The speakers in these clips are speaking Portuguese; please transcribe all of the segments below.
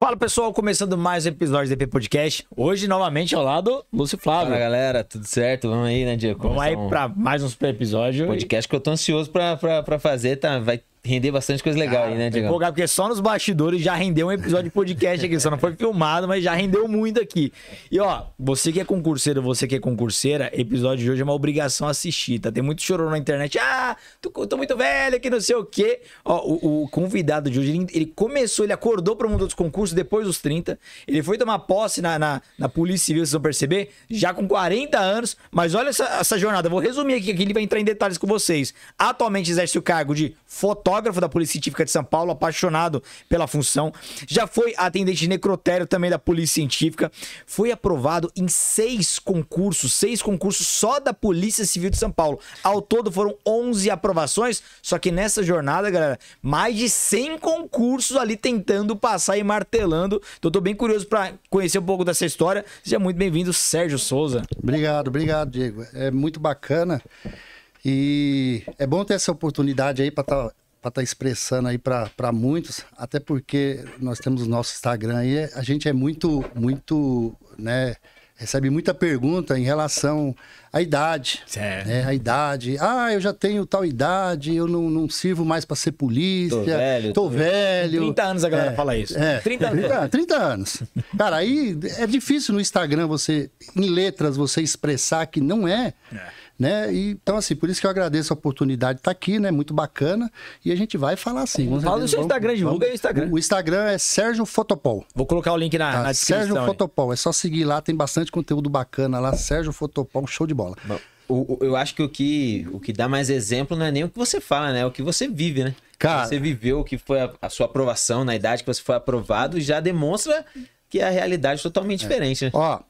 Fala pessoal, começando mais um episódio do EP Podcast. Hoje, novamente, ao lado, Lúcio Flávio. Fala galera, tudo certo? Vamos aí, né, Diego? Vamos aí um... pra mais um super episódio. Podcast que eu tô ansioso pra, pra, pra fazer, tá? Vai render bastante coisa legal Cara, aí, né, Diego? Porque só nos bastidores já rendeu um episódio de podcast aqui, só não foi filmado, mas já rendeu muito aqui. E ó, você que é concurseiro, você que é concurseira, episódio de hoje é uma obrigação assistir, tá? Tem muito choro na internet, ah, tô, tô muito velho, que não sei o quê. Ó, o, o convidado de hoje, ele, ele, começou, ele acordou pro mundo dos concursos depois dos 30, ele foi tomar posse na, na, na Polícia Civil, vocês vão perceber, já com 40 anos, mas olha essa, essa jornada, eu vou resumir aqui, que ele vai entrar em detalhes com vocês. Atualmente exerce o cargo de fotógrafo oceanógrafo da Polícia Científica de São Paulo, apaixonado pela função. Já foi atendente de necrotério também da Polícia Científica. Foi aprovado em seis concursos, seis concursos só da Polícia Civil de São Paulo. Ao todo foram 11 aprovações, só que nessa jornada, galera, mais de 100 concursos ali tentando passar e martelando. Então tô bem curioso para conhecer um pouco dessa história. Seja muito bem-vindo, Sérgio Souza. Obrigado, obrigado, Diego. É muito bacana. E é bom ter essa oportunidade aí para estar tá estar tá expressando aí para muitos, até porque nós temos o nosso Instagram e a gente é muito, muito, né? Recebe muita pergunta em relação à idade. Certo. Né, a idade. Ah, eu já tenho tal idade, eu não, não sirvo mais para ser polícia. Tô velho. Tô, tô velho. 30 anos a galera é, fala isso. É, 30 anos. 30, 30 anos. Cara, aí é difícil no Instagram você, em letras, você expressar que não é. é né? E, então, assim, por isso que eu agradeço a oportunidade de estar tá aqui, né? Muito bacana. E a gente vai falar assim. Fala do seu Instagram, divulga aí o Instagram. O Instagram é Sérgio Fotopol. Vou colocar o link na, tá, na descrição. Sérgio Fotopol, é só seguir lá, tem bastante conteúdo bacana lá. Sérgio Fotopol, show de bola. Bom. O, o, eu acho que o, que o que dá mais exemplo não é nem o que você fala, né? É o que você vive, né? Cara, você viveu, o que foi a, a, sua aprovação, na idade que você foi aprovado, já demonstra que é a realidade é totalmente é. diferente, né? Ó,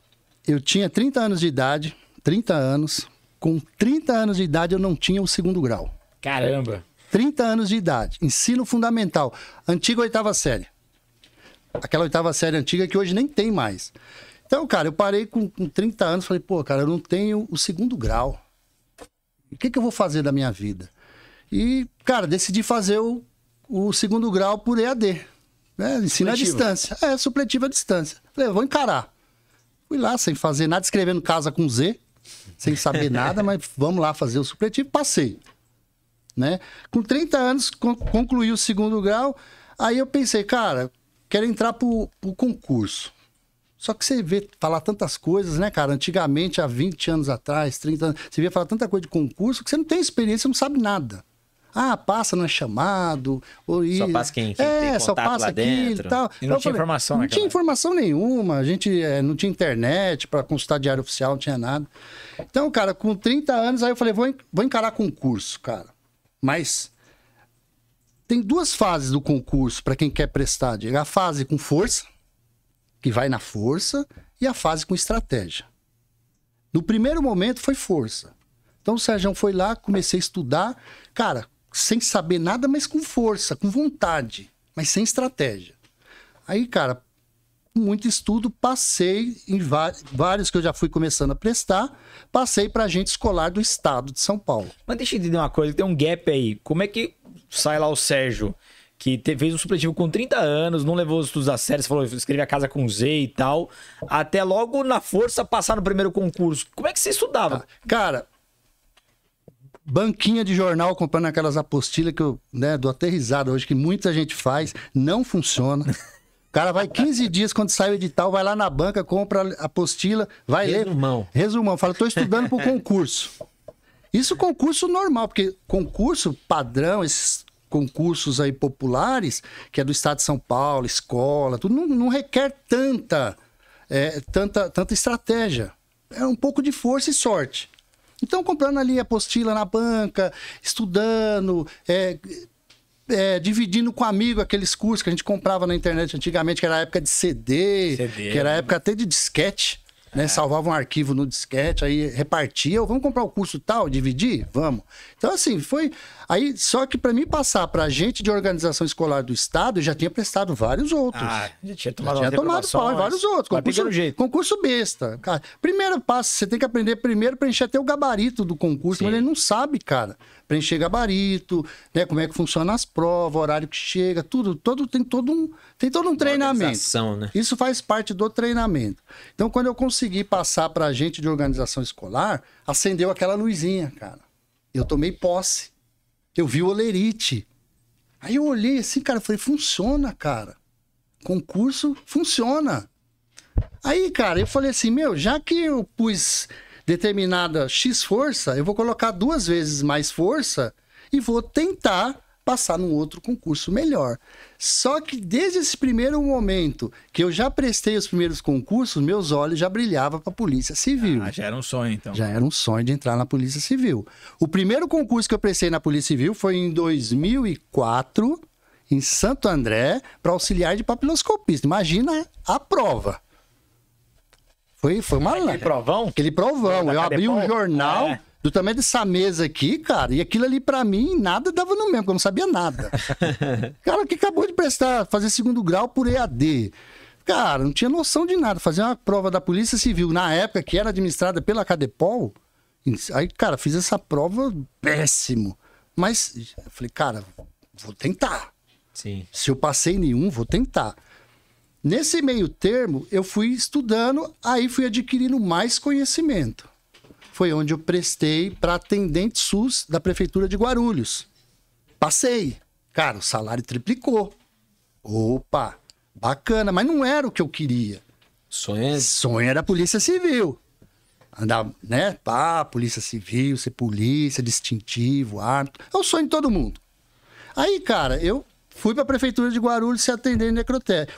eu tinha 30 anos de idade, 30 anos, com 30 anos de idade, eu não tinha o segundo grau. Caramba! 30 anos de idade, ensino fundamental, antiga oitava série. Aquela oitava série antiga que hoje nem tem mais. Então, cara, eu parei com, com 30 anos, falei, pô, cara, eu não tenho o segundo grau. O que, que eu vou fazer da minha vida? E, cara, decidi fazer o, o segundo grau por EAD. Né? Ensino à distância. É, supletivo à distância. Falei, eu vou encarar. Fui lá sem fazer nada, escrevendo casa com Z sem saber nada, mas vamos lá fazer o supletivo. Passei. Né? Com 30 anos, concluí o segundo grau. Aí eu pensei, cara, quero entrar pro, pro concurso. Só que você vê falar tantas coisas, né, cara? Antigamente, há 20 anos atrás, 30 anos, você via falar tanta coisa de concurso que você não tem experiência, não sabe nada. Ah, passa, não é chamado. Ou Só passa quem, é, só passa aqui e tal. E não tinha falei, informação, Não tinha informação nenhuma, a gente é, não tinha internet para consultar diário oficial, não tinha nada. Então, cara, com 30 anos, aí eu falei, vou, vou encarar concurso, cara. Mas tem duas fases do concurso para quem quer prestar, Diego. A fase com força, que vai na força, e a fase com estratégia. No primeiro momento foi força. Então o Sérgio foi lá, comecei a estudar, cara, sem saber nada, mas com força, com vontade, mas sem estratégia. Aí, cara, muito estudo, passei em vários que eu já fui começando a prestar, passei para agente escolar do estado de São Paulo. Mas deixa eu entender uma coisa, tem um gap aí. Como é que sai lá o Sérgio, que fez um supletivo com 30 anos, não levou os estudos a sério, você falou, escreveu a casa com Z e tal, até logo na força passar no primeiro concurso. Como é que você estudava? Ah, cara, banquinha de jornal comprando aquelas apostilas que eu, né, do aterrizado hoje, que muita gente faz, não funciona. O cara vai 15 dias quando sai o edital, vai lá na banca, compra a apostila, vai resumão. ler. Resumão. Resumão. Fala, estou estudando para o concurso. Isso concurso normal, porque concurso padrão, esses concursos aí populares, que é do estado de São Paulo, escola, tudo, não, não requer tanta, é, tanta, tanta estratégia. É um pouco de força e sorte. Então, comprando ali a apostila na banca, estudando, é, é, dividindo com amigo aqueles cursos que a gente comprava na internet antigamente, que era a época de CD, CD que era a época até de disquete. Né? É. Salvava um arquivo no disquete, aí repartia, vamos comprar o um curso tal, dividir? Vamos. Então, assim, foi. Aí, só que para mim passar para gente de organização escolar do Estado, eu já tinha prestado vários outros. Ah, já tinha tomado, tomado pau em vários outros. Concurso, jeito. concurso besta. Cara, primeiro passo, você tem que aprender primeiro encher até o gabarito do concurso, Sim. mas ele não sabe, cara preencher gabarito, né? Como é que funciona as provas, horário que chega, tudo, todo tem todo um tem todo um treinamento. Né? Isso faz parte do treinamento. Então, quando eu consegui passar para a gente de organização escolar, acendeu aquela luzinha, cara. Eu tomei posse. Eu vi o olerite. Aí eu olhei assim, cara, falei, funciona, cara. Concurso funciona. Aí, cara, eu falei assim, meu, já que eu pus determinada X força, eu vou colocar duas vezes mais força e vou tentar passar num outro concurso melhor. Só que desde esse primeiro momento que eu já prestei os primeiros concursos, meus olhos já brilhavam para a Polícia Civil. Ah, já era um sonho, então. Já era um sonho de entrar na Polícia Civil. O primeiro concurso que eu prestei na Polícia Civil foi em 2004, em Santo André, para auxiliar de papiloscopista. Imagina a prova. Foi, foi uma Aquele provão? Aquele provão. Eu abri um jornal é. do tamanho dessa mesa aqui, cara, e aquilo ali para mim nada dava no mesmo, porque eu não sabia nada. cara que acabou de prestar, fazer segundo grau por EAD. Cara, não tinha noção de nada. Fazer uma prova da Polícia Civil na época que era administrada pela Cadepol. Aí, cara, fiz essa prova péssimo. Mas falei, cara, vou tentar. Sim. Se eu passei nenhum, vou tentar. Nesse meio termo, eu fui estudando, aí fui adquirindo mais conhecimento. Foi onde eu prestei para atendente SUS da Prefeitura de Guarulhos. Passei. Cara, o salário triplicou. Opa, bacana, mas não era o que eu queria. Sonho, é Sonho era Polícia Civil. Andar, né? Pá, Polícia Civil, ser polícia, distintivo, árbitro. É o sonho de todo mundo. Aí, cara, eu Fui para a prefeitura de Guarulhos ser atendente necrotério.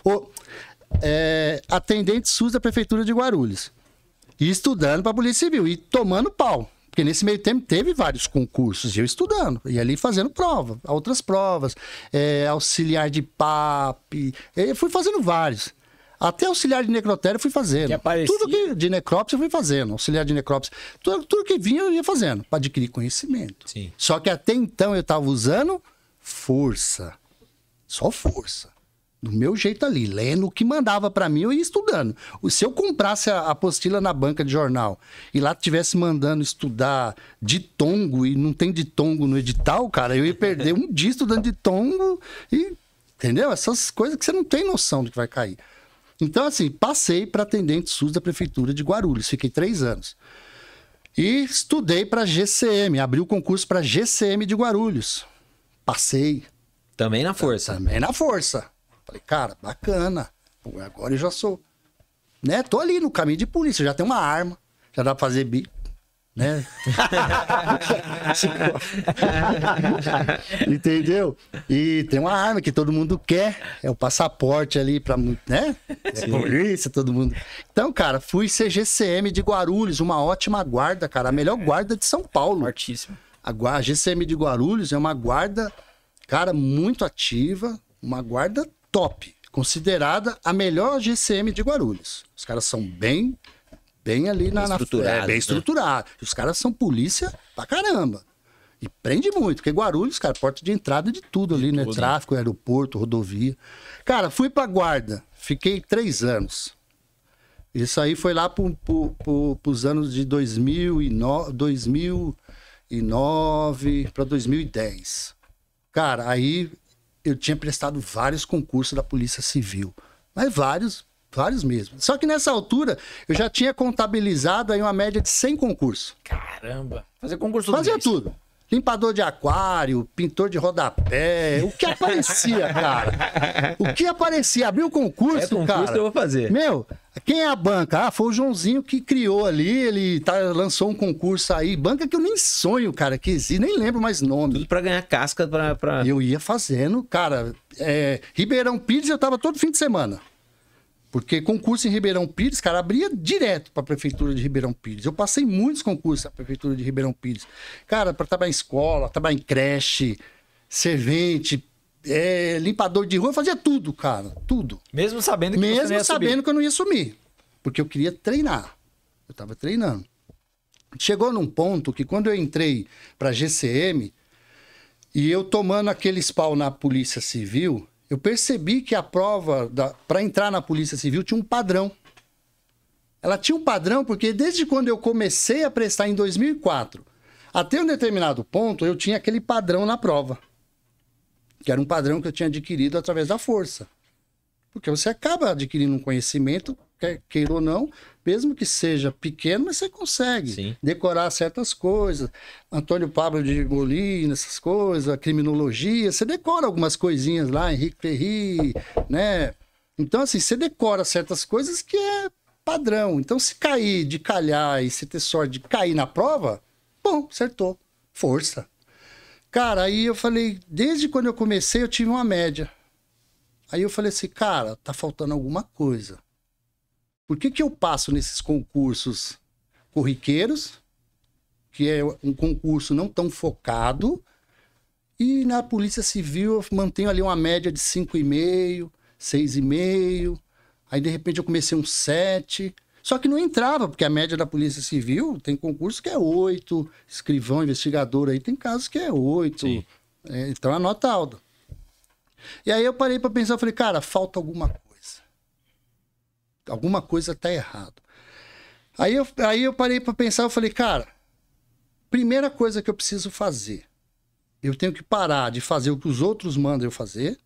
é, atendente SUS da prefeitura de Guarulhos. E estudando para a Polícia Civil e tomando pau. Porque nesse meio tempo teve vários concursos, e eu estudando, e ali fazendo prova, outras provas, é, auxiliar de PAP, eu é, fui fazendo vários. Até auxiliar de necrotério eu fui fazendo. Que aparecia... Tudo que de necrópsia eu fui fazendo, auxiliar de necrópsia. Tudo, tudo que vinha eu ia fazendo, para adquirir conhecimento. Sim. Só que até então eu estava usando força. Só força. Do meu jeito ali, lendo o que mandava para mim, eu ia estudando. Se eu comprasse a apostila na banca de jornal e lá tivesse mandando estudar de tongo e não tem de tongo no edital, cara, eu ia perder um dia estudando de tongo e. Entendeu? Essas coisas que você não tem noção do que vai cair. Então, assim, passei para atendente SUS da Prefeitura de Guarulhos, fiquei três anos. E estudei para GCM, abri o concurso para GCM de Guarulhos. Passei, também na força. Também na força. Falei, cara, bacana. Pô, agora eu já sou. Né? Tô ali no caminho de polícia, já tem uma arma, já dá pra fazer bi. Né? Entendeu? E tem uma arma que todo mundo quer, é o passaporte ali para né? É polícia, todo mundo. Então, cara, fui CGCM de Guarulhos, uma ótima guarda, cara, a melhor guarda de São Paulo. artíssimo A GCM de Guarulhos é uma guarda Cara, muito ativa, uma guarda top, considerada a melhor GCM de Guarulhos. Os caras são bem, bem ali bem na, na é, bem né? estruturado. Os caras são polícia pra caramba. E prende muito, porque Guarulhos, cara, porta de entrada de tudo ali, de né? Tudo. Tráfico, aeroporto, rodovia. Cara, fui pra guarda, fiquei três anos. Isso aí foi lá pro, pro, pro, pros anos de 2009, 2009 para 2010. Cara, aí eu tinha prestado vários concursos da Polícia Civil. Mas vários, vários mesmo. Só que nessa altura eu já tinha contabilizado aí uma média de 100 concursos. Caramba! Fazer concurso Fazia tudo. Limpador de aquário, pintor de rodapé, o que aparecia, cara? O que aparecia? Abriu o concurso, é concurso cara. eu vou fazer. Meu, quem é a banca? Ah, foi o Joãozinho que criou ali, ele tá, lançou um concurso aí, banca que eu nem sonho, cara, que existe, nem lembro mais nome. Tudo pra ganhar casca para pra... Eu ia fazendo, cara, é, Ribeirão Pires eu tava todo fim de semana. Porque concurso em Ribeirão Pires, cara, abria direto para a prefeitura de Ribeirão Pires. Eu passei muitos concursos na prefeitura de Ribeirão Pires. Cara, para trabalhar em escola, trabalhar em creche, servente, é, limpador de rua, eu fazia tudo, cara, tudo. Mesmo sabendo que Mesmo sabendo subir. que eu não ia sumir, porque eu queria treinar. Eu estava treinando. Chegou num ponto que quando eu entrei para GCM e eu tomando aquele spawn na Polícia Civil, eu percebi que a prova para entrar na Polícia Civil tinha um padrão. Ela tinha um padrão porque desde quando eu comecei a prestar em 2004 até um determinado ponto eu tinha aquele padrão na prova, que era um padrão que eu tinha adquirido através da força, porque você acaba adquirindo um conhecimento quer queira ou não mesmo que seja pequeno, mas você consegue Sim. decorar certas coisas. Antônio Pablo de Molina, essas coisas, criminologia, você decora algumas coisinhas lá, Henrique Ferri, né? Então, assim, você decora certas coisas que é padrão. Então, se cair de calhar e você ter sorte de cair na prova, bom, acertou. Força. Cara, aí eu falei, desde quando eu comecei, eu tive uma média. Aí eu falei assim, cara, tá faltando alguma coisa. Por que, que eu passo nesses concursos corriqueiros, que é um concurso não tão focado, e na Polícia Civil eu mantenho ali uma média de 5,5, 6,5. Aí de repente eu comecei um 7. Só que não entrava, porque a média da Polícia Civil tem concurso que é 8, escrivão, investigador aí tem casos que é 8. É, então é nota alta. E aí eu parei para pensar, falei, cara, falta alguma coisa alguma coisa tá errado. Aí eu, aí eu parei para pensar, eu falei, cara, primeira coisa que eu preciso fazer, eu tenho que parar de fazer o que os outros mandam eu fazer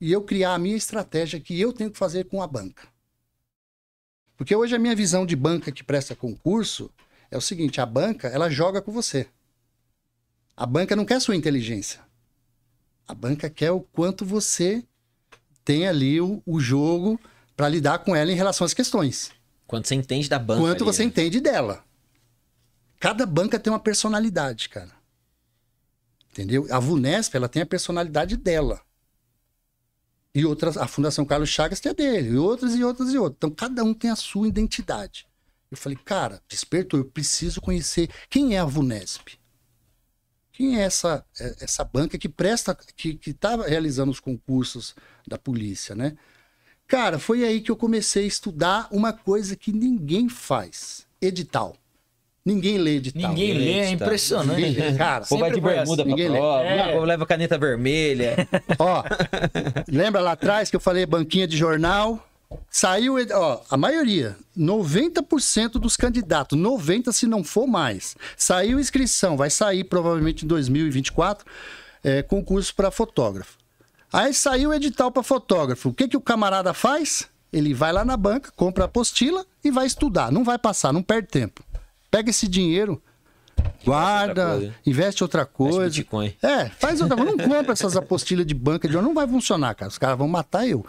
e eu criar a minha estratégia que eu tenho que fazer com a banca. Porque hoje a minha visão de banca que presta concurso é o seguinte, a banca, ela joga com você. A banca não quer sua inteligência. A banca quer o quanto você tem ali o, o jogo para lidar com ela em relação às questões. Quanto você entende da banca. Quanto ali, você né? entende dela. Cada banca tem uma personalidade, cara. Entendeu? A Vunesp, ela tem a personalidade dela. E outras, a Fundação Carlos Chagas tem a dele, e outras e outras e outras. Então cada um tem a sua identidade. Eu falei, cara, despertou, eu preciso conhecer quem é a Vunesp. Quem é essa, é, essa banca que presta, que está realizando os concursos da polícia, né? Cara, foi aí que eu comecei a estudar uma coisa que ninguém faz: edital. Ninguém lê edital. Ninguém lê, é impressionante. lê. Cara, Pô, vai de bermuda assim. pra prova, é. leva caneta vermelha. Ó, lembra lá atrás que eu falei banquinha de jornal? Saiu, ó, a maioria, 90% dos candidatos, 90% se não for mais. Saiu inscrição, vai sair provavelmente em 2024, é, concurso para fotógrafo. Aí saiu o edital para fotógrafo. O que, que o camarada faz? Ele vai lá na banca, compra a apostila e vai estudar. Não vai passar, não perde tempo. Pega esse dinheiro, guarda, outra investe outra coisa. Bitcoin. É, faz outra coisa. Não compra essas apostilas de banca de Não vai funcionar, cara. Os caras vão matar eu.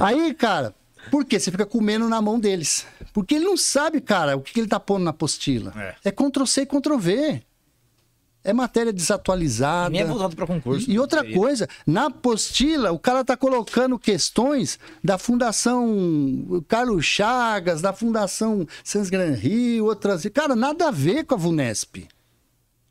Aí, cara, por quê? Você fica comendo na mão deles. Porque ele não sabe, cara, o que, que ele tá pondo na apostila. É, é Ctrl-C e Ctrl-V. É matéria desatualizada. Nem é voltado para concurso. E, e outra seria. coisa, na apostila, o cara tá colocando questões da Fundação Carlos Chagas, da Fundação Sans Gran Rio, outras. Cara, nada a ver com a VUNESP.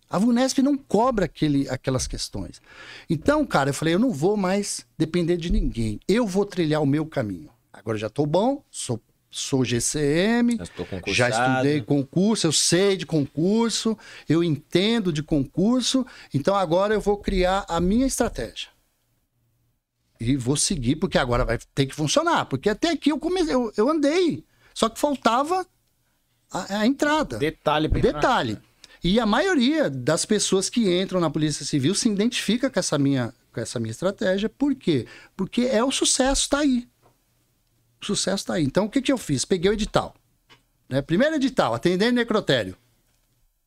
A VUNESP não cobra aquele, aquelas questões. Então, cara, eu falei, eu não vou mais depender de ninguém. Eu vou trilhar o meu caminho. Agora já estou bom, sou sou GCM, já estudei concurso, eu sei de concurso, eu entendo de concurso, então agora eu vou criar a minha estratégia. E vou seguir, porque agora vai ter que funcionar. Porque até aqui eu comecei, eu, eu andei. Só que faltava a, a entrada. Detalhe, Detalhe. Entrar. E a maioria das pessoas que entram na Polícia Civil se identifica com essa minha, com essa minha estratégia. Por quê? Porque é o sucesso, está aí o sucesso está aí. Então, o que, que eu fiz? Peguei o edital. Né? Primeiro edital, atendendo necrotério.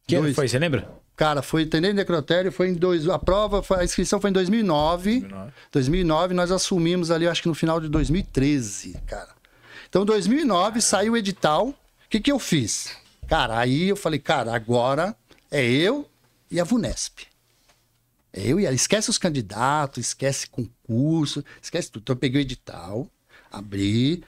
Que ano foi, você lembra? Cara, foi atendendo necrotério, foi em dois, a prova, foi, a inscrição foi em 2009, 2009. 2009, nós assumimos ali, acho que no final de 2013, cara. Então, 2009 saiu o edital. O que, que eu fiz? Cara, aí eu falei, cara, agora é eu e a VUNESP. É eu e ela. Esquece os candidatos, esquece concurso, esquece tudo. Então, eu peguei o edital, abri,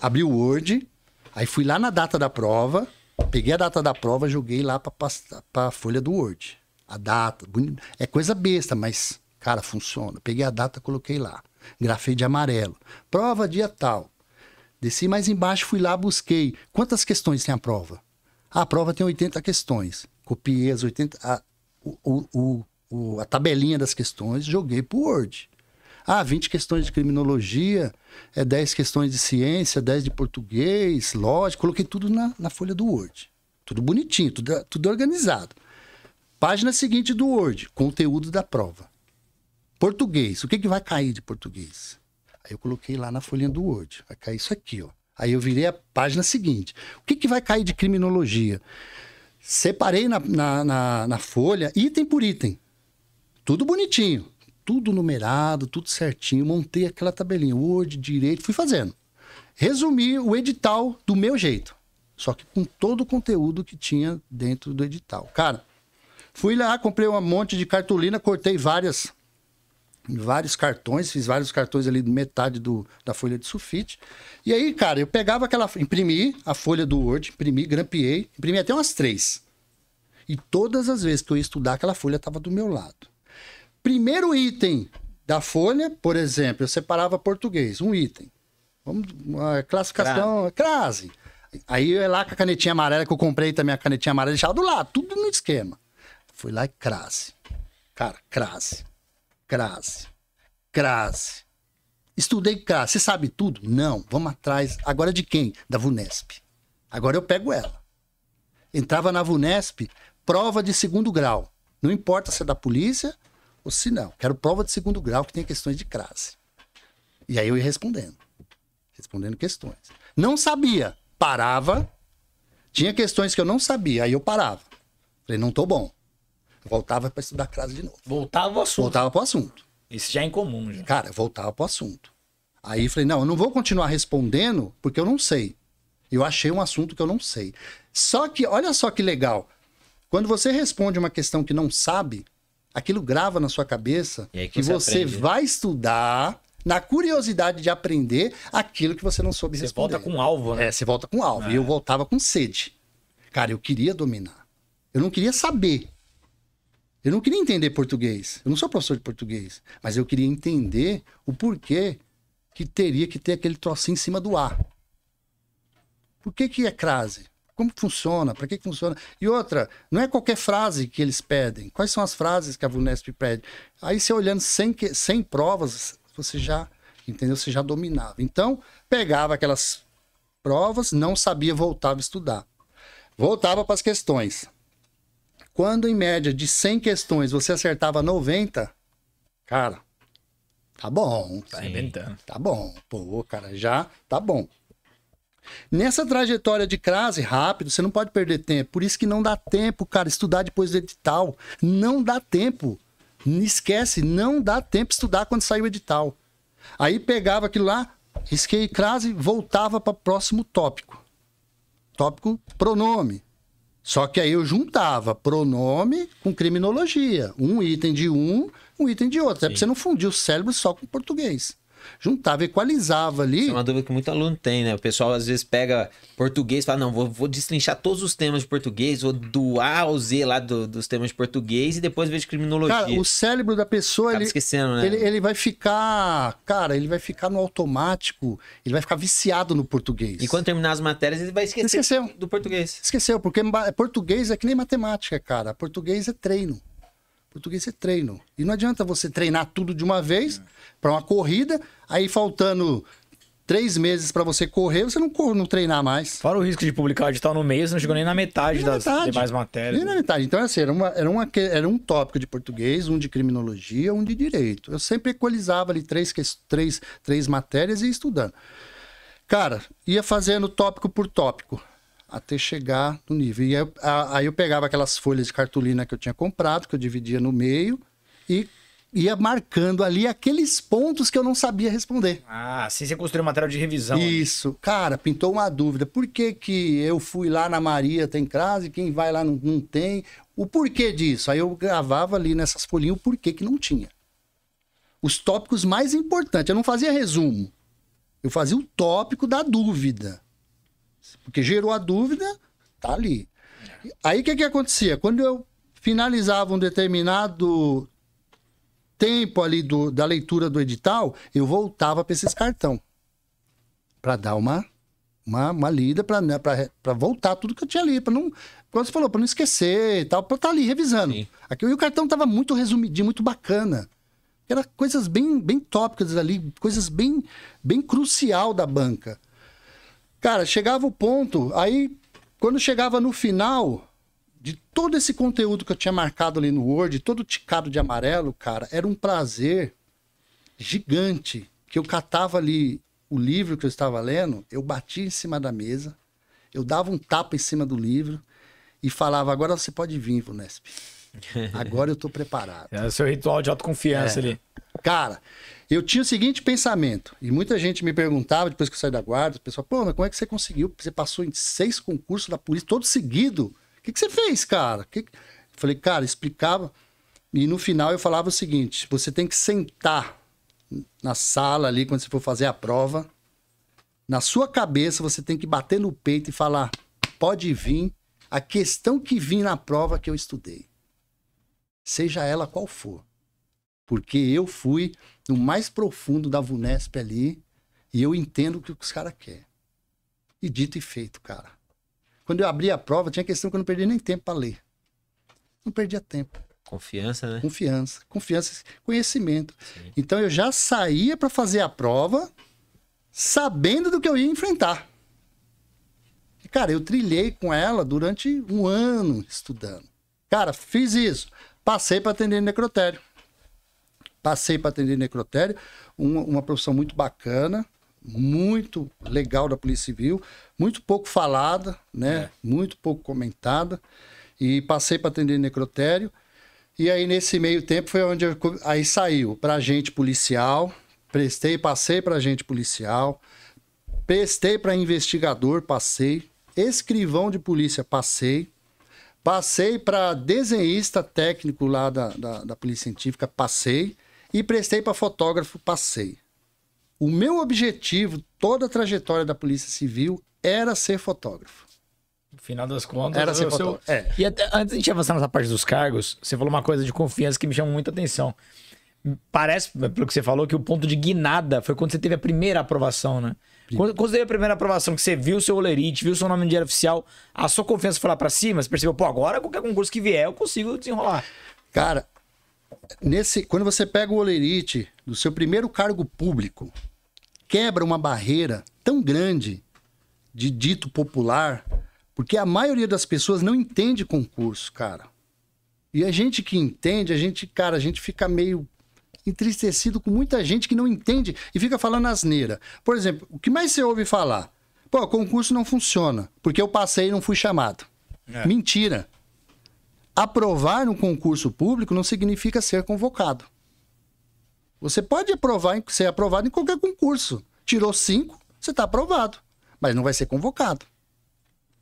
abri o Word, aí fui lá na data da prova, peguei a data da prova, joguei lá para a folha do Word. A data, bonito. é coisa besta, mas, cara, funciona. Peguei a data, coloquei lá. Grafei de amarelo. Prova dia tal. Desci mais embaixo, fui lá, busquei. Quantas questões tem a prova? Ah, a prova tem 80 questões. Copiei as 80. A, o, o, o, a tabelinha das questões, joguei pro Word. Ah, 20 questões de criminologia, é 10 questões de ciência, 10 de português, lógico. Coloquei tudo na, na folha do Word. Tudo bonitinho, tudo, tudo organizado. Página seguinte do Word, conteúdo da prova. Português, o que, que vai cair de português? Aí eu coloquei lá na folhinha do Word, vai cair isso aqui, ó. Aí eu virei a página seguinte. O que, que vai cair de criminologia? Separei na, na, na, na folha, item por item. Tudo bonitinho tudo numerado, tudo certinho, montei aquela tabelinha, Word, direito, fui fazendo. Resumi o edital do meu jeito, só que com todo o conteúdo que tinha dentro do edital. Cara, fui lá, comprei um monte de cartolina, cortei várias vários cartões, fiz vários cartões ali metade do, da folha de sulfite. E aí, cara, eu pegava aquela. imprimi a folha do Word, imprimi, grampeei, imprimi até umas três. E todas as vezes que eu ia estudar, aquela folha estava do meu lado primeiro item da folha, por exemplo, eu separava português, um item. Vamos, uma classificação, crase. Aí eu é ia lá com a canetinha amarela que eu comprei também, a canetinha amarela, deixava do lado, tudo no esquema. Fui lá e crase. Cara, crase. Crase. Crase. Estudei crase. Você sabe tudo? Não. Vamos atrás. Agora de quem? Da VUNESP. Agora eu pego ela. Entrava na VUNESP, prova de segundo grau. Não importa se é da polícia, ou se não, quero prova de segundo grau que tem questões de crase. E aí eu ia respondendo. Respondendo questões. Não sabia. Parava. Tinha questões que eu não sabia. Aí eu parava. Falei, não tô bom. Voltava para estudar crase de novo. Voltava ao assunto. Voltava pro assunto. Isso já é incomum, já. Cara, voltava pro assunto. Aí falei, não, eu não vou continuar respondendo porque eu não sei. Eu achei um assunto que eu não sei. Só que, olha só que legal. Quando você responde uma questão que não sabe, aquilo grava na sua cabeça e que, você, você né? vai estudar na curiosidade de aprender aquilo que você não soube você responder. Você volta com alvo, né? É, você volta com alvo. E é. eu voltava com sede. Cara, eu queria dominar. Eu não queria saber. Eu não queria entender português. Eu não sou professor de português. Mas eu queria entender o porquê que teria que ter aquele trocinho em cima do ar. Por que, que é crase? Como funciona? Para que, funciona? E outra, não é qualquer frase que eles pedem. Quais são as frases que a Vunesp pede? Aí você olhando sem, que, sem provas, você já entendeu? Você já dominava. Então, pegava aquelas provas, não sabia, voltava a estudar. Voltava para as questões. Quando, em média, de 100 questões, você acertava 90, cara, tá bom. Tá inventando. Tá bom. Pô, cara, já tá bom. Nessa trajetória de crase rápido, você não pode perder tempo. Por isso que não dá tempo, cara, estudar depois do edital. Não dá tempo. Esquece, não dá tempo estudar quando saiu o edital. Aí pegava aquilo lá, risquei crase, voltava para próximo tópico. Tópico pronome. Só que aí eu juntava pronome com criminologia. Um item de um, um item de outro. É Sim. É porque você não fundir o cérebro só com português juntava, equalizava ali. Isso é uma dúvida que muito aluno tem, né? O pessoal às vezes pega português e fala: não, vou, vou destrinchar todos os temas de português, vou do A ao Z lá do, dos temas de português e depois vejo criminologia. Cara, o cérebro da pessoa, ele, esquecendo, né? ele, ele vai ficar, cara, ele vai ficar no automático, ele vai ficar viciado no português. E quando terminar as matérias, ele vai esquecer Esqueceu. do português. Esqueceu, porque português é que nem matemática, cara. Português é treino. Português é treino. E não adianta você treinar tudo de uma vez é. para uma corrida, aí faltando três meses para você correr, você não, não treinar mais. Fora o risco de publicar edital no mês, não chegou nem na metade nem das metade. demais matérias. Nem na metade. Então, assim, era, uma, era, uma, era um tópico de português, um de criminologia, um de direito. Eu sempre equalizava ali três, três, três matérias e ia estudando. Cara, ia fazendo tópico por tópico até chegar no nível. E aí, aí eu pegava aquelas folhas de cartolina que eu tinha comprado, que eu dividia no meio e ia marcando ali aqueles pontos que eu não sabia responder. Ah, assim você construiu um material de revisão. Isso. Cara, pintou uma dúvida. Por que que eu fui lá na Maria tem crase, quem vai lá não, não tem? O porquê disso? Aí eu gravava ali nessas folhinhas o porquê que não tinha. Os tópicos mais importantes. Eu não fazia resumo. Eu fazia o tópico da dúvida. Porque gerou a dúvida, tá ali. Aí o que, que acontecia? Quando eu finalizava um determinado tempo ali do, da leitura do edital, eu voltava para esses cartão para dar uma, uma, uma lida, para né, voltar tudo que eu tinha ali, para não, quando você falou, para não esquecer e tal, para estar tá ali revisando. Aqui, e o cartão tava muito resumidinho, muito bacana. Era coisas bem, bem tópicas ali, coisas bem, bem crucial da banca. Cara, chegava o ponto, aí quando chegava no final de todo esse conteúdo que eu tinha marcado ali no Word, todo ticado de amarelo, cara, era um prazer gigante que eu catava ali o livro que eu estava lendo, eu batia em cima da mesa, eu dava um tapa em cima do livro e falava: agora você pode vir, Vunesp. Agora eu tô preparado. É o seu ritual de autoconfiança é. ali. Cara, eu tinha o seguinte pensamento, e muita gente me perguntava depois que eu saí da guarda, o pessoal, pô, mas como é que você conseguiu? Você passou em seis concursos da polícia, todo seguido. O que, que você fez, cara? Que que... Eu falei, cara, explicava. E no final eu falava o seguinte: você tem que sentar na sala ali quando você for fazer a prova. Na sua cabeça, você tem que bater no peito e falar: pode vir a questão que vim na prova que eu estudei. Seja ela qual for. Porque eu fui no mais profundo da VUNESP ali e eu entendo o que os caras querem. E dito e feito, cara. Quando eu abri a prova, tinha questão que eu não perdi nem tempo para ler. Não perdia tempo. Confiança, né? Confiança. Confiança, conhecimento. Sim. Então eu já saía para fazer a prova sabendo do que eu ia enfrentar. E, cara, eu trilhei com ela durante um ano estudando. Cara, fiz isso. Passei para atender necrotério. Passei para atender necrotério, uma, uma profissão muito bacana, muito legal da Polícia Civil, muito pouco falada, né? É. Muito pouco comentada. E passei para atender necrotério. E aí, nesse meio tempo, foi onde eu... aí saiu para agente policial, prestei, passei para agente policial, prestei para investigador, passei, escrivão de polícia, passei, passei para desenhista técnico lá da, da, da Polícia Científica, passei, e prestei para fotógrafo, passei. O meu objetivo, toda a trajetória da Polícia Civil, era ser fotógrafo. No final das contas, era é ser fotógrafo. Seu... É. E até, antes de a gente avançar nessa parte dos cargos, você falou uma coisa de confiança que me chamou muita atenção. Parece, pelo que você falou, que o ponto de guinada foi quando você teve a primeira aprovação, né? Quando, quando você teve a primeira aprovação, que você viu o seu olerite, viu o seu nome no diário oficial, a sua confiança foi lá pra cima, você percebeu, pô, agora qualquer concurso que vier eu consigo desenrolar. Cara, nesse, quando você pega o olerite do seu primeiro cargo público, quebra uma barreira tão grande de dito popular, porque a maioria das pessoas não entende concurso, cara. E a gente que entende, a gente, cara, a gente fica meio entristecido com muita gente que não entende e fica falando asneira. Por exemplo, o que mais você ouve falar? Pô, concurso não funciona, porque eu passei e não fui chamado. É. Mentira aprovar no concurso público não significa ser convocado. Você pode aprovar, ser aprovado em qualquer concurso. Tirou cinco, você está aprovado, mas não vai ser convocado.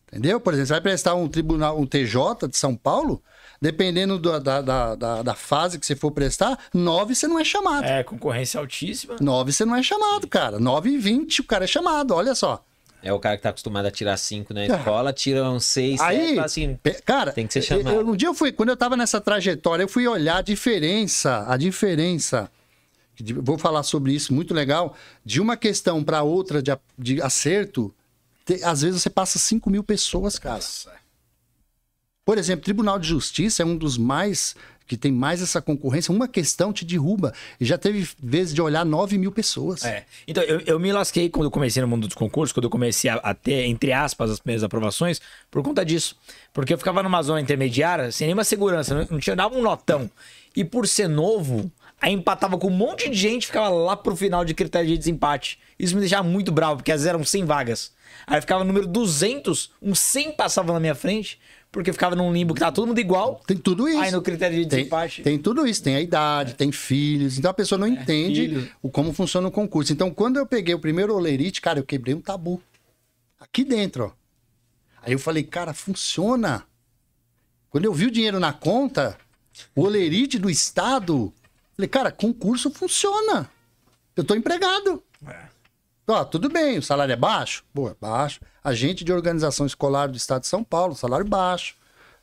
Entendeu? Por exemplo, você vai prestar um tribunal, um TJ de São Paulo, dependendo do, da, da, da, da, fase que você for prestar, nove você não é chamado. É, concorrência altíssima. Nove você não é chamado, cara. Nove e vinte o cara é chamado, olha só. É o cara que tá acostumado a tirar cinco na é. escola, tira uns seis, Aí, sete, assim, cara, tem que ser chamado. Eu, um dia eu fui, quando eu tava nessa trajetória, eu fui olhar a diferença, a diferença. Vou falar sobre isso, muito legal. De uma questão para outra de, de acerto, te, às vezes você passa cinco mil pessoas, cara. Por exemplo, Tribunal de Justiça é um dos mais que tem mais essa concorrência, uma questão te derruba. E já teve vezes de olhar 9 mil pessoas. É. Então, eu, eu me lasquei quando eu comecei no mundo dos concursos, quando eu comecei a, a ter, entre aspas, as primeiras aprovações, por conta disso. Porque eu ficava numa zona intermediária, sem nenhuma segurança, não, não tinha, dava um notão. E por ser novo, aí empatava com um monte de gente, ficava lá pro final de critério de desempate. Isso me deixava muito bravo, porque às vezes eram 100 vagas. Aí ficava número 200, uns 100 passavam na minha frente, porque ficava num limbo que tá todo mundo igual. Tem tudo isso. Aí no critério de desempate. Tem, tem tudo isso, tem a idade, é. tem filhos. Então a pessoa não é, entende o, como funciona o concurso. Então, quando eu peguei o primeiro olerite, cara, eu quebrei um tabu. Aqui dentro, ó. Aí eu falei, cara, funciona. Quando eu vi o dinheiro na conta, o olerite do Estado, falei, cara, concurso funciona. Eu tô empregado. É. Ah, tudo bem, o salário é baixo? Pô, é baixo. Agente de organização escolar do estado de São Paulo, salário baixo.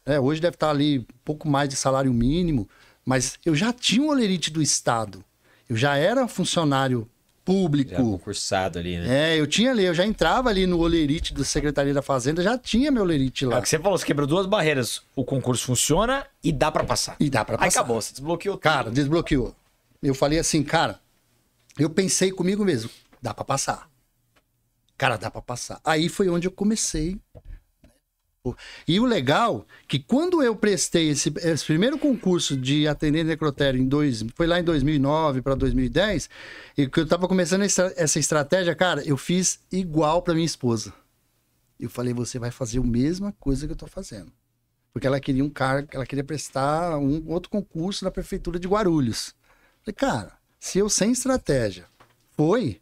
É, hoje deve estar ali um pouco mais de salário mínimo, mas eu já tinha um olerite do estado. Eu já era funcionário público. Já concursado ali, né? É, eu tinha ali, eu já entrava ali no olerite da Secretaria da Fazenda, já tinha meu olerite lá. É o que você falou, você quebrou duas barreiras. O concurso funciona e dá para passar. E dá para passar. Aí acabou, você desbloqueou tudo. Cara, desbloqueou. Eu falei assim, cara, eu pensei comigo mesmo, Dá para passar. Cara, dá para passar. Aí foi onde eu comecei. Né? E o legal que quando eu prestei esse, esse primeiro concurso de atendente necrotério em dois, foi lá em 2009 para 2010, e que eu tava começando essa, essa estratégia, cara, eu fiz igual para minha esposa. Eu falei, você vai fazer a mesma coisa que eu tô fazendo. Porque ela queria um cargo, ela queria prestar um outro concurso na prefeitura de Guarulhos. falei, cara, se eu sem estratégia foi,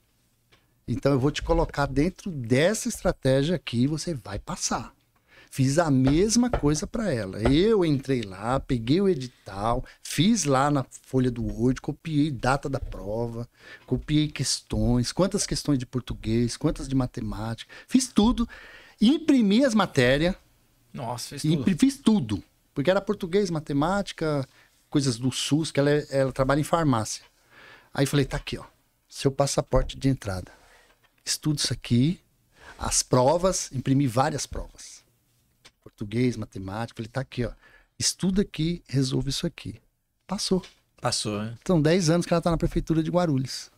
então eu vou te colocar dentro dessa estratégia aqui e você vai passar. Fiz a mesma coisa para ela. Eu entrei lá, peguei o edital, fiz lá na folha do Word, copiei data da prova, copiei questões, quantas questões de português, quantas de matemática, fiz tudo, imprimi as matérias. Nossa, fiz tudo. Fiz tudo. Porque era português, matemática, coisas do SUS, que ela, é, ela trabalha em farmácia. Aí falei, tá aqui, ó, seu passaporte de entrada estudo isso aqui, as provas, imprimi várias provas. Português, matemática, ele tá aqui, ó. Estuda aqui, resolve isso aqui. Passou. Passou, né? Então 10 anos que ela tá na prefeitura de Guarulhos.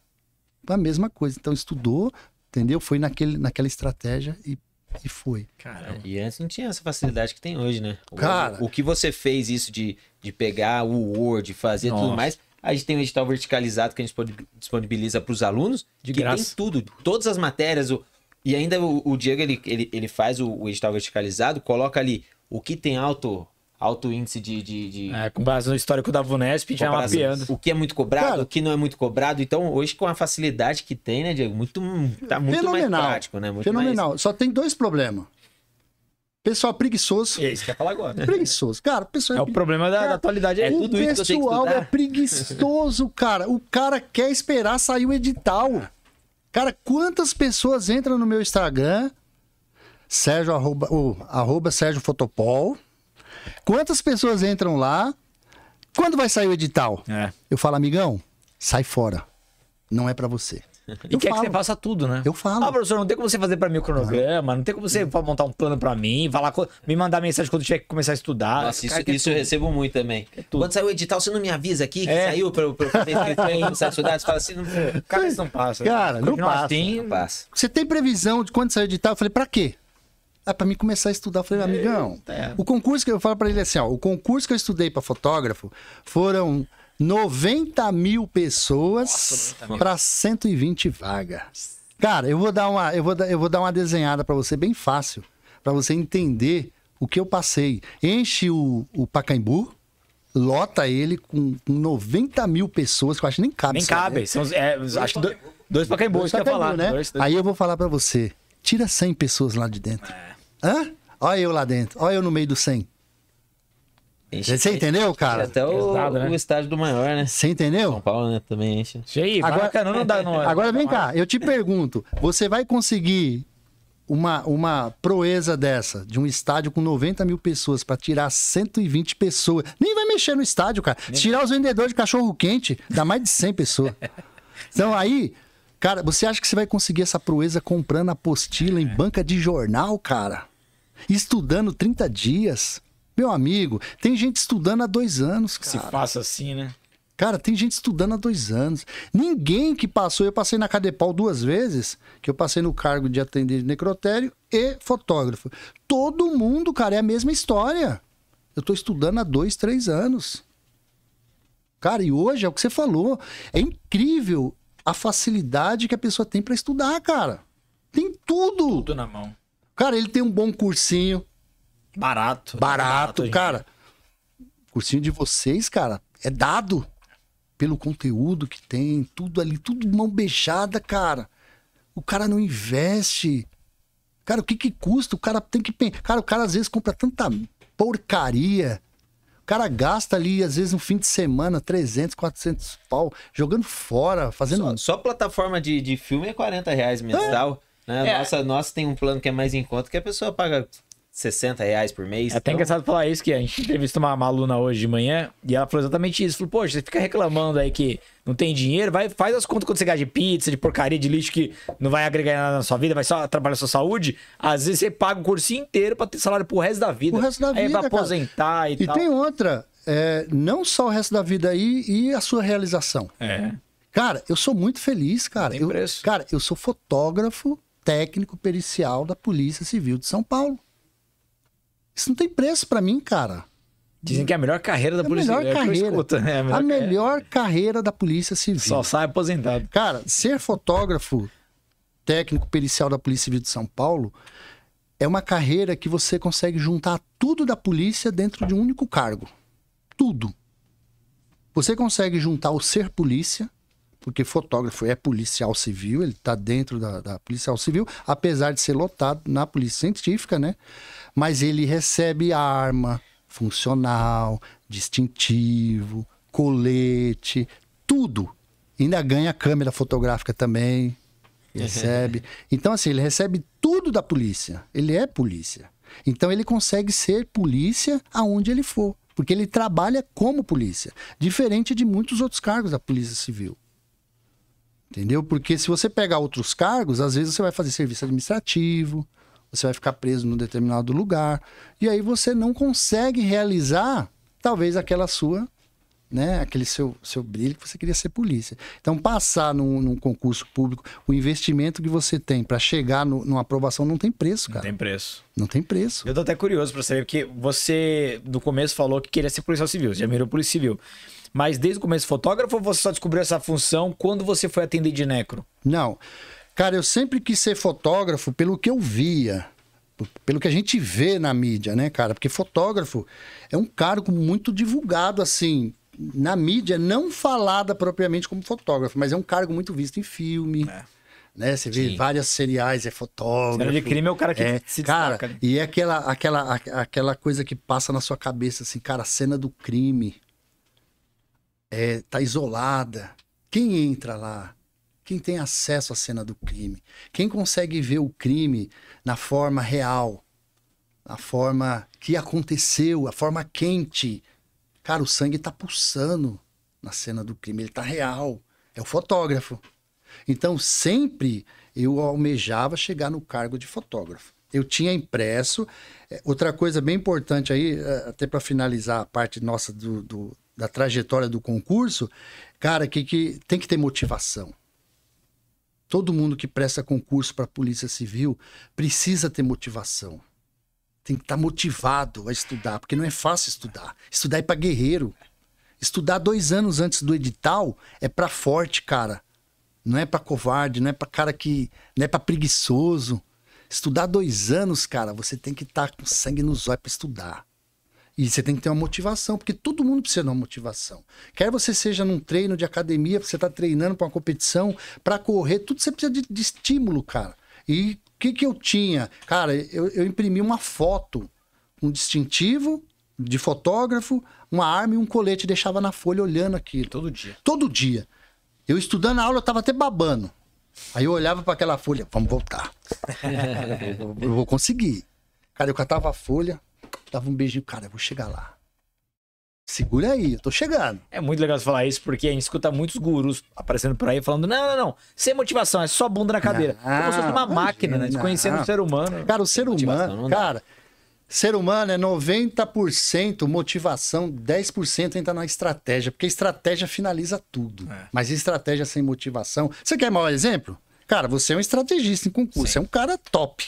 A mesma coisa. Então estudou, entendeu? Foi naquele, naquela estratégia e e foi. Cara, é, e antes não tinha essa facilidade que tem hoje, né? Cara, o, o que você fez isso de, de pegar o Word, fazer Nossa. tudo mais, a gente tem um edital verticalizado que a gente disponibiliza para os alunos, de que graça. tem tudo, todas as matérias. O... E ainda o, o, Diego ele, ele, ele faz o, o, edital verticalizado, coloca ali o que tem alto alto índice de. de, de... É, com base no histórico da Vunesp, já é mapeando. O que é muito cobrado, o que não é muito cobrado. Então, hoje, com a facilidade que tem, né, Diego? Muito, tá muito mais prático, né? Muito fenomenal. Mais... Só tem dois problemas. Pessoal preguiçoso. É isso que eu ia falar agora. Preguiçoso. Cara, pessoal. É, é o problema da, cara, da atualidade, é tudo isso. O pessoal é preguiçoso, cara. O cara quer esperar sair o edital. Cara, quantas pessoas entram no meu Instagram? Sérgio, arroba, oh, arroba Sérgio Fotopol. Quantas pessoas entram lá? Quando vai sair o edital? É. Eu falo, amigão, sai fora. Não é para você. E eu quer falo. É que você faça tudo, né? Eu falo. Ah, professor, não tem como você fazer pra mim o cronograma, não tem como você montar um plano pra mim, falar, me mandar mensagem quando tiver que começar a estudar. Nossa, isso, isso é eu recebo muito também. É quando sai o edital, você não me avisa aqui que é. saiu pra eu começar em estudar? Você fala assim, não, cara, isso não passa. Cara, não, não passa. Assim, não passa. Você tem previsão de quando sair o edital? Eu falei, pra quê? Ah, pra mim começar a estudar. Eu falei, amigão, Eita. É, o concurso que eu falo pra ele assim, ó, o concurso que eu estudei pra fotógrafo foram 90 mil pessoas para 120 vagas. Cara, eu vou dar uma, eu vou eu vou dar uma desenhada para você bem fácil, para você entender o que eu passei. Enche o, o Pacaembu, lota ele com 90 mil pessoas, que eu acho que nem cabe. Nem né? cabe. são, é, acho dois, dois Pacaembus que eu ia falar. Né? Dois, dois. Aí eu vou falar para você, tira 100 pessoas lá de dentro. É. Hã? Olha eu lá dentro, olha eu no meio dos 100. Enche, Você entendeu, cara? Até o, Pesado, né? o, estádio do maior, né? Você entendeu? São Paulo, né? Também enche. Cheio, agora, cara, não dá, não. Agora vem cá, eu te pergunto: você vai conseguir uma, uma proeza dessa, de um estádio com 90 mil pessoas, para tirar 120 pessoas? Nem vai mexer no estádio, cara. Se tirar os vendedores de cachorro quente, dá mais de 100 pessoas. Então aí. Cara, você acha que você vai conseguir essa proeza comprando apostila em é. banca de jornal, cara? Estudando 30 dias? Meu amigo, tem gente estudando há dois anos, cara. Se faça assim, né? Cara, tem gente estudando há dois anos. Ninguém que passou, eu passei na Cadepal duas vezes, que eu passei no cargo de atendente de necrotério e fotógrafo. Todo mundo, cara, é a mesma história. Eu tô estudando há dois, três anos. Cara, e hoje é o que você falou. É incrível a facilidade que a pessoa tem para estudar, cara. Tem tudo. Tudo na mão. Cara, ele tem um bom cursinho, Barato. Barato, barato cara. Cursinho de vocês, cara, é dado pelo conteúdo que tem, tudo ali, tudo mão beijada, cara. O cara não investe. Cara, o que que custa? O cara tem que. Cara, o cara às vezes compra tanta porcaria. O cara gasta ali, às vezes, no fim de semana, 300, 400 pau, jogando fora, fazendo. Só, só plataforma de, de filme é 40 reais mensal. É. Né? É. Nossa, nossa, tem um plano que é mais em conta que a pessoa paga 60 reais por mês. É até então engraçado falar isso, que a gente entrevistou uma, aluna hoje de manhã e ela falou exatamente isso. Falou, poxa, você fica reclamando aí que não tem dinheiro, vai, faz as contas quando você gasta de pizza, de porcaria, de lixo que não vai agregar nada na sua vida, vai só atrapalhar a sua saúde. Às vezes você paga o curso inteiro para ter salário pro resto da vida. O resto da é vida, aí vida. Pra aposentar e, e tal. E tem outra, é, não só o resto da vida aí e a sua realização. É. Cara, eu sou muito feliz, cara. Tem eu, preço. Cara, eu sou fotógrafo técnico pericial da Polícia Civil de São Paulo. Isso não tem preço para mim, cara. Dizem que é a melhor carreira da é polícia civil. É carreira, escuto, né? É a melhor, a melhor carreira. carreira da polícia civil. Só sai aposentado. Cara, ser fotógrafo técnico pericial da Polícia Civil de São Paulo é uma carreira que você consegue juntar tudo da polícia dentro de um único cargo. Tudo. Você consegue juntar o ser polícia, porque fotógrafo é policial civil, ele está dentro da, da policial civil, apesar de ser lotado na polícia científica, né? mas ele recebe arma funcional, distintivo, colete, tudo. Ainda ganha câmera fotográfica também. Uhum. Recebe. Então, assim, ele recebe tudo da polícia. Ele é polícia. Então, ele consegue ser polícia aonde ele for. Porque ele trabalha como polícia. Diferente de muitos outros cargos da Polícia Civil. Entendeu? Porque se você pegar outros cargos, às vezes você vai fazer serviço administrativo, você vai ficar preso num determinado lugar, e aí você não consegue realizar talvez aquela sua, né, aquele seu, seu brilho que você queria ser polícia. Então, passar num, num concurso público, o investimento que você tem para chegar no, numa aprovação não tem preço, cara. Não tem preço. Não tem preço. Eu tô até curioso para saber, porque você no começo falou que queria ser policial civil, já mirou polícia civil. Mas desde o começo fotógrafo, você só descobriu essa função quando você foi atender de necro? Não. Não. Cara, eu sempre quis ser fotógrafo pelo que eu via, pelo que a gente vê na mídia, né, cara? Porque fotógrafo é um cargo muito divulgado, assim, na mídia, não falada propriamente como fotógrafo, mas é um cargo muito visto em filme. É. Né? Você vê Sim. várias seriais, é fotógrafo. Cena de crime é o cara que é, se cara, destaca. Né? E é aquela, aquela, aquela coisa que passa na sua cabeça, assim, cara, a cena do crime é, tá isolada. Quem entra lá? quem tem acesso à cena do crime, quem consegue ver o crime na forma real, a forma que aconteceu, a forma quente. Cara, o sangue tá pulsando na cena do crime, ele tá real. É o fotógrafo. Então, sempre eu almejava chegar no cargo de fotógrafo. Eu tinha impresso. É, outra coisa bem importante aí, é, até para finalizar a parte nossa do, do, da trajetória do concurso, cara, que, que tem que ter motivação. Todo mundo que presta concurso para a Polícia Civil precisa ter motivação. Tem que estar tá motivado a estudar, porque não é fácil estudar. Estudar é para guerreiro. Estudar dois anos antes do edital é para forte, cara. Não é para covarde, não é para cara que. Não é para preguiçoso. Estudar dois anos, cara, você tem que estar tá com sangue nos olhos para estudar. E você tem que ter uma motivação, porque todo mundo precisa de uma motivação. Quer você seja num treino de academia, você está treinando para uma competição, para correr, tudo você precisa de, de estímulo, cara. E o que, que eu tinha? Cara, eu, eu imprimi uma foto, um distintivo de fotógrafo, uma arma e um colete, deixava na folha olhando aquilo. Todo dia. Todo dia. Eu estudando a aula, eu estava até babando. Aí eu olhava para aquela folha, vamos voltar. eu vou conseguir. Cara, eu catava a folha, dava um beijinho, cara, eu vou chegar lá. Segura aí, eu tô chegando. É muito legal você falar isso, porque a gente escuta muitos gurus aparecendo por aí falando: não, não, não, sem motivação, é só bunda na cadeira. Não, é Como se fosse uma máquina, né? Desconhecendo o ser humano. Cara, o ser humano, cara, ser humano é 90% motivação, 10% entra na estratégia, porque estratégia finaliza tudo. É. Mas estratégia sem motivação. Você quer maior exemplo? Cara, você é um estrategista em concurso, Sim. é um cara top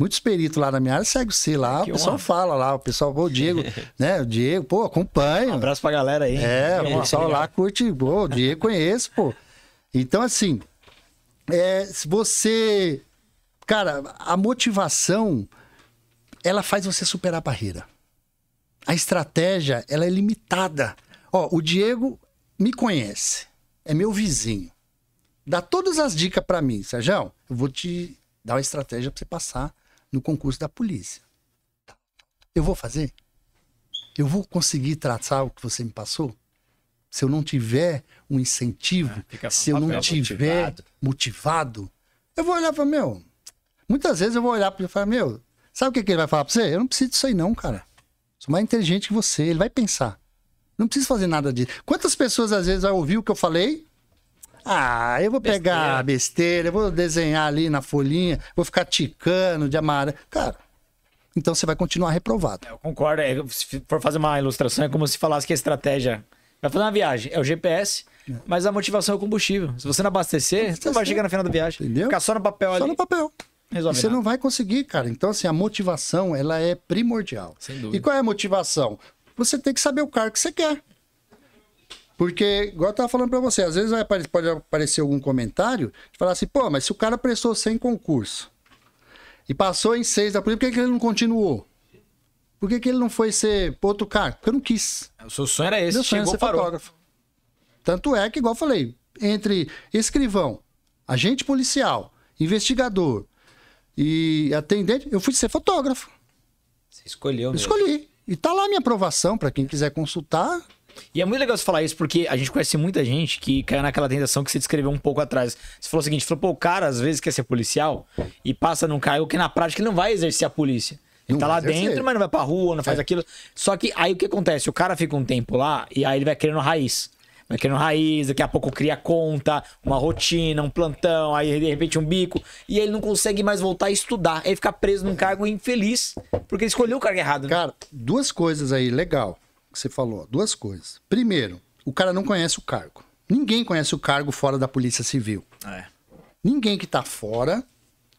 muitos peritos lá na minha área seguem você lá, é que o pessoal honra. fala lá, o pessoal, o Diego, né? O Diego, pô, acompanha. Um abraço pra galera aí. É, o pessoal lá curte, pô, o Diego conhece pô. Então, assim, é, se você. Cara, a motivação, ela faz você superar a barreira. A estratégia, ela é limitada. Ó, o Diego me conhece, é meu vizinho. Dá todas as dicas para mim, Sérgio. Eu vou te dar uma estratégia para você passar no concurso da polícia. Eu vou fazer? Eu vou conseguir traçar o que você me passou? Se eu não tiver um incentivo, é, se eu não tiver motivado. motivado. eu vou olhar para meu. Muitas vezes eu vou olhar para ele e falar: Meu, sabe o que, que ele vai falar para você? Eu não preciso disso aí, não, cara. Sou mais inteligente que você. Ele vai pensar. Não preciso fazer nada disso. Quantas pessoas às vezes vai ouvir o que eu falei ah, eu vou besteira. pegar besteira, eu vou desenhar ali na folhinha, vou ficar ticando de amarelo. Cara, então você vai continuar reprovado. É, eu concordo. É, se for fazer uma ilustração, é como se falasse que a estratégia. Vai fazer uma viagem, é o GPS, é. mas a motivação é o combustível. Se você não abastecer, você não vai chegar no final da viagem. Entendeu? Ficar só no papel só ali. Só no papel. Resolve e você nada. não vai conseguir, cara. Então, assim, a motivação, ela é primordial. Sem dúvida. E qual é a motivação? Você tem que saber o carro que você quer. Porque, igual eu tava falando para você, às vezes vai aparecer, pode aparecer algum comentário e falar assim, pô, mas se o cara prestou sem concurso e passou em seis da polícia, por que, que ele não continuou? Por que, que ele não foi ser outro cargo? Porque eu não quis. O seu sonho era esse, Meu sonho chegou, era ser parou. fotógrafo. Tanto é que, igual eu falei, entre escrivão, agente policial, investigador e atendente, eu fui ser fotógrafo. Você escolheu né? Escolhi. E tá lá minha aprovação para quem quiser consultar. E é muito legal você falar isso, porque a gente conhece muita gente que cai naquela tentação que você descreveu um pouco atrás. Você falou o seguinte: falou, pô, o cara às vezes quer ser policial e passa num cargo que na prática ele não vai exercer a polícia. Ele não tá lá dentro, mas não vai pra rua, não faz é. aquilo. Só que aí o que acontece? O cara fica um tempo lá e aí ele vai querendo raiz. Vai querendo raiz, daqui a pouco cria conta, uma rotina, um plantão, aí de repente um bico. E ele não consegue mais voltar a estudar. Aí fica preso num cargo infeliz, porque ele escolheu o cargo errado. Né? Cara, duas coisas aí, legal que você falou, duas coisas. Primeiro, o cara não conhece o cargo. Ninguém conhece o cargo fora da Polícia Civil. É. Ninguém que está fora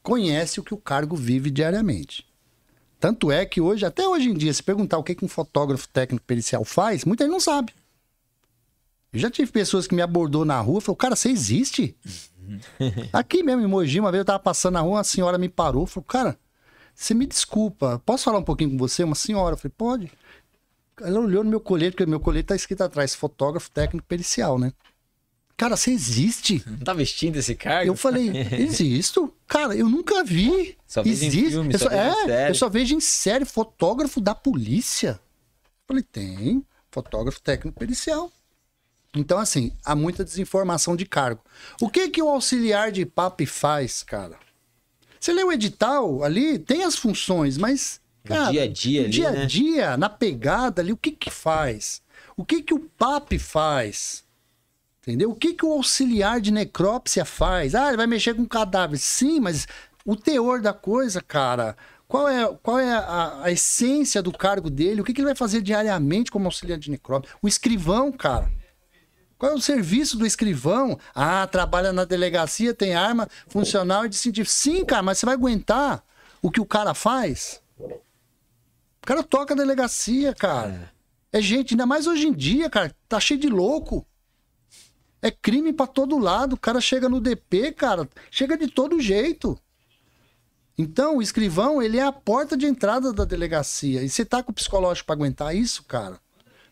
conhece o que o cargo vive diariamente. Tanto é que hoje, até hoje em dia, se perguntar o que, que um fotógrafo técnico pericial faz, muita gente não sabe. Eu já tive pessoas que me abordou na rua e falou, cara, você existe? Uhum. Aqui mesmo em Mogi, uma vez eu tava passando na rua, uma senhora me parou, falou, cara, você me desculpa, posso falar um pouquinho com você? Uma senhora, eu falei, pode. Ela olhou no meu colete, porque meu colete tá escrito atrás, fotógrafo técnico pericial, né? Cara, você existe? Tá vestindo esse cargo? Eu falei, existo? Cara, eu nunca vi. Só vejo em filme, eu só, é, eu só vejo em série fotógrafo da polícia. Eu falei, tem fotógrafo técnico pericial. Então, assim, há muita desinformação de cargo. O que que o auxiliar de PAP faz, cara? Você lê o edital ali, tem as funções, mas Cara, dia a dia, ali, dia a né? dia, na pegada ali, o que que faz? O que que o PAP faz? Entendeu? O que que o auxiliar de necrópsia faz? Ah, ele vai mexer com cadáver. Sim, mas o teor da coisa, cara, qual é, qual é a, a essência do cargo dele? O que, que ele vai fazer diariamente como auxiliar de necrópsia? O escrivão, cara. Qual é o serviço do escrivão? Ah, trabalha na delegacia, tem arma funcional e distintivo. Sim, cara, mas você vai aguentar o que o cara faz? O cara toca a delegacia, cara. É. é. gente, ainda mais hoje em dia, cara, tá cheio de louco. É crime para todo lado. O cara chega no DP, cara, chega de todo jeito. Então, o escrivão, ele é a porta de entrada da delegacia. E você tá com o psicológico para aguentar isso, cara?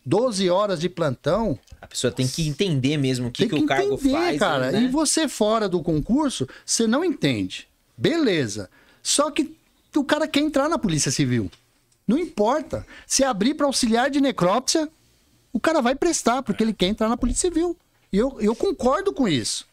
12 horas de plantão. A pessoa tem que entender mesmo o que, que, que, o cargo entender, faz. Né? cara. Né? E você fora do concurso, você não entende. Beleza. Só que o cara quer entrar na Polícia Civil. Não importa. Se abrir para auxiliar de necrópsia, o cara vai prestar, porque ele quer entrar na Polícia Civil. E eu, eu concordo com isso.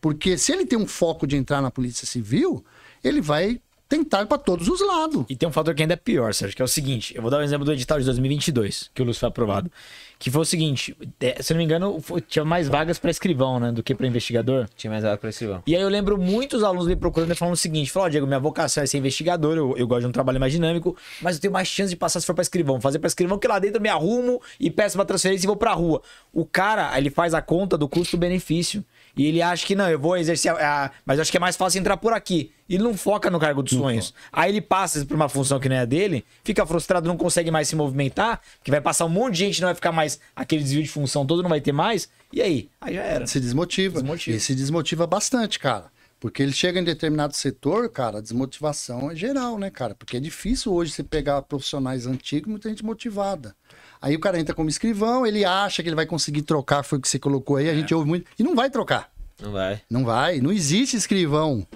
Porque se ele tem um foco de entrar na Polícia Civil, ele vai tentar para todos os lados. E tem um fator que ainda é pior, Sérgio, que é o seguinte: eu vou dar um exemplo do edital de 2022, que o Lúcio foi aprovado. Que foi o seguinte: é, se não me engano, tinha mais vagas para escrivão, né? Do que para investigador. Tinha mais vagas para escrivão. E aí eu lembro muitos alunos me procurando e falando o seguinte: falou, oh, Diego, minha vocação é ser investigador, eu, eu, gosto de um trabalho mais dinâmico, mas eu tenho mais chance de passar se for para escrivão. Fazer para escrivão, que lá dentro eu me arrumo e peço uma transferência e vou para rua. O cara, ele faz a conta do custo-benefício. E ele acha que não, eu vou exercer, a, mas eu acho que é mais fácil entrar por aqui. e não foca no cargo dos sonhos. Aí ele passa por uma função que não é dele, fica frustrado, não consegue mais se movimentar, que vai passar um monte de gente, não vai ficar mais aquele desvio de função todo, não vai ter mais. E aí? Aí já era. Se desmotiva. desmotiva. E se desmotiva bastante, cara. Porque ele chega em determinado setor, cara, a desmotivação é geral, né, cara? Porque é difícil hoje você pegar profissionais antigos, muita gente motivada. Aí o cara entra como escrivão, ele acha que ele vai conseguir trocar, foi o que você colocou aí, a é. gente ouve muito. E não vai trocar. Não vai. Não vai. Não existe escrivão.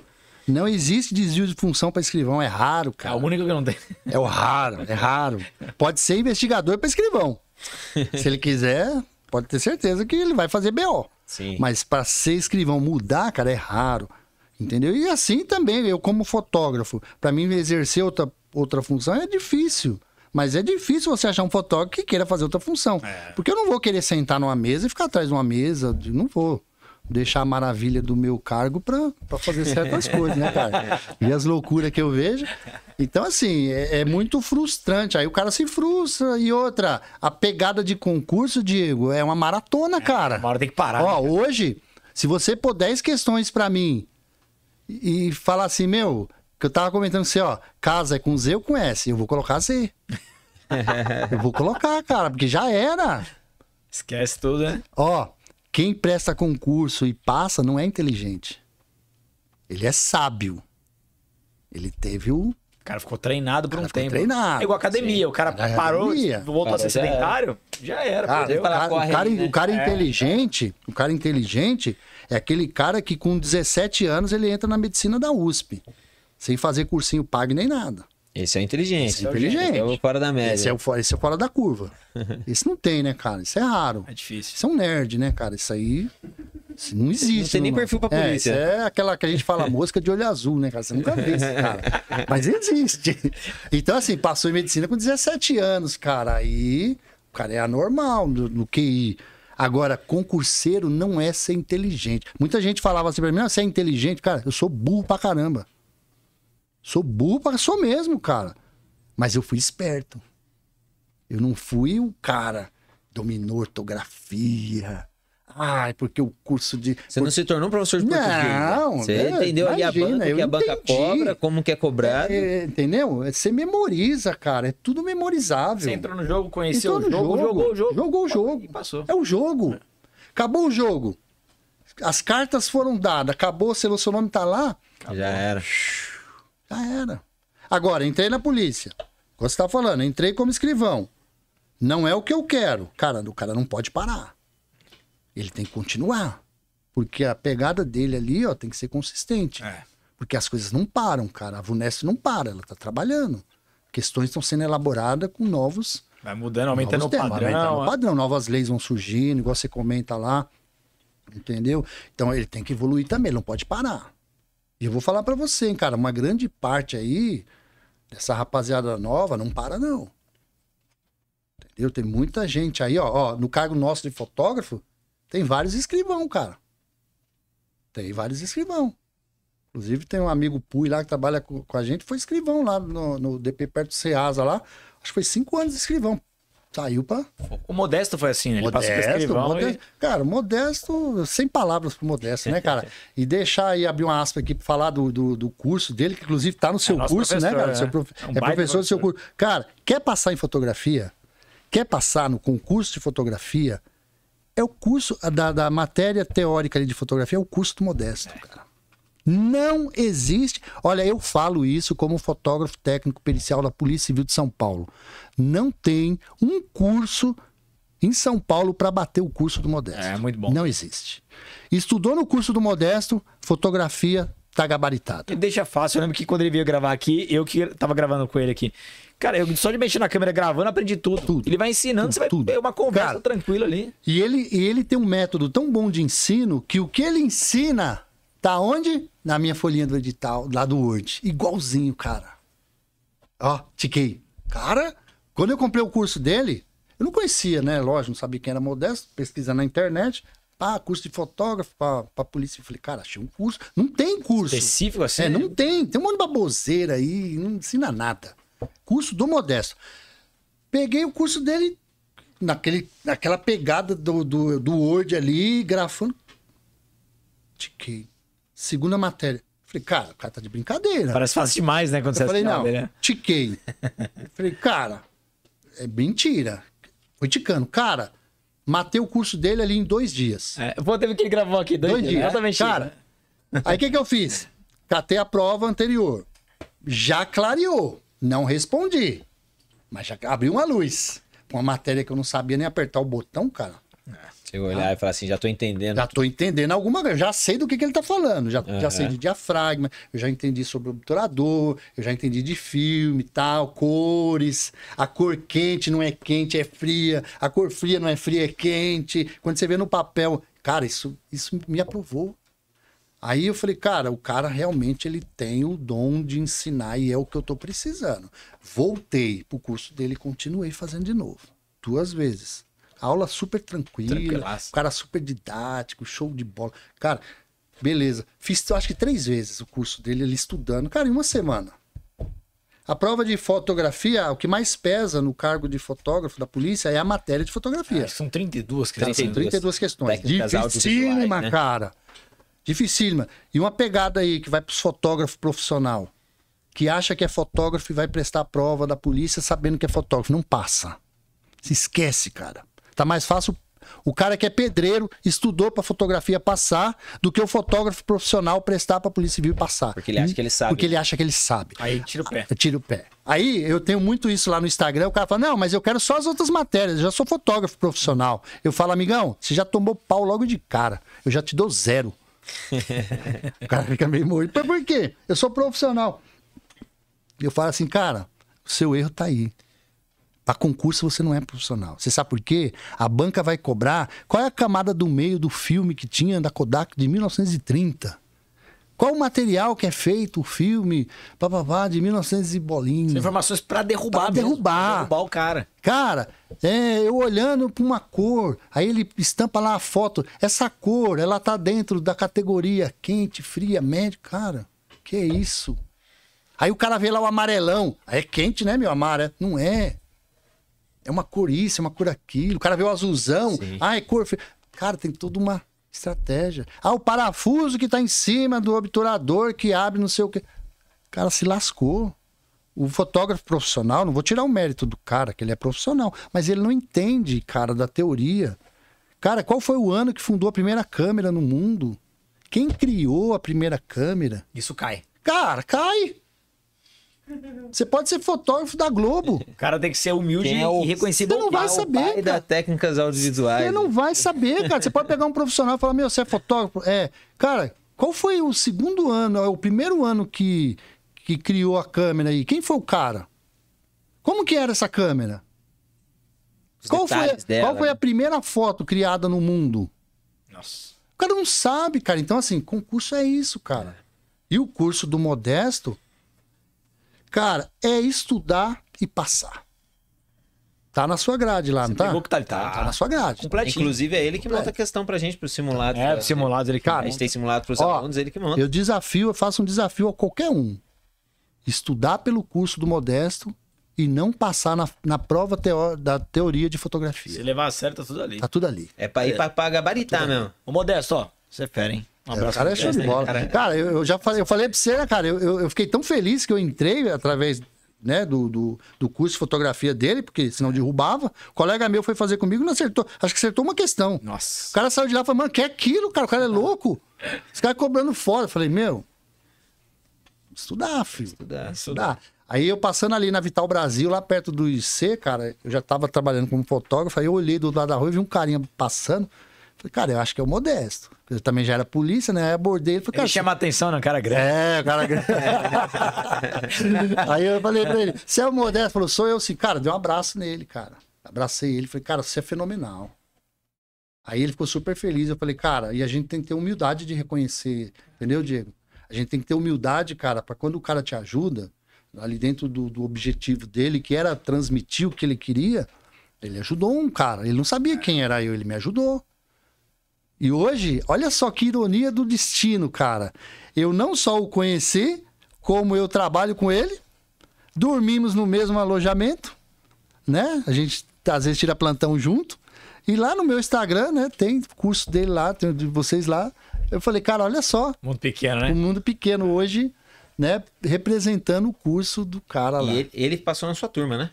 Não existe desvio de função para escrivão, é raro, cara. É o único que não tem. É o raro, é raro. Pode ser investigador para escrivão. Se ele quiser, pode ter certeza que ele vai fazer BO. Sim. Mas para ser escrivão mudar, cara, é raro. Entendeu? E assim também, eu como fotógrafo, para mim exercer outra, outra função é difícil. Mas é difícil você achar um fotógrafo que queira fazer outra função. É. Porque eu não vou querer sentar numa mesa e ficar atrás de uma mesa. Não vou deixar a maravilha do meu cargo para fazer certas coisas, né, cara? E as loucuras que eu vejo. Então, assim, é, é, muito frustrante. Aí o cara se frustra. E outra, a pegada de concurso, Diego, é uma maratona, é, cara. uma hora tem que parar. Ó, né? hoje, se você pôr 10 questões para mim e falar assim, meu, que eu tava comentando assim, você, ó, casa é com Z ou com S? Eu vou colocar Z. eu vou colocar, cara, porque já era. Esquece tudo, né? Ó, quem presta concurso e passa não é inteligente. Ele é sábio. Ele teve o. O cara ficou treinado por um tempo. Treinado. É igual academia. Sim. O cara parou, voltou a ser sedentário, já era. Cara, ah, O cara, o cara, né? o cara é. inteligente, o cara inteligente é aquele cara que com 17 anos ele entra na medicina da USP. Sem fazer cursinho pago nem nada. Esse é inteligente. Esse é inteligente. Esse é o fora da média. Esse é o, esse é o fora da curva. esse não tem, né, cara? Isso é raro. É difícil. Isso é um nerd, né, cara? Isso aí isso não existe. Não tem nem perfil pra é, polícia. É, isso é aquela que a gente fala mosca de olho azul, né, cara? Você nunca vê isso, cara. Mas existe. Então, assim, passou em medicina com 17 anos, cara. Aí o cara é anormal no, no QI. Agora, concurseiro não é ser inteligente. Muita gente falava assim pra mim, não, você é inteligente, cara, eu sou burro pra caramba. Sou burro, para sou mesmo, cara. Mas eu fui esperto. Eu não fui o cara dominou ortografia. Ai, porque o curso de. Você não se tornou um professor de português. Né? Não, né? você é, entendeu imagina, ali a banca, que a banca cobra, como que é cobrado. É, entendeu? É, você memoriza, cara. É tudo memorizável. Você entrou no jogo, conheceu entrou o jogo, jogo, jogou o jogo. Jogou o jogo. E passou. É o jogo. É. Acabou o jogo. As cartas foram dadas, acabou, seu nome tá lá. Acabou. Já era. Já era. Agora, entrei na polícia. Como você tá falando, entrei como escrivão. Não é o que eu quero. Cara, o cara não pode parar. Ele tem que continuar. Porque a pegada dele ali, ó, tem que ser consistente. É. Porque as coisas não param, cara. A Vunesp não para, ela tá trabalhando. Questões estão sendo elaboradas com novos. Vai mudando, aumentando o padrão. Aumentando o é. padrão, novas leis vão surgindo, igual você comenta lá. Entendeu? Então ele tem que evoluir também, ele não pode parar. E eu vou falar para você, hein, cara, uma grande parte aí dessa rapaziada nova não para, não. Entendeu? Tem muita gente aí, ó, ó no cargo nosso de fotógrafo, tem vários escrivão, cara. Tem vários escrivão. Inclusive tem um amigo Pui lá que trabalha com, com a gente, foi escrivão lá no, no DP perto do Ceasa lá. Acho que foi cinco anos de escrivão saiu pra. O Modesto foi assim, né? Ele modesto, modesto e... Cara, Modesto, sem palavras pro Modesto, né, cara? e deixar aí abrir uma aspa aqui pra falar do, do, do curso dele, que inclusive tá no é né, seu é curso, né, cara? Prof... É, um é professor, do seu curso. Cara, quer passar em fotografia? Quer passar no concurso de fotografia? É o curso da, da matéria teórica ali de fotografia, é o curso do Modesto, cara. Não existe. Olha, eu falo isso como fotógrafo técnico pericial da Polícia Civil de São Paulo. Não tem um curso em São Paulo para bater o curso do Modesto. É, muito bom. Não existe. Estudou no curso do Modesto, fotografia tá gabaritada. deixa fácil, eu lembro que quando ele veio gravar aqui, eu que tava gravando com ele aqui. Cara, eu só de mexer na câmera gravando, aprendi tudo. tudo ele vai ensinando, tudo, você vai tudo. ter uma conversa Cara, tranquila ali. E ele, e ele tem um método tão bom de ensino que o que ele ensina Tá onde? Na minha folhinha do edital, lá do Word. Igualzinho, cara. Ó, tiquei. Cara, quando eu comprei o curso dele, eu não conhecia, né? Lógico, não sabia quem era Modesto, pesquisa na internet. Pá, curso de fotógrafo pra, pra polícia. Eu falei, cara, achei um curso. Não tem curso. Específico assim? É, não né? tem. Tem um monte de baboseira aí, não ensina nada. Curso do Modesto. Peguei o curso dele naquele, naquela pegada do, do, do Word ali, grafando. Tiquei segunda matéria. Falei, cara, o cara tá de brincadeira. Parece fácil demais, né? Quando eu você falei, não, né? tiquei. falei, cara, é mentira. Foi ticando. Cara, matei o curso dele ali em dois dias. É, pô, teve que ele gravou aqui dois, dois dias. dias. Né? Cara, aí o que, que eu fiz? Catei a prova anterior. Já clareou. Não respondi. Mas já abriu uma luz. Uma matéria que eu não sabia nem apertar o botão, cara. É. Você a olhar e falar assim, já tô entendendo. Já tô entendendo alguma coisa, já sei do que, que ele tá falando, já, uhum. já sei de diafragma, eu já entendi sobre o obturador, eu já entendi de filme e tal, cores, a cor quente não é quente, é fria, a cor fria não é fria, é quente. Quando você vê no papel, cara, isso, isso me aprovou. Aí eu falei, cara, o cara realmente ele tem o dom de ensinar e é o que eu tô precisando. Voltei pro curso dele e continuei fazendo de novo, duas vezes aula super tranquila, cara super didático, show de bola. Cara, beleza. Fiz, eu acho que três vezes o curso dele, ele estudando. Cara, em uma semana. A prova de fotografia, o que mais pesa no cargo de fotógrafo da polícia é a matéria de fotografia. Ah, são 32 questões. São 32 questões. Né? Dificílima, né? cara. Dificílima. E uma pegada aí que vai para os fotógrafos profissional, que acha que é fotógrafo e vai prestar a prova da polícia sabendo que é fotógrafo. Não passa. Se esquece, cara. Tá mais fácil o cara que é pedreiro estudou para fotografia passar do que o fotógrafo profissional prestar para a Polícia Civil passar. Porque ele acha que ele sabe. Porque ele né? acha que ele sabe. Aí tira o pé. Ah, tira o pé. Aí eu tenho muito isso lá no Instagram. O cara fala: Não, mas eu quero só as outras matérias. Eu já sou fotógrafo profissional. Eu falo, amigão, você já tomou pau logo de cara. Eu já te dou zero. o cara fica meio morto. Mas por quê? Eu sou profissional. Eu falo assim, cara, o seu erro tá aí. Para tá concurso você não é profissional. Você sabe por quê? A banca vai cobrar. Qual é a camada do meio do filme que tinha da Kodak de 1930? Qual o material que é feito o filme, papapá, de 1900 e bolinha? informações para derrubar, pra derrubar. Pra derrubar o cara. Cara, é, eu olhando para uma cor, aí ele estampa lá a foto. Essa cor, ela tá dentro da categoria quente, fria, médio. Cara, que é isso? Aí o cara vê lá o amarelão. é quente, né, meu? Amarelo. É? Não é. É uma cor isso, é uma cor aquilo. O cara vê o azulzão. Sim. Ah, é cor. Cara, tem toda uma estratégia. Ah, o parafuso que tá em cima do obturador que abre não sei o quê. O cara se lascou. O fotógrafo profissional, não vou tirar o mérito do cara, que ele é profissional, mas ele não entende, cara, da teoria. Cara, qual foi o ano que fundou a primeira câmera no mundo? Quem criou a primeira câmera? Isso cai. Cara, cai. Você pode ser fotógrafo da Globo. O cara tem que ser humilde é o... e reconhecido. Você não vai saber, cara. técnicas audiovisuais. Você não vai saber, cara. Você pode pegar um profissional e falar: "Meu, você é fotógrafo?" É. Cara, qual foi o segundo ano, é o primeiro ano que que criou a câmera aí? Quem foi o cara? Como que era essa câmera? Qual foi, dela, qual foi a né? primeira foto criada no mundo? Nossa. O cara não sabe, cara. Então, assim, concurso é isso, cara. É. E o curso do Modesto, Cara, é estudar e passar. Tá na sua grade lá, não tá? Pegou que tá, tá? Tá na tá sua grade. Completinho. Inclusive, é ele que monta a questão pra gente pro simulado. É, pra... simulado ele Cara, A gente tem simulado pros ó, alunos, ele que monta. Eu desafio, eu faço um desafio a qualquer um. Estudar pelo curso do Modesto e não passar na, na prova teó, da teoria de fotografia. Se levar a sério, tá tudo ali. Tá tudo ali. É pra ir é. pra, pra gabaritar, tá mesmo. Ô, Modesto, ó, você é fera, hein? Um é, cara é show de bola. Cara, cara eu, já falei, eu falei pra você, né, cara? Eu, eu fiquei tão feliz que eu entrei através né, do, do, do, curso de fotografia dele, porque senão derrubava. O colega meu foi fazer comigo e não acertou. Acho que acertou uma questão. Nossa. O cara saiu de lá e falou, mano, que é aquilo, cara? O cara é louco. Os caras cobrando fora. Eu falei, meu, estudar, filho. Estudar, estudar. estudar. Aí eu passando ali na Vital Brasil, lá perto do IC, cara, eu já tava trabalhando como fotógrafo, aí eu olhei do lado da rua e vi um carinha passando cara, eu acho que é o Modesto. Eu também já era polícia, né? Aí abordei ele. Falei, ele chama atenção, não, né? cara grande. É, o cara grande. aí eu falei pra ele, você é o Modesto? falou, sou eu sim. Cara, dei um abraço nele, cara. Abracei ele, falei, cara, você é fenomenal. Aí ele ficou super feliz. Eu falei, cara, e a gente tem que ter humildade de reconhecer, entendeu, Diego? A gente tem que ter humildade, cara, para quando o cara te ajuda, ali dentro do, do objetivo dele, que era transmitir o que ele queria, ele ajudou um cara. Ele não sabia quem era eu, ele me ajudou. E hoje, olha só que ironia do destino, cara. Eu não só o conheci, como eu trabalho com ele, dormimos no mesmo alojamento, né? A gente às vezes tira plantão junto. E lá no meu Instagram, né, tem curso dele lá, tem de vocês lá. Eu falei, cara, olha só. Mundo pequeno, né? O mundo pequeno hoje, né, representando o curso do cara lá. E ele, ele, passou na sua turma, né?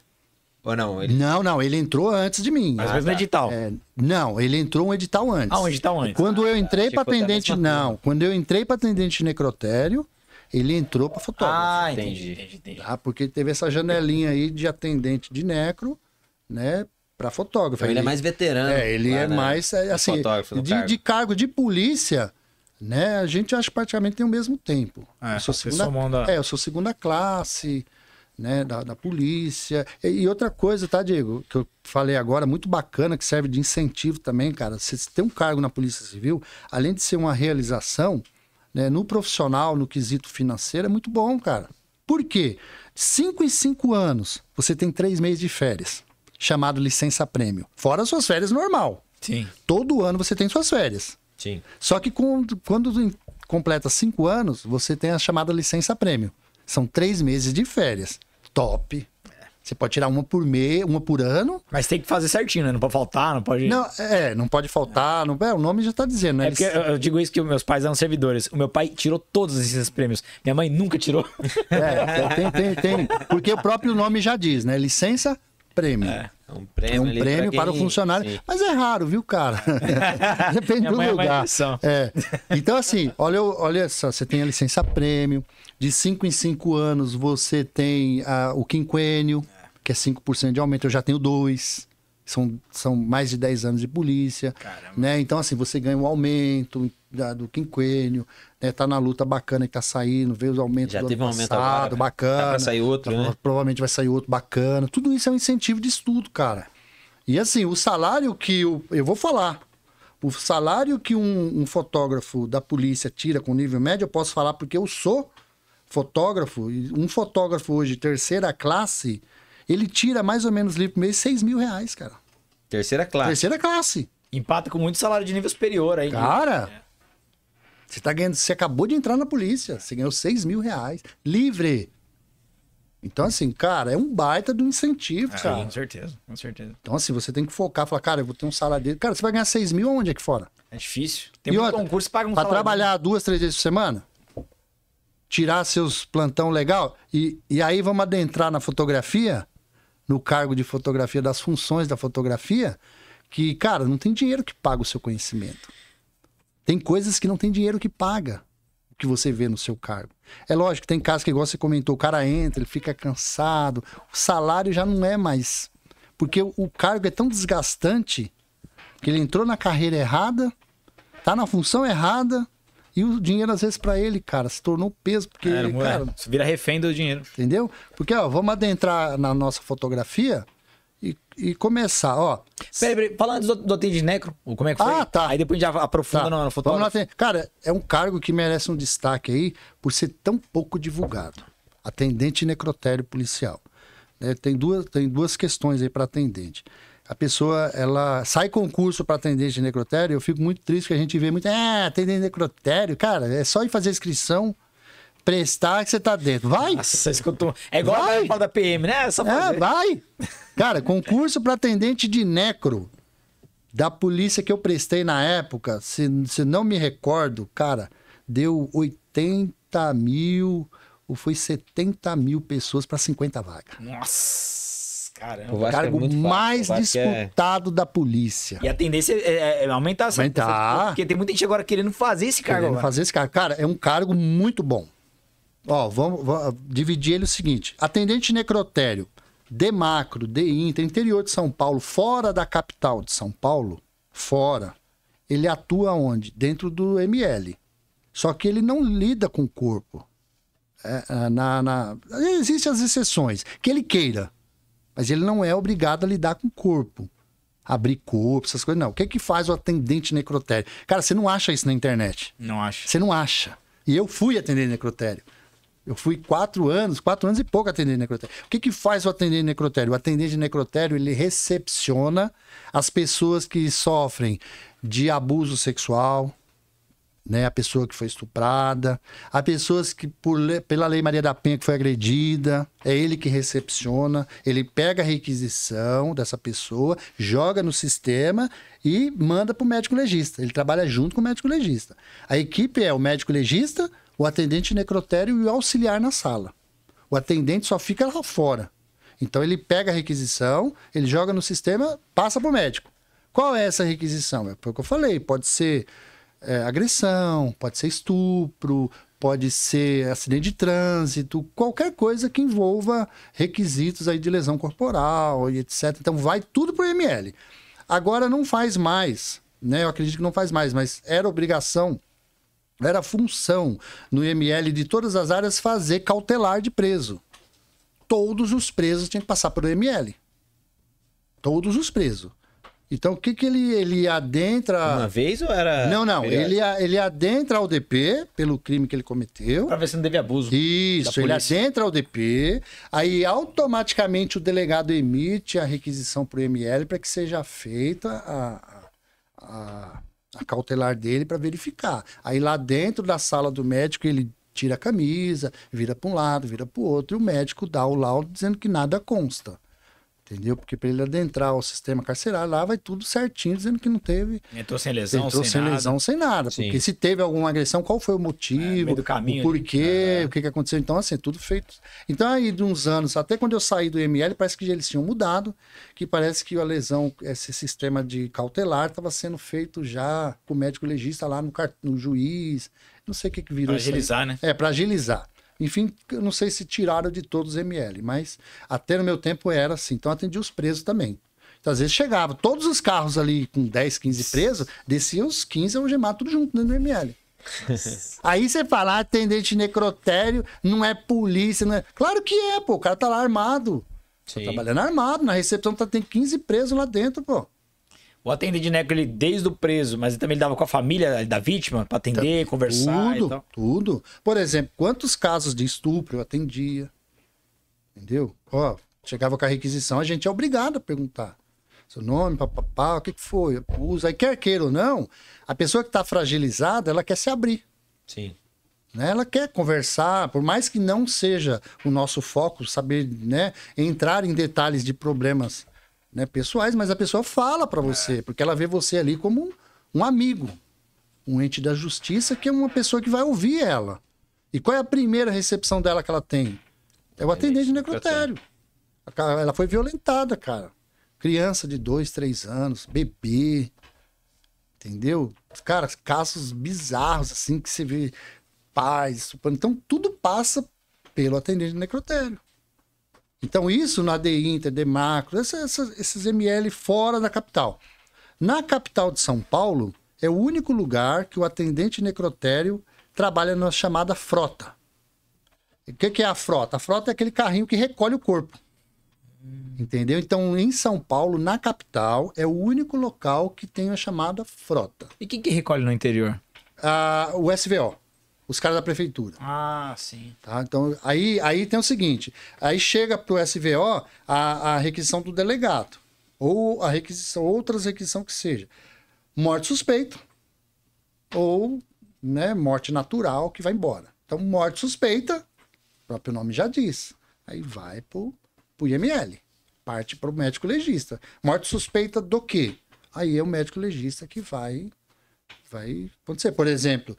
Ou não? Ele... Não, não, ele entrou antes de mim. Mas ah, mesmo tá. edital. É, não, ele entrou um edital antes. Ah, um edital antes. Quando ah, eu tá. entrei para atendente. Não, quando eu entrei para atendente necrotério, ele entrou para fotógrafo. Ah, entendi, entendi, entendi. Ah, porque teve essa janelinha aí de atendente de necro, né? Para fotógrafo. Então, ele, é ele, é mais veterano. É, ele lá, é né? mais. É, assim, fotógrafo de, cargo. de cargo de polícia né? A gente acha que praticamente tem o mesmo tempo. É, eu sou segunda, é, eu sou segunda classe, né, da, da polícia. E, e, outra coisa, tá, Diego, que eu falei agora, muito bacana, que serve de incentivo também, cara. Você tem um cargo na Polícia Civil, além de ser uma realização, né, no profissional, no quesito financeiro, é muito bom, cara. Por quê? Cinco em cinco anos, você tem três meses de férias, chamado licença-prêmio. Fora suas férias normal. Sim. Todo ano você tem suas férias. Sim. Só que com, quando completa cinco anos, você tem a chamada licença-prêmio. São três meses de férias top. Você pode tirar uma por mês, uma por ano. Mas tem que fazer certinho, né? Não pode faltar, não pode. Não, é, não pode faltar. Não, é, o nome já tá dizendo, né? É porque eu, eu digo isso que meus pais eram servidores. O meu pai tirou todos esses prêmios. Minha mãe nunca tirou. É, tem, tem, tem. Porque o próprio nome já diz, né? Licença prêmio. É, é. Um prêmio, é um prêmio para, quem... o funcionário. Sim. Mas é raro, viu, cara? Depende do é lugar. É Então, assim, olha, olha só, você tem a licença prêmio, de 5 em 5 anos você tem a, ah, o quinquênio, é. que é 5% de aumento, eu já tenho dois. São, são mais de 10 anos de polícia. Caramba. Né? Então, assim, você ganha um aumento da, do quinquênio, né? Tá na luta bacana que tá saindo, veio os aumentos Já do teve ano um aumento passado, agora. Né? Tá bacana. vai sair outro, tá, né? Provavelmente vai sair outro bacana. Tudo isso é um incentivo de estudo, cara. E assim, o salário que eu vou falar, o salário que um, um fotógrafo da polícia tira com nível médio, eu posso falar porque eu sou fotógrafo. Um fotógrafo hoje, terceira classe, ele tira mais ou menos livre por mês 6 mil reais, cara. Terceira classe. Terceira classe. Empata com muito salário de nível superior aí. Né? Cara, é. Você tá ganhando, você acabou de entrar na polícia, você ganhou 6 mil reais. Livre! Então, assim, cara, é um baita do incentivo, ah, cara. Com certeza, com certeza. Então, assim, você tem que focar, falar, cara, eu vou ter um salário dele. Cara, você vai ganhar 6 mil aonde aqui fora? É difícil. Tem e um concurso que paga um pra salário. trabalhar duas, três vezes por semana? Tirar seus plantão legal? E, e aí vamos adentrar na fotografia, no cargo de fotografia, das funções da fotografia, que, cara, não tem dinheiro que paga o seu conhecimento. Tem coisas que não tem dinheiro que paga o que você vê no seu cargo. É lógico, tem casos que, igual você comentou, o cara entra, ele fica cansado, o salário já não é mais. Porque o, cargo é tão desgastante que ele entrou na carreira errada, tá na função errada, e o dinheiro, às vezes, para ele, cara, se tornou peso. Porque, é, é, cara, Você vira refém do dinheiro. Entendeu? Porque, ó, vamos adentrar na nossa fotografia e começar, ó. Peraí, peraí, falando do, do Necro, como é que foi? Ah, tá. Aí depois a gente já aprofunda tá. no, fotógrafo. Vamos lá, cara, é um cargo que merece um destaque aí por ser tão pouco divulgado. Atendente necrotério policial. É, tem, duas, tem duas questões aí para atendente. A pessoa, ela sai concurso para atendente de necrotério, eu fico muito triste que a gente vê muito, ah, atendente necrotério, cara, é só ir fazer inscrição, prestar que você tá dentro. Vai! Nossa, escutou. É igual vai. a da PM, né? Só é, vai! Cara, concurso para atendente de necro. Da polícia que eu prestei na época, se, se não me recordo, cara, deu 80 mil, ou foi 70 mil pessoas para 50 vagas. Nossa! Caramba, o é cargo é mais disputado é... da polícia. E a tendência é, é, é aumentar. Aumentar. Porque tem muita gente agora querendo fazer esse cargo. Querendo fazer esse cargo. Cara, é um cargo muito bom. Ó, vamos, vamos ah, dividir ele o seguinte: atendente necrotério, macro, de Inter, interior de São Paulo, fora da capital de São Paulo, fora, ele atua onde? Dentro do ML. Só que ele não lida com o corpo. É, é, na, na... Existem as exceções, que ele queira, mas ele não é obrigado a lidar com o corpo. Abrir corpo, essas coisas, não. O que é que faz o atendente necrotério? Cara, você não acha isso na internet. Não acha. Você não acha. E eu fui atendente necrotério. Eu fui quatro anos, quatro anos e pouco atendendo necrotério. O que, que faz o atendente necrotério? O atendente necrotério ele recepciona as pessoas que sofrem de abuso sexual, né? A pessoa que foi estuprada, a pessoas que por, pela Lei Maria da Penha que foi agredida, é ele que recepciona, ele pega a requisição dessa pessoa, joga no sistema e manda para o médico legista. Ele trabalha junto com o médico legista. A equipe é o médico legista, o atendente necrotério e o auxiliar na sala. O atendente só fica lá fora. Então ele pega a requisição, ele joga no sistema, passa para o médico. Qual é essa requisição? É o que eu falei, pode ser é, agressão, pode ser estupro, pode ser acidente de trânsito, qualquer coisa que envolva requisitos aí de lesão corporal e etc. Então vai tudo para o IML. Agora não faz mais, né? Eu acredito que não faz mais, mas era obrigação era função no IML de todas as áreas fazer cautelar de preso. Todos os presos tinham que passar pelo IML. Todos os presos. Então, o que, que ele, ele adentra. Uma vez ou era. Não, não. Ele, ele adentra ao DP pelo crime que ele cometeu. Pra ver se não teve abuso. Isso, ele adentra ao DP. Aí, automaticamente, o delegado emite a requisição para o ML para que seja feita a, a, a cautelar dele para verificar. Aí lá dentro da sala do médico ele tira a camisa, vira para um lado, vira para o outro e o médico dá o laudo dizendo que nada consta. Entendeu? Porque para ele adentrar o sistema carcerário, lá vai tudo certinho, dizendo que não teve. Entrou sem lesão, entrou sem, sem nada. lesão, sem nada. Sim. Porque se teve alguma agressão, qual foi o motivo, é, do caminho, o porquê, é. o que, que aconteceu. Então, assim, tudo feito. Então, aí de uns anos, até quando eu saí do ML, parece que eles tinham mudado, que parece que a lesão, esse sistema de cautelar, estava sendo feito já com o médico legista lá no, no juiz. Não sei o que, que virou. Para agilizar, né? É, para agilizar. Enfim, eu não sei se tiraram de todos os ML, mas até no meu tempo era assim. Então atendia os presos também. Então, às vezes chegava, todos os carros ali com 10, 15 presos, desciam os 15 algemados tudo junto dentro do ML. Aí você fala, atendente necrotério, não é polícia, não é. Claro que é, pô, o cara tá lá armado. Tá trabalhando armado, na recepção tá, tem 15 presos lá dentro, pô. O atendente Neco, ele desde o preso, mas também ele dava com a família da vítima para atender, tá. conversar. Tudo, tudo. Por exemplo, quantos casos de estupro eu atendia? Entendeu? Ó, chegava com a requisição, a gente é obrigado a perguntar. Seu nome, papapá, o que, que foi? usa Aí quer queira ou não, a pessoa que está fragilizada, ela quer se abrir. Sim. Né? Ela quer conversar, por mais que não seja o nosso foco, saber né, entrar em detalhes de problemas né, pessoais, mas a pessoa fala para você, é. porque ela vê você ali como um, amigo, um ente da justiça que é uma pessoa que vai ouvir ela. E qual é a primeira recepção dela que ela tem? É o atendente necrotério. Ela foi violentada, cara. Criança de dois, três anos, bebê. Entendeu? Cara, casos bizarros, assim, que você vê pais. Então, tudo passa pelo atendente necrotério. Então, isso na AD Inter, de Macro, esses, esses ML fora da capital. Na capital de São Paulo, é o único lugar que o atendente necrotério trabalha na chamada frota. O que é a frota? A frota é aquele carrinho que recolhe o corpo. Entendeu? Então, em São Paulo, na capital, é o único local que tem a chamada frota. E quem que recolhe no interior? Ah, o SVO os caras da prefeitura. Ah, sim. Tá? Então, aí, aí tem o seguinte: aí chega para o SVO a, a requisição do delegado, ou a requisição, outras requisição que seja. Morte suspeita, ou né, morte natural que vai embora. Então, morte suspeita, o próprio nome já diz. Aí vai para o IML, parte para o médico legista. Morte suspeita do quê? Aí é o médico legista que vai, vai acontecer. Por exemplo,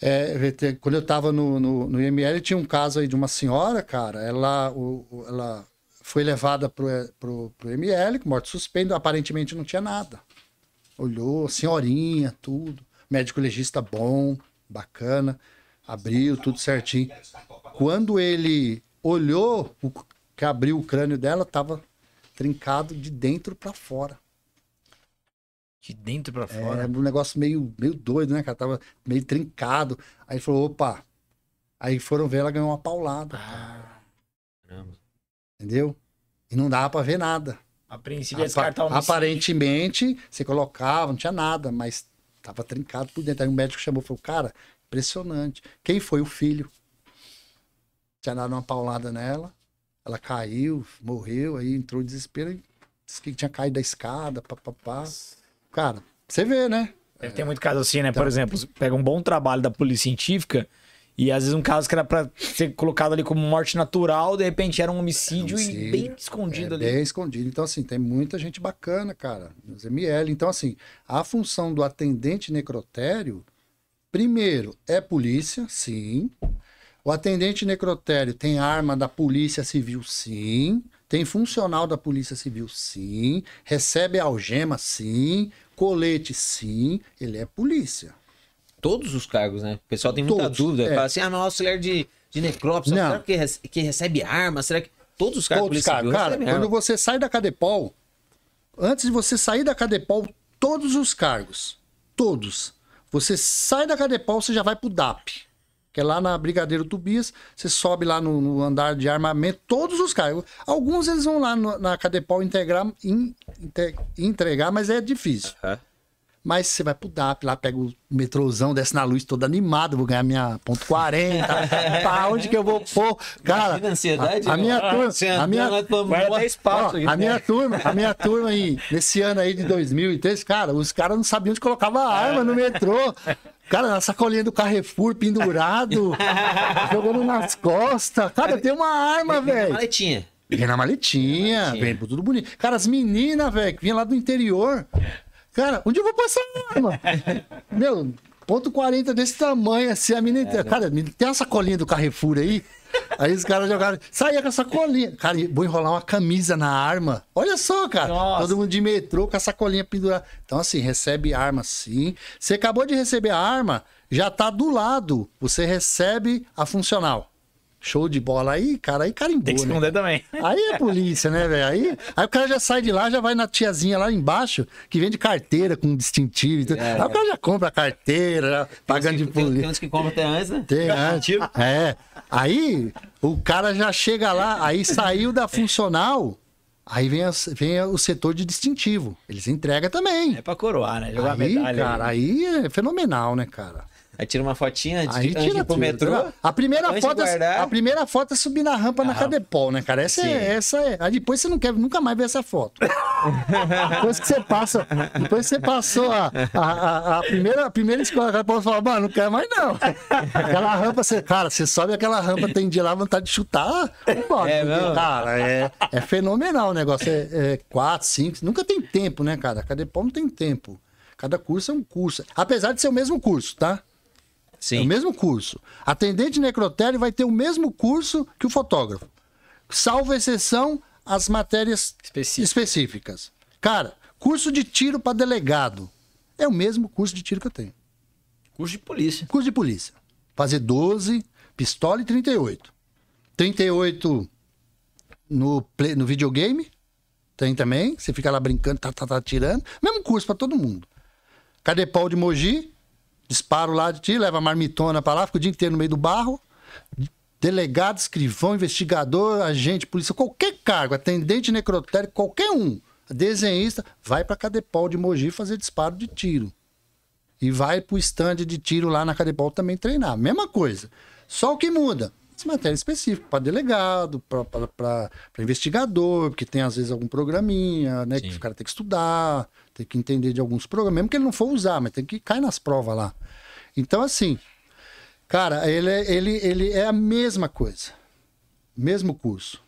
é, quando eu estava no, no, no, IML, tinha um caso aí de uma senhora, cara, ela, o, ela foi levada pro, é, pro, pro IML, com morte suspeita, aparentemente não tinha nada. Olhou, senhorinha, tudo, médico legista bom, bacana, abriu tudo certinho. Quando ele olhou, o, que abriu o crânio dela, tava trincado de dentro para fora. De dentro para é, fora. É, um negócio meio, meio doido, né, cara? Tava meio trincado. Aí falou, opa. Aí foram ver, ela ganhou uma paulada. Ah, caramba. Entendeu? E não dava pra ver nada. A princípio, Apa um Aparentemente, você colocava, não tinha nada, mas tava trincado por dentro. Aí o um médico chamou e falou, cara, impressionante. Quem foi o filho? Tinha dado uma paulada nela, ela caiu, morreu, aí entrou em desespero e disse que tinha caído da escada, papapá. Nossa. Cara, você vê, né? tem muito caso assim, né? Então... Por exemplo, pega um bom trabalho da polícia científica e às vezes um caso que era para ser colocado ali como morte natural, de repente era um homicídio, é um homicídio e bem escondido é, ali. Bem escondido. Então, assim, tem muita gente bacana, cara, nos ML. Então, assim, a função do atendente necrotério, primeiro, é polícia, sim. O atendente necrotério tem arma da polícia civil, sim. Tem funcional da polícia civil, sim. Recebe algema, sim. Colete, sim, ele é polícia. Todos os cargos, né? O pessoal tem muita Todos, dúvida. É. Fala assim, ah, mas auxiliar de, de necrópsia, será que, recebe, que recebe arma? Será que... Todos os cargos Todos, cara, cara quando arma. você sai da Cadepol, antes de você sair da Cadepol, todos os cargos, todos, você sai da Cadepol, você já vai pro DAP. Que é lá na Brigadeiro Tubias, você sobe lá no, no andar de armamento, todos os carros. Alguns eles vão lá no, na Cadepol integrar, in, entregar, mas é difícil. Mas você vai pro DAP lá, pega o metrôzão, desce na luz todo animado, vou ganhar minha ponto 40. pra onde que eu vou pôr? Cara, a ansiedade. A, minha turma, a minha, turma, a minha turma aí, nesse ano aí de 2003, cara, os caras não sabiam onde colocava a arma no metrô. Cara, na sacolinha do Carrefour, pendurado, jogando nas costas. Cara, tem uma arma, velho. Maletinha. Vem na maletinha, vem tudo bonito. Cara, as meninas, velho, que vinha lá do interior. Cara, onde eu vou passar a arma? Meu, ponto 40 desse tamanho, assim, a menina. É, né? cara, tem uma sacolinha do Carrefour aí. Aí os caras jogaram, saia com a sacolinha. Cara, vou enrolar uma camisa na arma. Olha só, cara. Nossa. Todo mundo de metrô com a sacolinha pendurada. Então, assim, recebe arma sim. Você acabou de receber a arma, já tá do lado. Você recebe a funcional. Show de bola. Aí, cara, aí carimbou. Tem que né, esconder né? também. Aí é polícia, né, velho? Aí, aí o cara já sai de lá, já vai na tiazinha lá embaixo, que vende carteira com distintivo. Então, é, aí o é. cara já compra a carteira, pagando que, de polícia. Tem, tem uns que compram até antes, né? Tem é. antes. É. Aí o cara já chega lá, aí saiu da funcional. Aí vem, a, vem o setor de distintivo. Eles entregam também. É pra coroar, né? Jogar aí, medalha. Cara, aí é fenomenal, né, cara? Aí tira uma fotinha de aí tira, pro tira, metrô. A primeira, foto, é a primeira foto é subir na rampa ah, na Cadepol, né, cara? Essa é, essa é. Aí depois você não quer nunca mais ver essa foto. depois que você passa, depois você passou a, a, a, a primeira, a primeira escola, a você fala, mano, não quer mais não. Aquela rampa, você, cara, você sobe aquela rampa, tem de lá vontade de chutar, vambora. É, cara, é, é fenomenal o negócio. É, é quatro, cinco, nunca tem tempo, né, cara? A Cadepol não tem tempo. Cada curso é um curso. Apesar de ser o mesmo curso, tá? Sim. É o mesmo curso. Atendente necrotério vai ter o mesmo curso que o fotógrafo. Salvo exceção as matérias Específica. específicas. Cara, curso de tiro para delegado. É o mesmo curso de tiro que eu tenho. Curso de polícia. Curso de polícia. Fazer 12, pistola e 38. 38 no, play, no videogame. Tem também. Você fica lá brincando, tá, tá, tá tirando. Mesmo curso para todo mundo. cadê Paul de Mogi, Disparo lá de ti, leva a marmitona pra lá, fica o dia inteiro no meio do barro. Delegado, escrivão, investigador, agente, polícia, qualquer cargo, atendente necrotério, qualquer um, desenhista, vai para Cadepol de Mogi fazer disparo de tiro. E vai pro estande de tiro lá na Cadepol também treinar. Mesma coisa. Só o que muda essa matéria específica para delegado, para investigador, porque tem às vezes algum programinha, né? Sim. Que o cara tem que estudar, tem que entender de alguns programas, mesmo que ele não for usar, mas tem que cair nas provas lá. Então, assim, cara, ele, ele, ele é a mesma coisa, mesmo curso,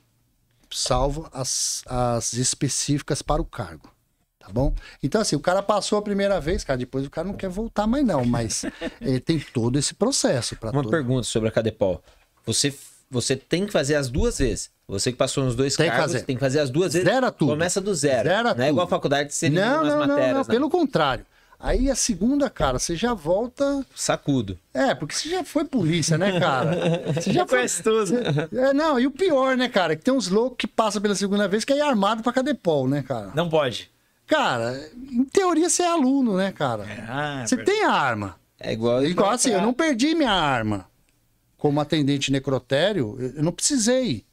salvo as, as específicas para o cargo. Tá bom? Então, assim, o cara passou a primeira vez, cara, depois o cara não quer voltar mais, não. Mas é, tem todo esse processo para Uma todo... pergunta sobre a Cadepol. Você, você tem que fazer as duas vezes. Você que passou nos dois tem cargos, fazer. tem que fazer as duas vezes. Zera tudo. Começa do zero. Zera não tudo. é igual a faculdade, você não, não, matérias. Não, né? não, pelo contrário. Aí a segunda, cara, você já volta. Sacudo. É, porque você já foi polícia, né, cara? Você já foi. tudo. É, não, e o pior, né, cara? Que tem uns loucos que passam pela segunda vez que é armado pra cadepol, né, cara? Não pode. Cara, em teoria você é aluno, né, cara? ah, é você per... tem a arma. É igual. Igual assim, pra... eu não perdi minha arma como atendente necrotério, eu não precisei,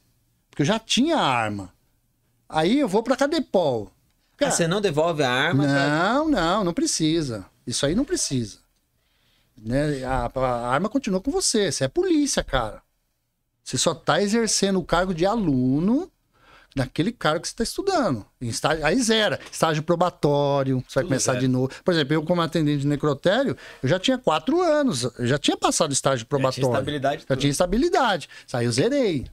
porque eu já tinha a arma. Aí eu vou para Cadepol. Cara, ah, você não devolve a arma? Não, pra... Tá? não, não precisa. Isso aí não precisa. Né? A, a, arma continua com você. Você é polícia, cara. Você só tá exercendo o cargo de aluno naquele cargo que você está estudando. Estágio, aí zera. Estágio probatório, você vai Tudo começar zero. de novo. Por exemplo, eu, como atendente de necrotério, eu já tinha quatro anos, eu já tinha passado estágio probatório. Já tinha estabilidade. Já tinha estabilidade. Aí eu zerei.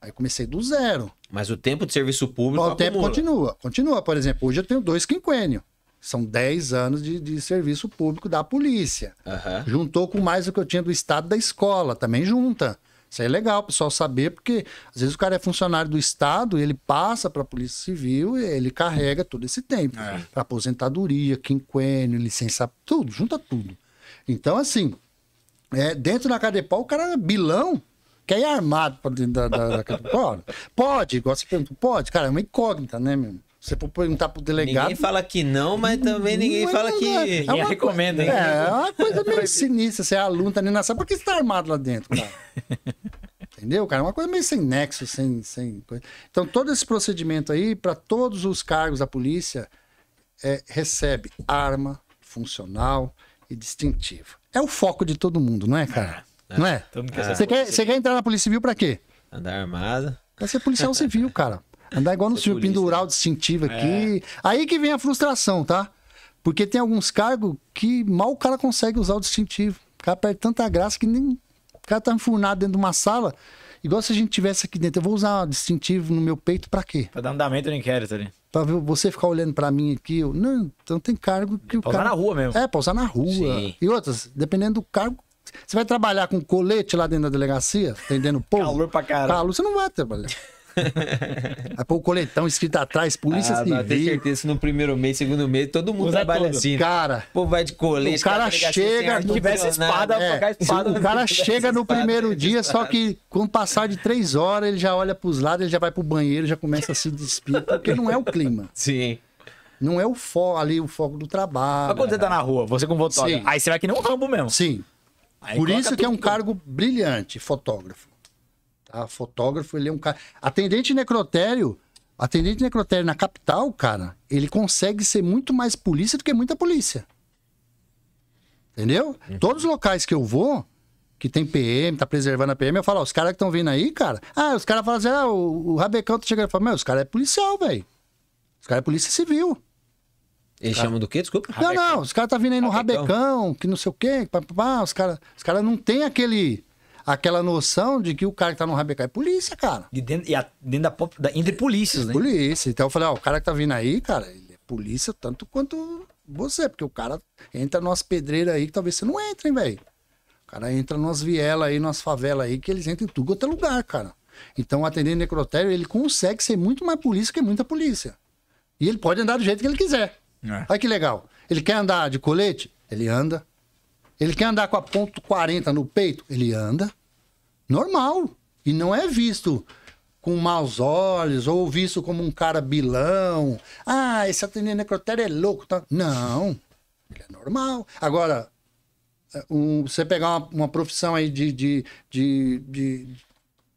Aí comecei do zero. Mas o tempo de serviço público. O tempo acumula. continua. Continua. Por exemplo, hoje eu tenho dois quinquênios. São 10 anos de, de, serviço público da polícia. Uhum. Juntou com mais do que eu tinha do estado da escola, também junta. Isso é legal o pessoal saber, porque às vezes o cara é funcionário do Estado, ele passa para a Polícia Civil e ele carrega todo esse tempo. É. aposentadoria, quinquênio, licença, tudo, junta tudo. Então, assim, é, dentro da Cadepol, o cara é bilão, quer ir é armado para dentro da, da, da Pode, igual você perguntou, pode, cara, é uma incógnita, né, meu? Você pode perguntar pro delegado. Ninguém fala que não, mas também ninguém é fala não, que. É ninguém recomenda, hein? É, é uma coisa meio sinistra. Você é aluno, tá nem na sala. Por que você tá armado lá dentro, cara? Entendeu, cara? É Uma coisa meio sem nexo, sem, sem coisa. Então, todo esse procedimento aí, para todos os cargos da polícia, é, recebe arma, funcional e distintivo. É o foco de todo mundo, não é, cara? É. não é? é. você, quer, você quer entrar na Polícia Civil para quê? Andar armado. Pra ser policial civil, cara. Andar igual no Ser filme, pendurar o distintivo aqui. É. Aí que vem a frustração, tá? Porque tem alguns cargos que mal o cara consegue usar o distintivo. O cara perde tanta graça que nem. O cara tá enfurnado dentro de uma sala. Igual se a gente tivesse aqui dentro. Eu vou usar um distintivo no meu peito para quê? Pra dar andamento no inquérito ali. Pra você ficar olhando para mim aqui. Eu... Não, então tem cargo que é o pausar na rua mesmo. É, pausar na rua. Sim. E outras, dependendo do cargo. Você vai trabalhar com colete lá dentro da delegacia, atendendo o povo. Calor pra caralho. Calor, você não vai trabalhar. Aí é pôr o coletão escrito atrás, polícia ah, civil. Tenho certeza no primeiro mês, segundo mês, todo mundo Usa trabalha assim. Cara, o povo vai de colete. O cara, tá chega... tivesse espada, é, espada, O cara chega no espada, primeiro né? dia, só que o passar de três horas, ele já olha pros lados, ele já vai pro banheiro, já começa a se despir, porque não é o clima. Sim. Não é o foco ali, o foco do trabalho. Mas quando você tá na rua, você com votógrafo, aí você vai que nem um rambo mesmo. Sim. Aí Por isso que é um cargo brilhante, fotógrafo a fotógrafo, ele é um cara. Atendente necrotério, atendente necrotério na capital, cara, ele consegue ser muito mais polícia do que muita polícia. Entendeu? Uhum. Todos os locais que eu vou, que tem PM, tá preservando a PM, eu falo, ó, os caras que estão vindo aí, cara. Ah, os caras falam assim, ah, o, o Rabecão tá chegando e fala, meu, os caras é policial, velho. Os caras é polícia civil. Eles cara... chamam do quê? Desculpa. Não, não, os caras tá vindo aí no rabecão. rabecão, que não sei o quê, pá, pá, pá, os caras os cara não tem aquele aquela noção de que o cara que tá no Rabecá é polícia, cara. E dentro, e a, dentro da, da, entre polícias, né? Polícia. Então eu falei, ó, o cara que tá vindo aí, cara, ele é polícia tanto quanto você, porque o cara entra nas pedreiras aí que talvez você não entre, hein, velho. O cara entra nas vielas aí, nas favelas aí, que eles entram em tudo quanto é lugar, cara. Então, atendendo necrotério, ele consegue ser muito mais polícia que muita polícia. E ele pode andar do jeito que ele quiser. É. Olha que legal. Ele quer andar de colete? Ele anda. Ele quer andar com a ponto .40 no peito? Ele anda normal. E não é visto com maus olhos ou visto como um cara bilão. Ah, esse atendente necrotério é louco. Tá? Não, ele é normal. Agora, é, um, você pegar uma, uma profissão aí de, de, de, de,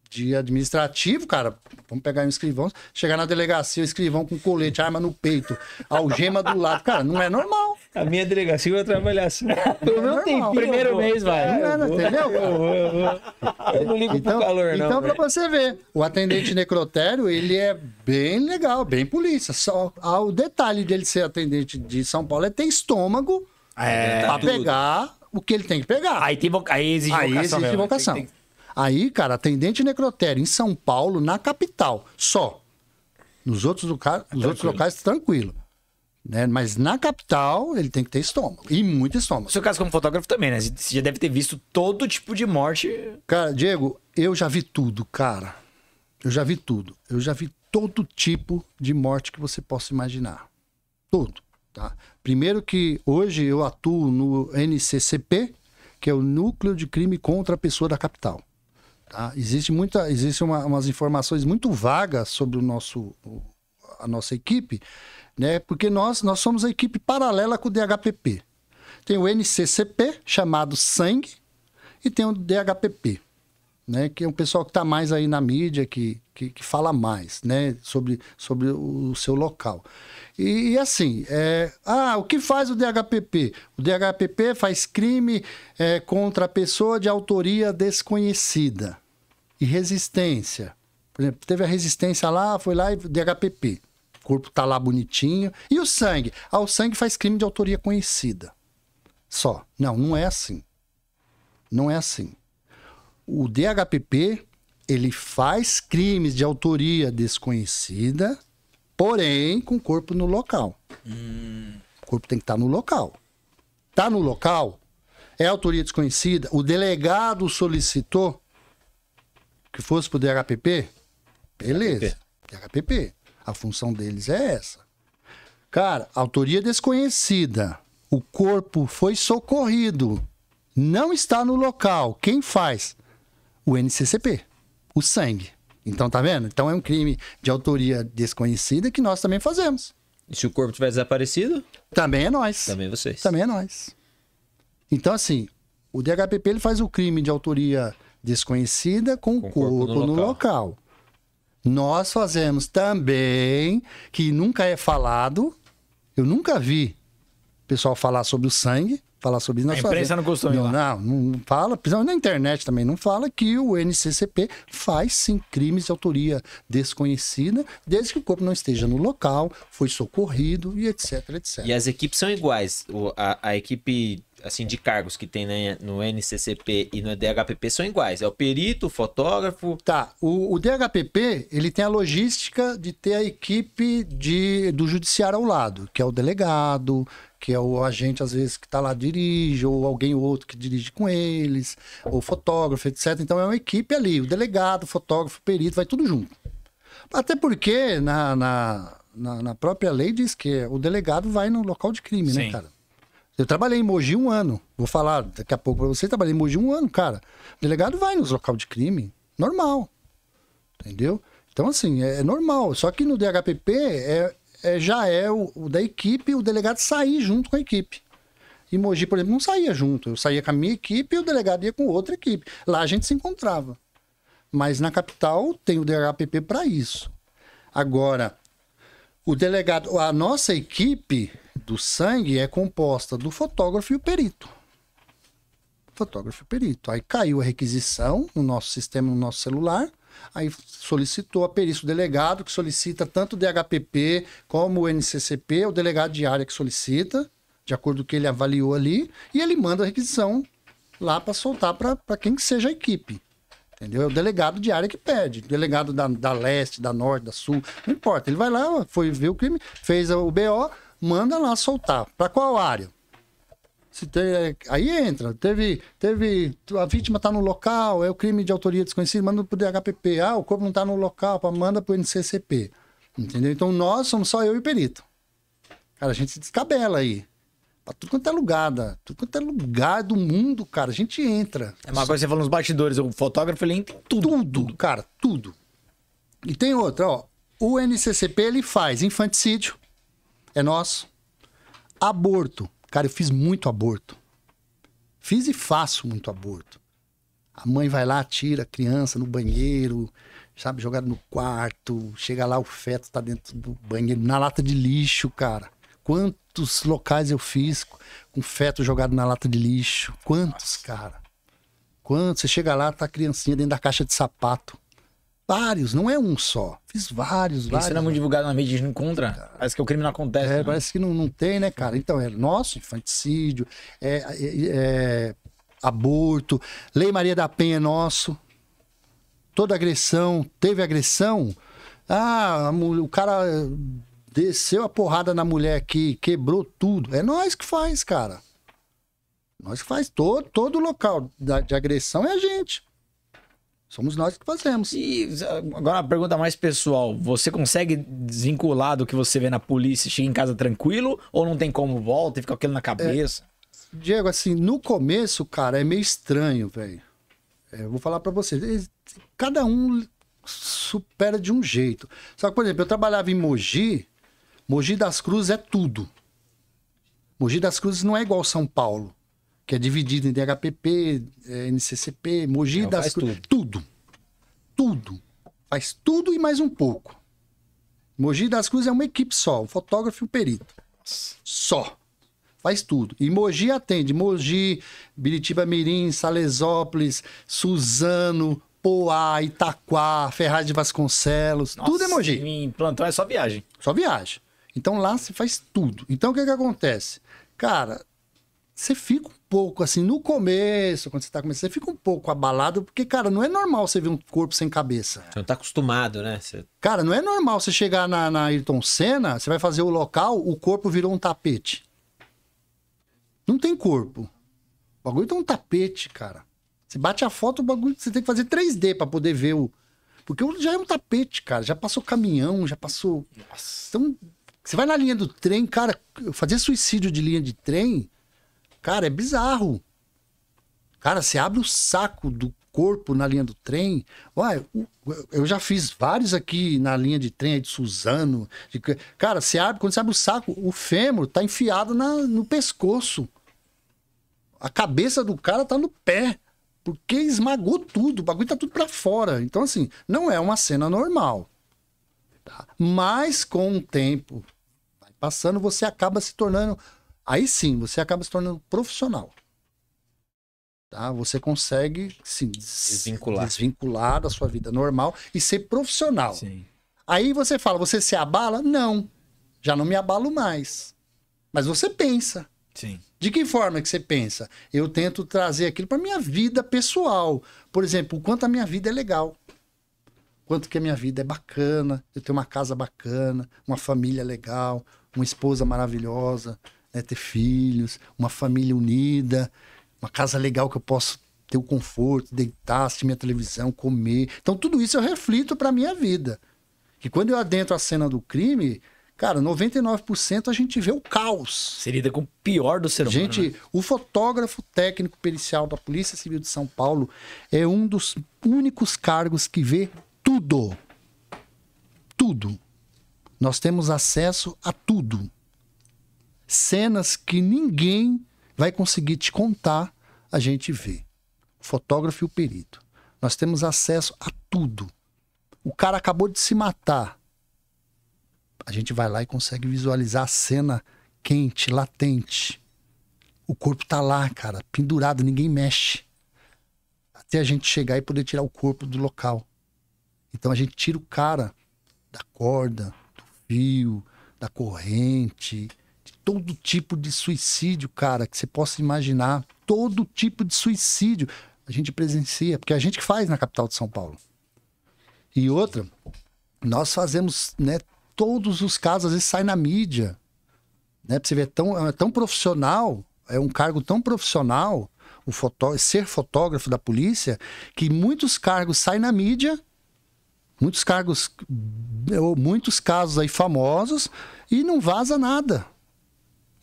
de administrativo, cara, vamos pegar um escrivão, chegar na delegacia, o escrivão com colete, arma no peito, algema do lado, cara, não é normal. A minha delegacia vai trabalhar assim. Pelo é, Primeiro mês vai. Não, não, entendeu? Eu, não ligo então, pro calor, não. Então, pra você ver, o atendente necrotério, ele é bem legal, bem polícia. Só ah, o detalhe dele ser atendente de São Paulo é ter estômago é, pra tudo. pegar o que ele tem que pegar. Aí, tem voca... aí exige aí vocação. Exige mesmo. vocação. Né? Tem, tem... Aí, cara, atendente necrotério em São Paulo, na capital, só. Nos outros, loca... Nos é outros locais, tranquilo. Né? Mas na capital, ele tem que ter estômago. E muito estômago. seu caso como fotógrafo também, né? Você já deve ter visto todo tipo de morte. Cara, Diego, eu já vi tudo, cara. Eu já vi tudo. Eu já vi todo tipo de morte que você possa imaginar. Tudo, tá? Primeiro que hoje eu atuo no NCCP, que é o Núcleo de Crime contra a Pessoa da Capital. Tá? Existem existe uma, umas informações muito vagas sobre o nosso, a nossa equipe né? Porque nós, nós somos a equipe paralela com o DHPP. Tem o NCCP, chamado Sangue, e tem o DHPP, né? Que é um pessoal que está mais aí na mídia, que, que, que, fala mais, né? Sobre, sobre o seu local. E, e assim, é, ah, o que faz o DHPP? O DHPP faz crime é, contra a pessoa de autoria desconhecida e resistência. Por exemplo, teve a resistência lá, foi lá e DHPP. O corpo tá lá bonitinho. E o sangue? Ah, o sangue faz crime de autoria conhecida. Só. Não, não é assim. Não é assim. O DHPP, ele faz crimes de autoria desconhecida, porém com o corpo no local. Hum. O corpo tem que estar tá no local. Tá no local? É autoria desconhecida? O delegado solicitou que fosse pro DHPP? Beleza. DHPP. DHPP. A função deles é essa. Cara, autoria desconhecida. O corpo foi socorrido. Não está no local. Quem faz? O NCCP. O sangue. Então, tá vendo? Então é um crime de autoria desconhecida que nós também fazemos. E se o corpo tiver desaparecido? Também é nós. Também é vocês. Também é nós. Então, assim, o DHPP ele faz o crime de autoria desconhecida com, com o corpo, corpo no, no local. local nós fazemos também, que nunca é falado, eu nunca vi pessoal falar sobre o sangue, falar sobre isso. A imprensa fazemos. não costuma não, não, não, fala, principalmente na internet também, não fala que o NCCP faz sim crimes de autoria desconhecida, desde que o corpo não esteja no local, foi socorrido e etc, etc. E as equipes são iguais, a, a equipe assim, de cargos que tem né, no NCCP e no DHPP são iguais? É o perito, o fotógrafo? Tá. O, o DHPP, ele tem a logística de ter a equipe de, do judiciário ao lado, que é o delegado, que é o agente, às vezes, que está lá dirige, ou alguém ou outro que dirige com eles, ou fotógrafo, etc. Então, é uma equipe ali. O delegado, o fotógrafo, o perito, vai tudo junto. Até porque, na... na... Na, na, própria lei diz que o delegado vai no local de crime, né, Sim. né, cara? Eu trabalhei em Mogi um ano. Vou falar daqui a pouco pra você. Trabalhei em Mogi um ano, cara. O delegado vai nos local de crime. Normal. Entendeu? Então, assim, é, é normal. Só que no DHPP é, é já é o, o, da equipe o delegado sair junto com a equipe. E Mogi, por exemplo, não saía junto. Eu saía com a minha equipe e o delegado ia com outra equipe. Lá a gente se encontrava. Mas na capital tem o DHPP para isso. Agora, o delegado, a nossa equipe do sangue é composta do fotógrafo e o perito. Fotógrafo e perito. Aí caiu a requisição no nosso sistema, no nosso celular. Aí solicitou a perícia o delegado, que solicita tanto o DHPP como o NCCP, o delegado de área que solicita, de acordo com o que ele avaliou ali, e ele manda a requisição lá para soltar para quem que seja a equipe. Entendeu? É o delegado de área que pede. delegado da, da leste, da norte, da sul, não importa. Ele vai lá, foi ver o crime, fez o BO, manda lá soltar. Para qual área? Se te... Aí entra. Teve, teve. A vítima está no local, é o crime de autoria desconhecida, manda para o DHPP. Ah, o corpo não está no local, manda para o NCCP. Entendeu? Então nós somos só eu e o perito. Cara, a gente se descabela aí. Pra tudo quanto é lugar, da, tudo quanto é lugar do mundo, cara, a gente entra. É uma coisa que você falou nos bastidores, o fotógrafo ele entra em Tudo, tudo. cara, tudo. E tem outra, ó. O NCCP ele faz infanticídio, é nosso. Aborto. Cara, eu fiz muito aborto. Fiz e faço muito aborto. A mãe vai lá, tira a criança no banheiro, sabe, jogada no quarto. Chega lá, o feto tá dentro do banheiro, na lata de lixo, cara. Quantos locais eu fiz com feto jogado na lata de lixo? Quantos, Nossa. cara? Quantos? Você chega lá, tá a criancinha dentro da caixa de sapato vários, não é um só. Fiz vários, Isso vários. Isso não é muito divulgado na mídia, a gente não encontra. Cara, ah. parece que o crime não acontece. É, né? parece que não, não tem, né, cara? Então, é nosso infanticídio, é, é, é, é aborto, Lei Maria da Penha é nosso. Toda agressão, teve agressão. Ah, o cara desceu a porrada na mulher aqui, quebrou tudo. É nós que faz, cara. Nós que faz todo, todo local de agressão é a gente. Somos nós que fazemos. E agora uma pergunta mais pessoal. Você consegue desvincular do que você vê na polícia, chega em casa tranquilo, ou não tem como volta e fica aquilo na cabeça? É, Diego, assim, no começo, cara, é meio estranho, velho. É, vou falar para vocês. É, cada um supera de um jeito. Só que, por exemplo, eu trabalhava em Mogi, Mogi das Cruzes é tudo. Mogi das Cruzes não é igual São Paulo que é dividido em DHPP, NCCP, Mogi das faz tudo. tudo. Tudo. Faz tudo e mais um pouco. Mogi das Cruzes é uma equipe só, um fotógrafo e um perito. Só. Faz tudo. E Mogi atende. Mogi, Biritiba Mirim, Salesópolis, Suzano, Poá, Itaquá, Ferraz de Vasconcelos. Nossa, tudo é Mogi. Em plantão é só viagem. Só viagem. Então lá você faz tudo. Então o que, é que acontece? Cara, você fica um pouco assim, no começo, quando você tá começando, você fica um pouco abalado, porque, cara, não é normal você ver um corpo sem cabeça. Você não tá acostumado, né? Você... Cara, não é normal você chegar na, na Ayrton Senna, você vai fazer o local, o corpo virou um tapete. Não tem corpo. O bagulho tá um tapete, cara. Você bate a foto, o bagulho você tem que fazer 3D para poder ver o. Porque já é um tapete, cara. Já passou caminhão, já passou. Nossa, então, você vai na linha do trem, cara, fazer suicídio de linha de trem Cara, é bizarro. Cara, você abre o saco do corpo na linha do trem. Ué, eu já fiz vários aqui na linha de trem de Suzano. De... Cara, você abre, quando você abre o saco, o fêmur tá enfiado na, no pescoço. A cabeça do cara tá no pé. Porque esmagou tudo, o bagulho tá tudo para fora. Então, assim, não é uma cena normal. Tá? Mas com o tempo vai passando, você acaba se tornando Aí sim, você acaba se tornando profissional. Tá? Você consegue se desvincular. desvincular da sua vida normal e ser profissional. Sim. Aí você fala, você se abala? Não, já não me abalo mais. Mas você pensa. Sim. De que forma que você pensa? Eu tento trazer aquilo para minha vida pessoal. Por exemplo, o quanto a minha vida é legal. Quanto que a minha vida é bacana. Eu tenho uma casa bacana, uma família legal, uma esposa maravilhosa, né, ter filhos, uma família unida, uma casa legal que eu posso ter o conforto, deitar, assistir minha televisão, comer. Então, tudo isso eu reflito para minha vida. Que quando eu adentro a cena do crime, cara, 99% a gente vê o caos. Você lida com o pior do ser humano. Gente, né? o fotógrafo técnico pericial da Polícia Civil de São Paulo é um dos únicos cargos que vê tudo. Tudo. Nós temos acesso a tudo cenas que ninguém vai conseguir te contar, a gente vê. O fotógrafo e o perito. Nós temos acesso a tudo. O cara acabou de se matar. A gente vai lá e consegue visualizar a cena quente, latente. O corpo tá lá, cara, pendurado, ninguém mexe. Até a gente chegar e poder tirar o corpo do local. Então a gente tira o cara da corda, do fio, da corrente, todo tipo de suicídio, cara, que você possa imaginar. Todo tipo de suicídio a gente presencia, porque é a gente que faz na capital de São Paulo. E outra, nós fazemos, né, todos os casos, às vezes sai na mídia, né, pra você ver, é tão, é tão profissional, é um cargo tão profissional, o fotó ser fotógrafo da polícia, que muitos cargos saem na mídia, muitos cargos, muitos casos aí famosos, e não vaza nada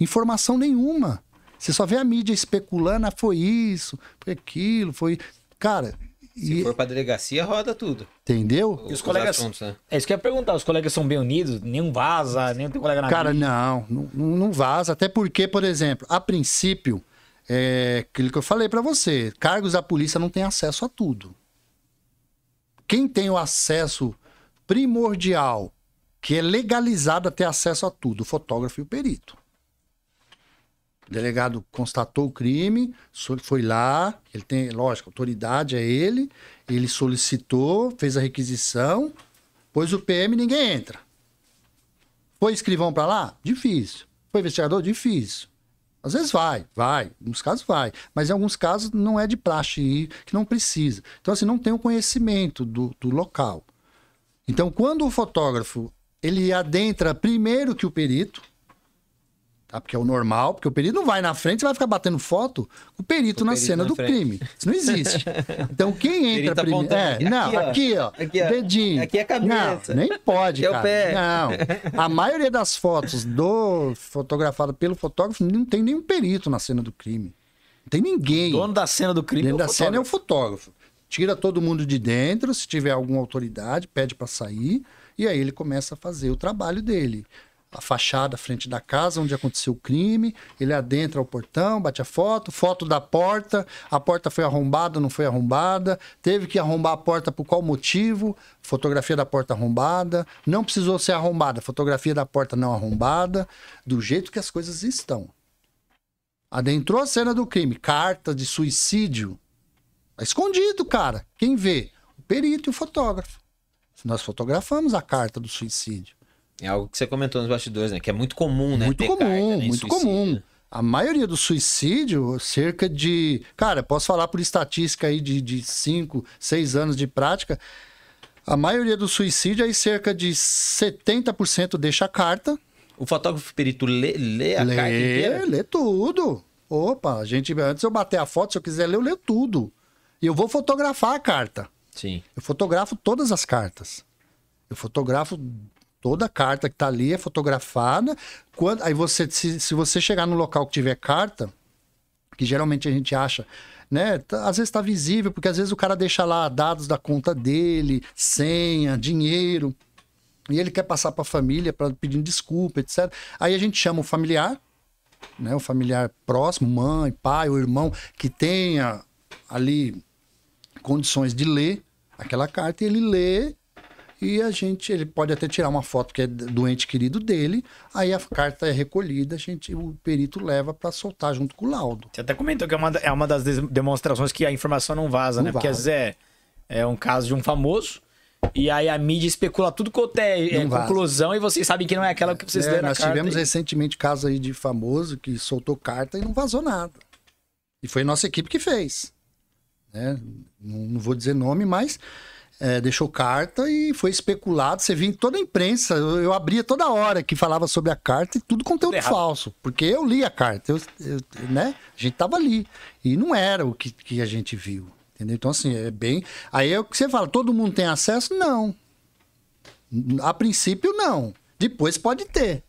informação nenhuma. Você só vê a mídia especulando, ah, foi isso, foi aquilo, foi. Cara. Se e... for pra delegacia, roda tudo. Entendeu? E os, os colegas. Assuntos, né? É isso que eu ia perguntar. Os colegas são bem unidos, nenhum vaza, nenhum tem colega na Cara, mídia. não, não, não vaza. Até porque, por exemplo, a princípio, é aquilo que eu falei para você: cargos da polícia não têm acesso a tudo. Quem tem o acesso primordial, que é legalizado a ter acesso a tudo, o fotógrafo e o perito. O delegado constatou o crime, foi lá, ele tem, lógico, autoridade é ele, ele solicitou, fez a requisição, pôs o PM, ninguém entra. Foi escrivão para lá? Difícil. Foi investigador? Difícil. Às vezes vai, vai, em alguns casos vai, mas em alguns casos não é de praxe ir, que não precisa. Então, assim, não tem o conhecimento do, do local. Então, quando o fotógrafo ele adentra primeiro que o perito, Tá? Porque é o normal, porque o perito não vai na frente, você vai ficar batendo foto com o perito, o perito na cena na do frente. crime. Isso não existe. Então, quem entra primeiro. É, não, aqui, ó. Aqui, ó. Dedinho. Aqui é a cabeça. Não, nem pode, aqui cara. É o pé. Não. A maioria das fotos do fotografado pelo fotógrafo não tem nenhum perito na cena do crime. Não tem ninguém. O dono da cena do crime. O dono é o da fotógrafo. cena é o fotógrafo. Tira todo mundo de dentro, se tiver alguma autoridade, pede para sair. E aí ele começa a fazer o trabalho dele a fachada à frente da casa onde aconteceu o crime. Ele adentra o portão, bate a foto, foto da porta. A porta foi arrombada, não foi arrombada. Teve que arrombar a porta por qual motivo? Fotografia da porta arrombada. Não precisou ser arrombada, fotografia da porta não arrombada. Do jeito que as coisas estão. Adentrou a cena do crime, carta de suicídio. Tá escondido, cara. Quem vê? O perito e o fotógrafo. Nós fotografamos a carta do suicídio. É algo que você comentou nos bastidores, né? Que é muito comum, né? Muito Ter comum, né? muito suicídio. comum. A maioria do suicídio, cerca de. Cara, posso falar por estatística aí de cinco, seis anos de prática. A maioria do suicídio, é aí cerca de 70% deixa a carta. O fotógrafo perito lê, lê a lê, carta inteira? Lê tudo. Opa, a gente, antes eu bater a foto, se eu quiser ler, eu leio tudo. E eu vou fotografar a carta. Sim. Eu fotografo todas as cartas. Eu fotografo Toda carta que está ali é fotografada. Quando, aí você, se, se você chegar no local que tiver carta, que geralmente a gente acha né? Tá, às vezes está visível, porque às vezes o cara deixa lá dados da conta dele, senha, dinheiro, e ele quer passar para a família para pedir desculpa, etc. Aí a gente chama o familiar, né? O familiar próximo, mãe, pai, ou irmão que tenha ali condições de ler aquela carta, e ele lê e a gente, ele pode até tirar uma foto que é doente querido dele, aí a carta é recolhida, a gente, o perito leva para soltar junto com o laudo. Você até comentou que é uma, é uma das demonstrações que a informação não vaza, não né? Vaza. Porque Zé é um caso de um famoso. E aí a mídia especula tudo quanto é, é conclusão e vocês sabem que não é aquela que vocês é, leram. Nós tivemos e... recentemente caso aí de famoso que soltou carta e não vazou nada. E foi nossa equipe que fez. Né? Não, não vou dizer nome, mas é, deixou carta e foi especulado. Você viu em toda a imprensa, eu, eu, abria toda hora que falava sobre a carta e tudo conteúdo falso, porque eu li a carta, eu, eu, né? A gente tava ali e não era o que, que a gente viu, entendeu? Então, assim, é bem. Aí é o que você fala, todo mundo tem acesso? Não. A princípio, não. Depois pode ter.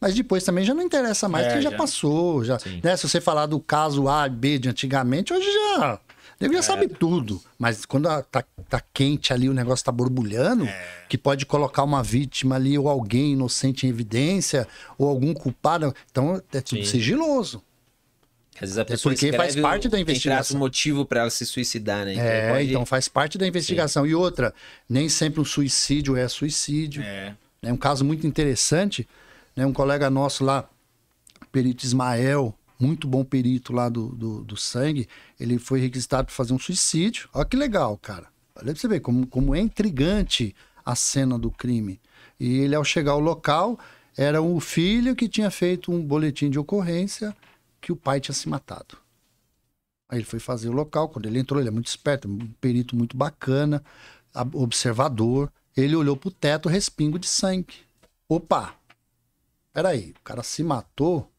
Mas depois também já não interessa mais, é, porque já, já, passou. Já, né? Se você falar do caso A, B de antigamente, hoje já ele já é. sabe tudo, mas quando a, tá, tá, quente ali, o negócio tá borbulhando, é. que pode colocar uma vítima ali ou alguém inocente em evidência ou algum culpado. Então é tudo Sim. sigiloso. Às vezes a é pessoa é porque faz parte o, da investigação. um motivo para ela se suicidar, né? Então é, pode... então faz parte da investigação. Sim. E outra, nem sempre um suicídio é suicídio. É. é. Um caso muito interessante, né? um colega nosso lá, perito Ismael, muito bom perito lá do, do, do sangue, ele foi requisitado para fazer um suicídio. Olha que legal, cara. Olha pra você ver como, como é intrigante a cena do crime. E ele, ao chegar ao local, era o filho que tinha feito um boletim de ocorrência que o pai tinha se matado. Aí ele foi fazer o local. Quando ele entrou, ele é muito esperto, um perito muito bacana, observador. Ele olhou pro teto, respingo de sangue. Opa! Peraí, o cara se matou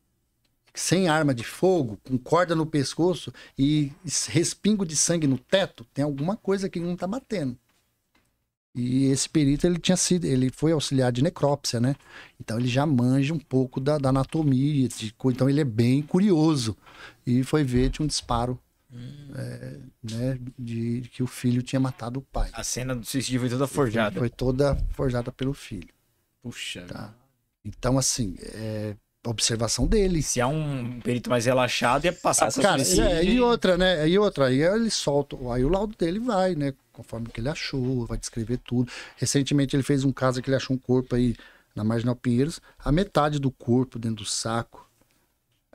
sem arma de fogo, com corda no pescoço e respingo de sangue no teto, tem alguma coisa que não está batendo. E esse perito ele tinha sido, ele foi auxiliar de necrópsia, né? Então ele já manja um pouco da, da anatomia, de, então ele é bem curioso e foi ver tinha um disparo. Hum. É, né, de, de que o filho tinha matado o pai. A cena do suicídio foi toda forjada. Foi toda forjada pelo filho. Puxa. Tá? Então, assim, é, observação dele. Se é um perito mais relaxado, ia passar essa Cara, é, e outra, né? E outra, aí ele solta, aí o laudo dele vai, né? Conforme o que ele achou, vai descrever tudo. Recentemente ele fez um caso que ele achou um corpo aí na Marginal Pinheiros, a metade do corpo dentro do saco.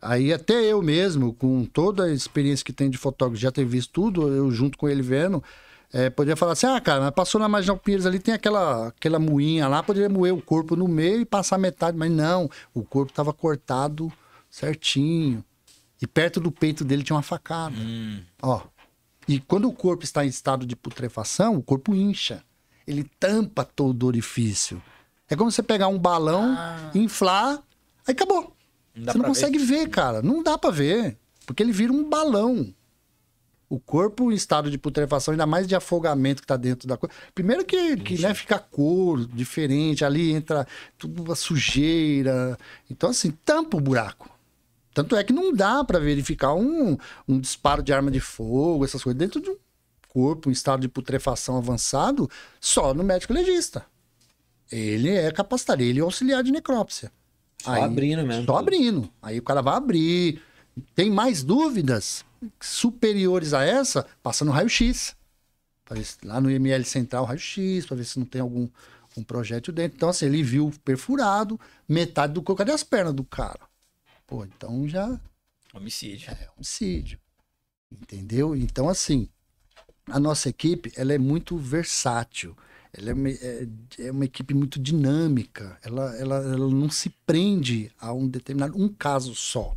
Aí até eu mesmo, com toda a experiência que tenho de fotógrafo, já ter visto tudo, eu junto com ele vendo, é, falar assim, ah, cara, passou na Marginal Pires ali, tem aquela, aquela moinha lá, poderia moer o corpo no meio e passar metade, mas não, o corpo estava cortado certinho. E perto do peito dele tinha uma facada. Hum. Ó. E quando o corpo está em estado de putrefação, o corpo incha. Ele tampa todo o orifício. É como você pegar um balão, ah. inflar, aí acabou. Não você não consegue ver. ver, cara. Não dá para ver. Porque ele vira um balão. O corpo em estado de putrefação, ainda mais de afogamento que está dentro da coisa. Primeiro que, que né, fica cor diferente, ali entra tudo a sujeira. Então, assim, tampa o buraco. Tanto é que não dá para verificar um, um disparo de arma de fogo, essas coisas, dentro de um corpo em estado de putrefação avançado, só no médico legista. Ele é capacitado, ele é auxiliar de necrópsia. Só aí, abrindo mesmo. Só abrindo. Aí o cara vai abrir. Tem mais dúvidas? superiores a essa, passa no raio-x. Lá no IML Central, raio-x, para ver se não tem algum um projétil dentro. Então, assim, ele viu perfurado metade do corpo. Cadê as pernas do cara? Pô, então já. Homicídio. É, homicídio. Entendeu? Então, assim, a nossa equipe ela é muito versátil. Ela é uma, é, é uma equipe muito dinâmica. Ela, ela, ela não se prende a um determinado um caso só.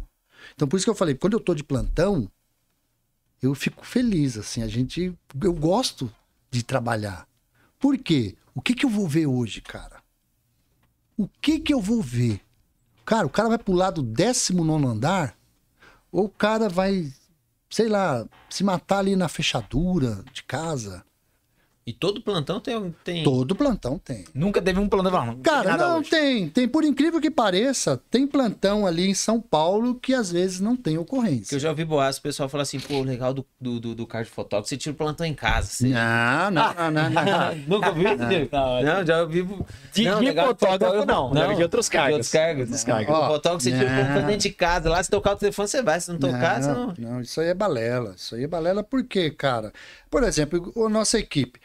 Então, por isso que eu falei, quando eu estou de plantão, eu fico feliz, assim, a gente, eu gosto de trabalhar. Por quê? O que que eu vou ver hoje, cara? O que que eu vou ver? Cara, o cara vai pular do 19 andar, ou o cara vai, sei lá, se matar ali na fechadura de casa, e todo plantão tem, tem... Todo plantão tem. Nunca teve um plantão não, não Cara, não hoje. tem. Tem, por incrível que pareça, tem plantão ali em São Paulo que às vezes não tem ocorrência. Que eu já ouvi boato, o pessoal fala assim, pô, legal do, do, do, do fotógrafo você tira o plantão em casa. Não, não, ah, não, não, não, Nunca vi Não. não, já ouvi... De, não, de fotógrafo, não. Não, de outros cargos. De outros cargos. Outros cargos. fotógrafo, você tira o plantão dentro de casa. Lá, se tocar o telefone, você vai. Se não tocar, não, você não... Não, isso aí é balela. Isso aí é balela por quê, cara? Por exemplo, a nossa equipe.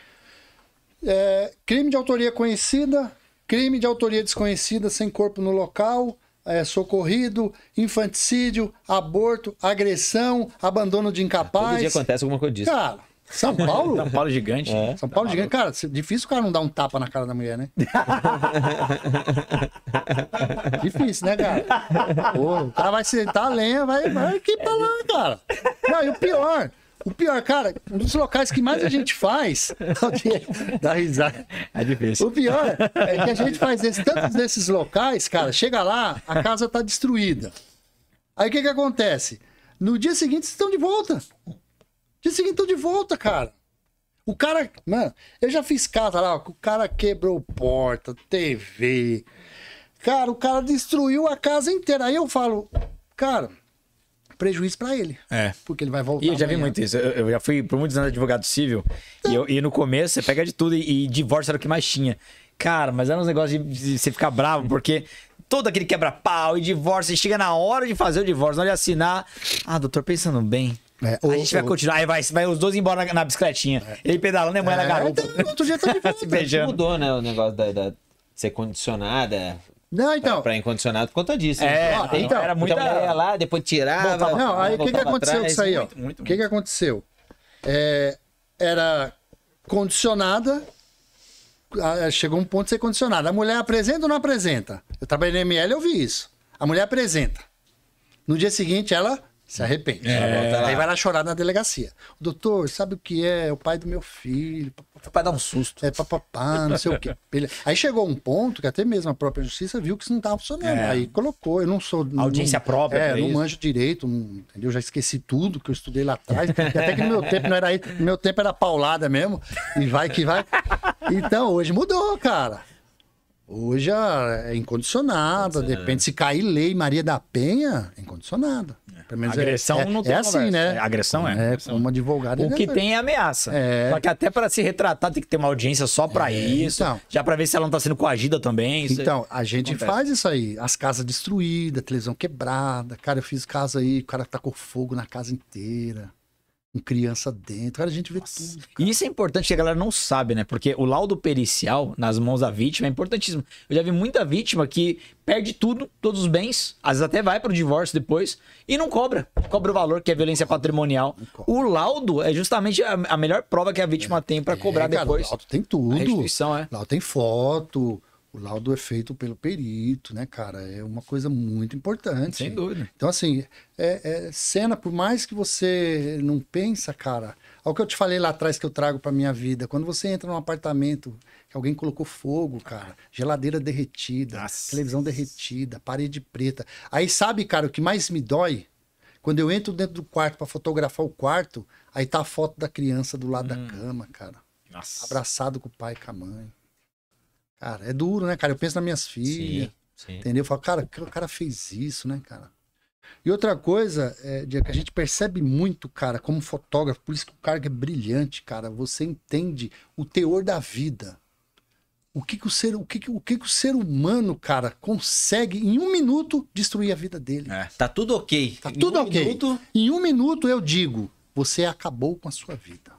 É, crime de autoria conhecida, crime de autoria desconhecida sem corpo no local, é, socorrido, infanticídio, aborto, agressão, abandono de incapaz. Todo dia acontece alguma coisa disso. Cara, São Paulo? São Paulo gigante. É. São Paulo tá gigante. Cara, difícil o cara não dar um tapa na cara da mulher, né? difícil, né, cara? Pô, o cara vai sentar a lenha, vai, vai aqui pra lá, cara. Não, e o pior... O pior, cara, um dos locais que mais a gente faz. Dá risada. É difícil. O pior é que a gente faz esse, tantos desses locais, cara. Chega lá, a casa tá destruída. Aí o que que acontece? No dia seguinte, vocês estão de volta. No dia seguinte, estão de volta, cara. O cara, mano, eu já fiz casa lá, o cara quebrou porta, TV. Cara, o cara destruiu a casa inteira. Aí eu falo, cara, prejuízo para ele. É. Porque ele vai voltar. E eu já amanhã. vi muito isso. Eu, eu, já fui por muitos anos advogado civil. E, eu, e, no começo você pega de tudo e, e divórcio era o que mais tinha. Cara, mas era uns negócios de, de você ficar bravo, porque todo aquele quebra-pau e divórcio, e chega na hora de fazer o divórcio, na hora de assinar. Ah, doutor, pensando bem. É, a gente vai ou... continuar, aí vai, vai os dois embora na, na bicicletinha. É. Ele pedalando né? Mãe é, na garota. Então, outro dia tá de volta. Se beijando. Mudou, né, o negócio da, da ser condicionada, não, então. Pra, pra incondicionado por conta disso. Né? É, né? então, era muita então, mulher lá, depois tirava. Voltava, não, aí o que, que aconteceu com isso aí, ó? O que, que aconteceu? É, era condicionada. Chegou um ponto de ser condicionada. A mulher apresenta ou não apresenta? Eu trabalhei no ML, eu vi isso. A mulher apresenta. No dia seguinte, ela se arrepende. É. Aí vai lá chorar na delegacia. Doutor, sabe o que é? É o pai do meu filho para é pra dar um susto. É papapá, não sei o quê. Ele... Aí chegou um ponto que até mesmo a própria justiça viu que isso não estava funcionando. É. Aí colocou, eu não sou. audiência não, própria. É, não manjo direito, não, entendeu? Já esqueci tudo que eu estudei lá atrás. até que no meu tempo não era aí, no meu tempo era paulada mesmo. E vai que vai. Então hoje mudou, cara. Hoje é incondicionada, depende se cair lei Maria da Penha, é incondicionada. É. Pelo menos é- agressão é, não tem é assim, né? É, agressão é. É, como advogado. O que tem é ameaça. É. Só que até para se retratar tem que ter uma audiência só para é, isso. Então, já para ver se ela não está sendo coagida também. É então, a gente acontece. faz isso aí. As casas destruídas, televisão quebrada. Cara, eu fiz casa aí, o cara com fogo na casa inteira com criança dentro. Cara, a gente vê Nossa, tudo. E isso é importante que a galera não sabe, né? Porque o laudo pericial nas mãos da vítima é importantíssimo. Eu já vi muita vítima que perde tudo, todos os bens, às vezes até vai para o divórcio depois e não cobra. Cobra o valor, que é violência patrimonial. O laudo é justamente a, melhor prova que a vítima é, tem para cobrar é, cara, depois. laudo tem tudo. A restituição, é. Laudo tem foto, o laudo é feito pelo perito, né, cara? É uma coisa muito importante. Sem dúvida. Então, assim, é, é cena, por mais que você não pensa, cara, ao que eu te falei lá atrás que eu trago pra minha vida. Quando você entra num apartamento que alguém colocou fogo, cara, geladeira derretida, Nossa. televisão derretida, parede preta. Aí sabe, cara, o que mais me dói? Quando eu entro dentro do quarto para fotografar o quarto, aí tá a foto da criança do lado hum. da cama, cara. Nossa. Abraçado com o pai e com a mãe. Cara, é duro, né, cara? Eu penso nas minhas filhas. Sim, sim. Entendeu? Eu falo, cara, o cara fez isso, né, cara? E outra coisa, é, que a gente percebe muito, cara, como fotógrafo, por isso que o cargo é brilhante, cara. Você entende o teor da vida. O que, que o ser, o que, que, o que, que o ser humano, cara, consegue em um minuto destruir a vida dele? É, tá tudo ok. Tá em tudo um ok. Minuto... Em um minuto eu digo, você acabou com a sua vida.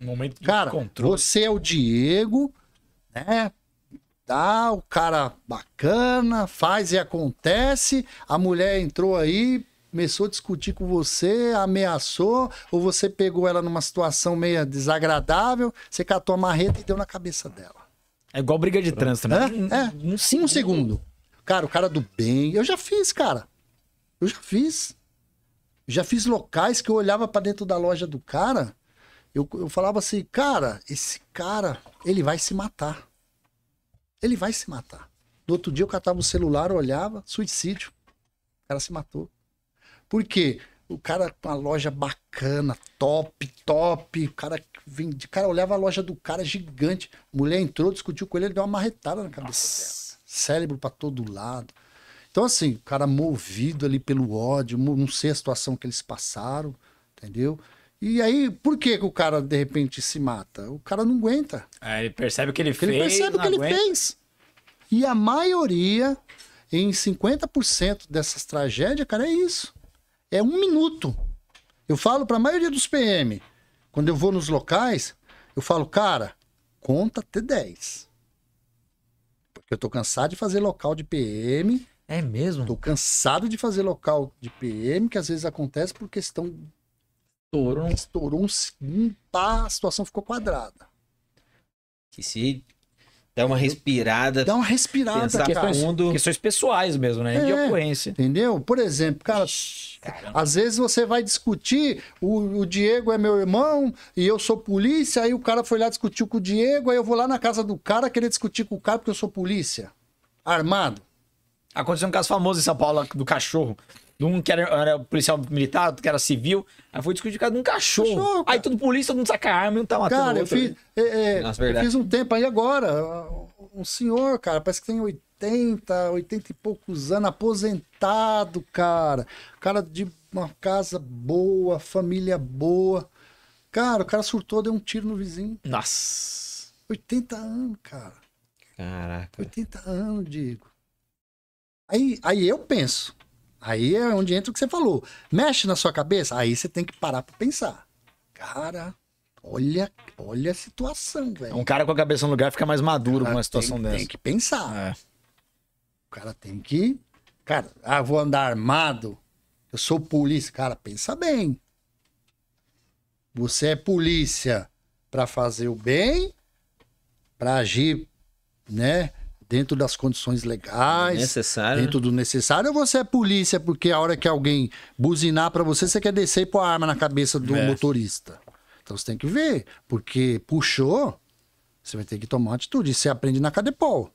Um momento de cara, controle. você é o Diego, né? Dá o cara bacana, faz e acontece. A mulher entrou aí, começou a discutir com você, ameaçou, ou você pegou ela numa situação meio desagradável, você catou a marreta e deu na cabeça dela. É igual briga de trânsito, né? É, é. Sim, um segundo. Cara, o cara do bem. Eu já fiz, cara. Eu já fiz. Já fiz locais que eu olhava para dentro da loja do cara eu, eu falava assim, cara, esse cara, ele vai se matar. Ele vai se matar. No outro dia eu catava o celular, olhava, suicídio. O cara se matou. Por quê? O cara com a loja bacana, top, top. O cara vende. cara olhava a loja do cara gigante. A mulher entrou, discutiu com ele, ele deu uma marretada na cabeça. Cérebro para todo lado. Então, assim, o cara movido ali pelo ódio, não sei a situação que eles passaram, entendeu? E aí, por que, que o cara de repente se mata? O cara não aguenta. É, ele percebe o que ele fez. Ele percebe o que aguenta. ele fez. E a maioria, em 50% dessas tragédias, cara, é isso. É um minuto. Eu falo para a maioria dos PM, quando eu vou nos locais, eu falo, cara, conta até 10. Porque eu tô cansado de fazer local de PM. É mesmo? Tô cansado de fazer local de PM, que às vezes acontece por questão Estourou. Estourou um segundo, pá, a situação ficou quadrada. Que se dá uma respirada. Dá uma respirada, pensar questões, fundo. questões pessoais mesmo, né? É, de ocorrência. Entendeu? Por exemplo, cara, Ixi, às vezes você vai discutir, o, o, Diego é meu irmão e eu sou polícia, aí o cara foi lá discutir com o Diego, aí eu vou lá na casa do cara querer discutir com o cara porque eu sou polícia. Armado. Aconteceu um caso famoso em São Paulo do cachorro. Um que era, era policial militar, outro que era civil. Aí foi discutido cada um cachorro. cachorro aí todo polícia, todo mundo saca arma e não tá matando cara, Eu fiz, é, é, Nossa, eu fiz um tempo aí agora. Um senhor, cara, parece que tem 80, 80 e poucos anos, aposentado, cara. Cara de uma casa boa, família boa. Cara, o cara surtou, deu um tiro no vizinho. Nossa. 80 anos, cara. Caraca. 80 anos, Diego. Aí, aí eu penso. Aí é onde entra o que você falou. Mexe na sua cabeça, aí você tem que parar pra pensar. Cara, olha, olha a situação, velho. Um cara com a cabeça no lugar fica mais maduro com uma situação tem, dessa. Tem que pensar. É. O cara tem que. Cara, ah, vou andar armado. Eu sou polícia. Cara, pensa bem. Você é polícia para fazer o bem, para agir, né? dentro das condições legais, necessário. dentro né? do necessário, ou você é polícia porque a hora que alguém buzinar para você, você quer descer e pôr a arma na cabeça do é. motorista. Então você tem que ver, porque puxou, você vai ter que tomar uma atitude. Você aprende na Cadepol.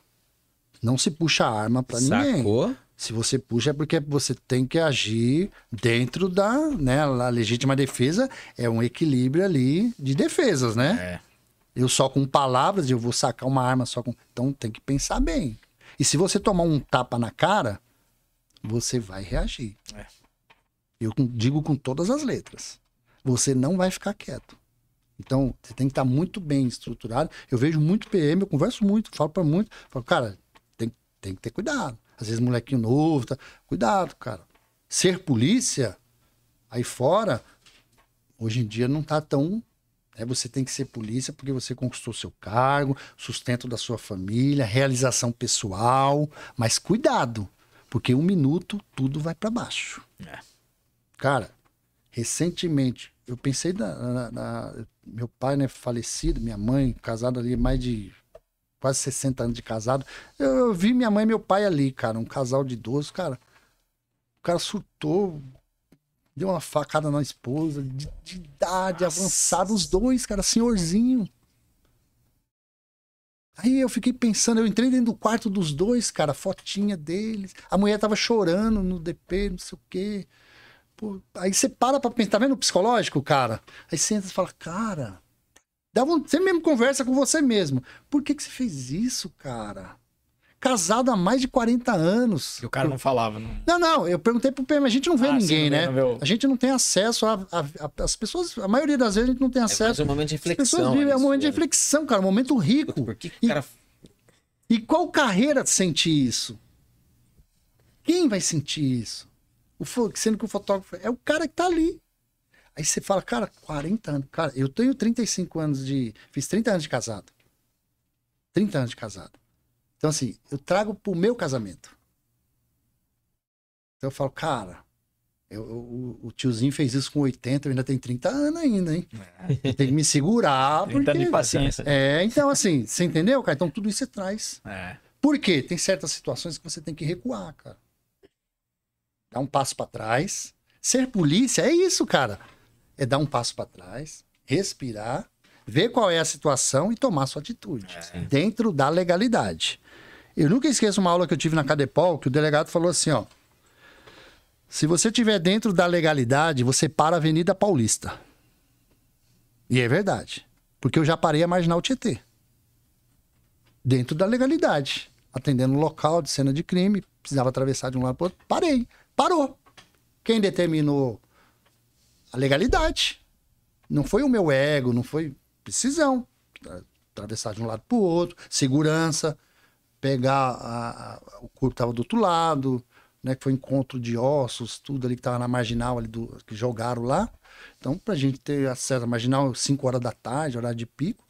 Não se puxa a arma para ninguém. Sacou? Se você puxa é porque você tem que agir dentro da né, legítima defesa, é um equilíbrio ali de defesas, né? É. Eu só com palavras, eu vou sacar uma arma só com. Então tem que pensar bem. E se você tomar um tapa na cara, você vai reagir. É. Eu digo com todas as letras. Você não vai ficar quieto. Então, você tem que estar muito bem estruturado. Eu vejo muito PM, eu converso muito, falo para muito. Falo, cara, tem, tem que ter cuidado. Às vezes, molequinho novo, tá... cuidado, cara. Ser polícia aí fora, hoje em dia não tá tão é, você tem que ser polícia porque você conquistou seu cargo, sustento da sua família, realização pessoal. Mas cuidado, porque um minuto tudo vai para baixo. É. Cara, recentemente, eu pensei na, na, na, Meu pai, né, falecido, minha mãe, casada ali, mais de quase 60 anos de casado. Eu, eu vi minha mãe e meu pai ali, cara, um casal de idosos, cara. O cara surtou, Deu uma facada na esposa, de, de idade Nossa. avançada, os dois, cara, senhorzinho. Aí eu fiquei pensando, eu entrei dentro do quarto dos dois, cara, fotinha deles. A mulher tava chorando no DP, não sei o quê. Pô, aí você para pra pensar, tá vendo o psicológico, cara? Aí você entra e fala, cara, dá você mesmo conversa com você mesmo. Por que, que você fez isso, cara? casado há mais de 40 anos. E o cara não falava, não? Não, não. Eu perguntei pro PM, a gente não vê ah, ninguém, sim, não né? vê, não vê. Né? A gente não tem acesso a, a, a, As pessoas, a maioria das vezes a gente não tem é, acesso. É, um momento de reflexão. Vivem, é, é um momento de é. reflexão, cara. Um momento rico. Por que, que e, cara... e qual carreira sentir isso? Quem vai sentir isso? O, sendo que o fotógrafo é o cara que tá ali. Aí você fala, cara, 40 anos. Cara, eu tenho 35 anos de. Fiz 30 anos de casado. 30 anos de casado. Então, assim, eu trago pro meu casamento. Então eu falo, cara, eu, eu, o, tiozinho fez isso com 80, eu ainda tenho 30 anos ainda, hein? É. Eu tenho que me segurar. 30 anos de paciência. É, então assim, você entendeu, cara? Então tudo isso você traz. É. Por quê? Tem certas situações que você tem que recuar, cara. Dar um passo para trás. Ser polícia é isso, cara. É dar um passo para trás, respirar, ver qual é a situação e tomar sua atitude. É. Dentro da legalidade. Eu nunca esqueço uma aula que eu tive na Cadepol, que o delegado falou assim, ó. Se você estiver dentro da legalidade, você para a Avenida Paulista. E é verdade. Porque eu já parei a marginal Tietê. Dentro da legalidade. Atendendo o local de cena de crime, precisava atravessar de um lado para outro. Parei. Parou. Quem determinou a legalidade. Não foi o meu ego, não foi precisão. Atravessar de um lado para o outro, segurança pegar a, a, o corpo estava do outro lado, né, que foi encontro de ossos, tudo ali que estava na marginal ali do que jogaram lá. Então, para a gente ter acesso à marginal 5 horas da tarde, horário de pico,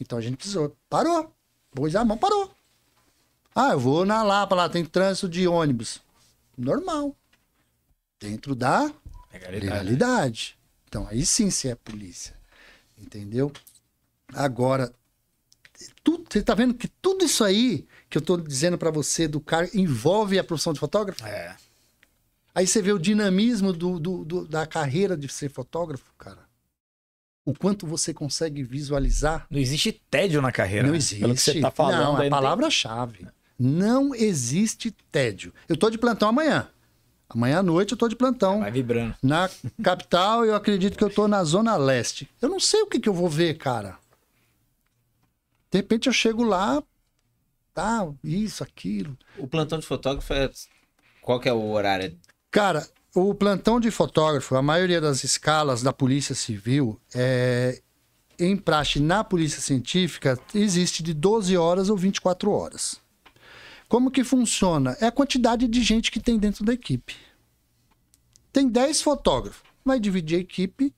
então a gente precisou parou, Pois é, a mão, parou. Ah, eu vou na Lapa lá, tem trânsito de ônibus. Normal. Dentro da legalidade. legalidade. Então, aí sim se é polícia. Entendeu? Agora, tudo, você está vendo que tudo isso aí que eu tô dizendo para você do cara envolve a profissão de fotógrafo? É. Aí você vê o dinamismo do, do, do, da carreira de ser fotógrafo, cara. O quanto você consegue visualizar. Não existe tédio na carreira. Não existe. Né? Pelo que você tá falando. Não, é a palavra-chave. Não existe tédio. Eu tô de plantão amanhã. Amanhã à noite eu tô de plantão. Vai vibrando. Na capital, eu acredito que eu tô na Zona Leste. Eu não sei o que, que eu vou ver, cara. De repente eu chego lá, tal, isso, aquilo. O plantão de fotógrafo é. Qual que é o horário? Cara, o plantão de fotógrafo, a maioria das escalas da Polícia Civil, é, em praxe na Polícia Científica, existe de 12 horas ou 24 horas. Como que funciona? É a quantidade de gente que tem dentro da equipe. Tem 10 fotógrafos, vai dividir a equipe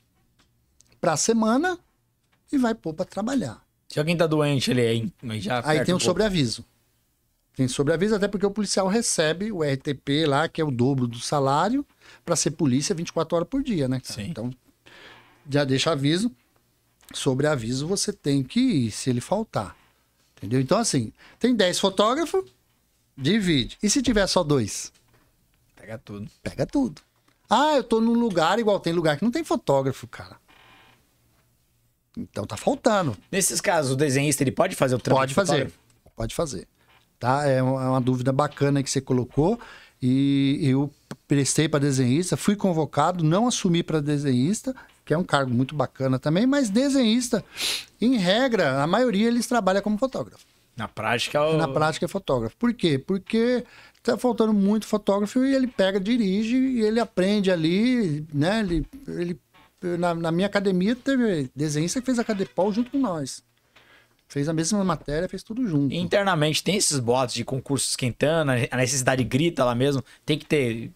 para a semana e vai pôr para trabalhar. Se alguém tá doente, ele é. In... Aí, já aí tem um, um sobreaviso. Tem sobreaviso, até porque o policial recebe o RTP lá, que é o dobro do salário, para ser polícia 24 horas por dia, né? Sim. Então, já deixa aviso. Sobre aviso, você tem que ir se ele faltar. Entendeu? Então, assim, tem 10 fotógrafos, divide. E se tiver só dois? Pega tudo. Pega tudo. Ah, eu tô num lugar igual tem lugar que não tem fotógrafo, cara. Então tá faltando. Nesses casos, o desenhista ele pode fazer o trabalho? Pode fazer. Fotógrafo? Pode fazer. Tá? É, é uma, dúvida bacana que você colocou. E eu prestei para desenhista, fui convocado, não assumi para desenhista, que é um cargo muito bacana também, mas desenhista, em regra, a maioria eles trabalha como fotógrafo. Na prática, o... na prática é fotógrafo. Por quê? Porque tá faltando muito fotógrafo e ele pega, dirige e ele aprende ali, né? Ele, ele na, na minha academia teve desenhista que fez a Cadepol junto com nós. Fez a mesma matéria, fez tudo junto. Internamente tem esses bots de concurso esquentando, a necessidade grita lá mesmo. Tem que ter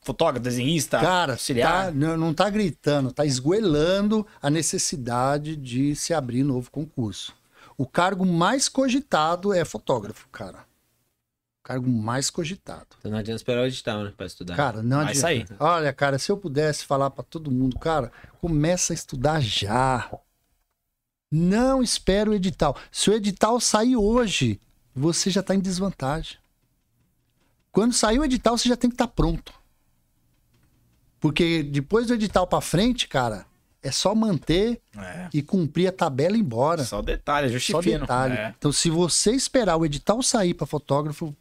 fotógrafo, desenhista, Cara, Tá, não, não tá gritando, tá esgoelando a necessidade de se abrir novo concurso. O cargo mais cogitado é fotógrafo, cara cargo mais cogitado. Então não adianta esperar o edital, né? Pra estudar. Cara, não Vai adianta. sair. Olha, cara, se eu pudesse falar para todo mundo, cara, começa a estudar já. Não espera o edital. Se o edital sair hoje, você já está em desvantagem. Quando sair o edital, você já tem que estar tá pronto. Porque depois do edital para frente, cara, é só manter é. e cumprir a tabela e ir embora. Só detalhe, justifica. Só detalhe. É. Então, se você esperar o edital sair para fotógrafo,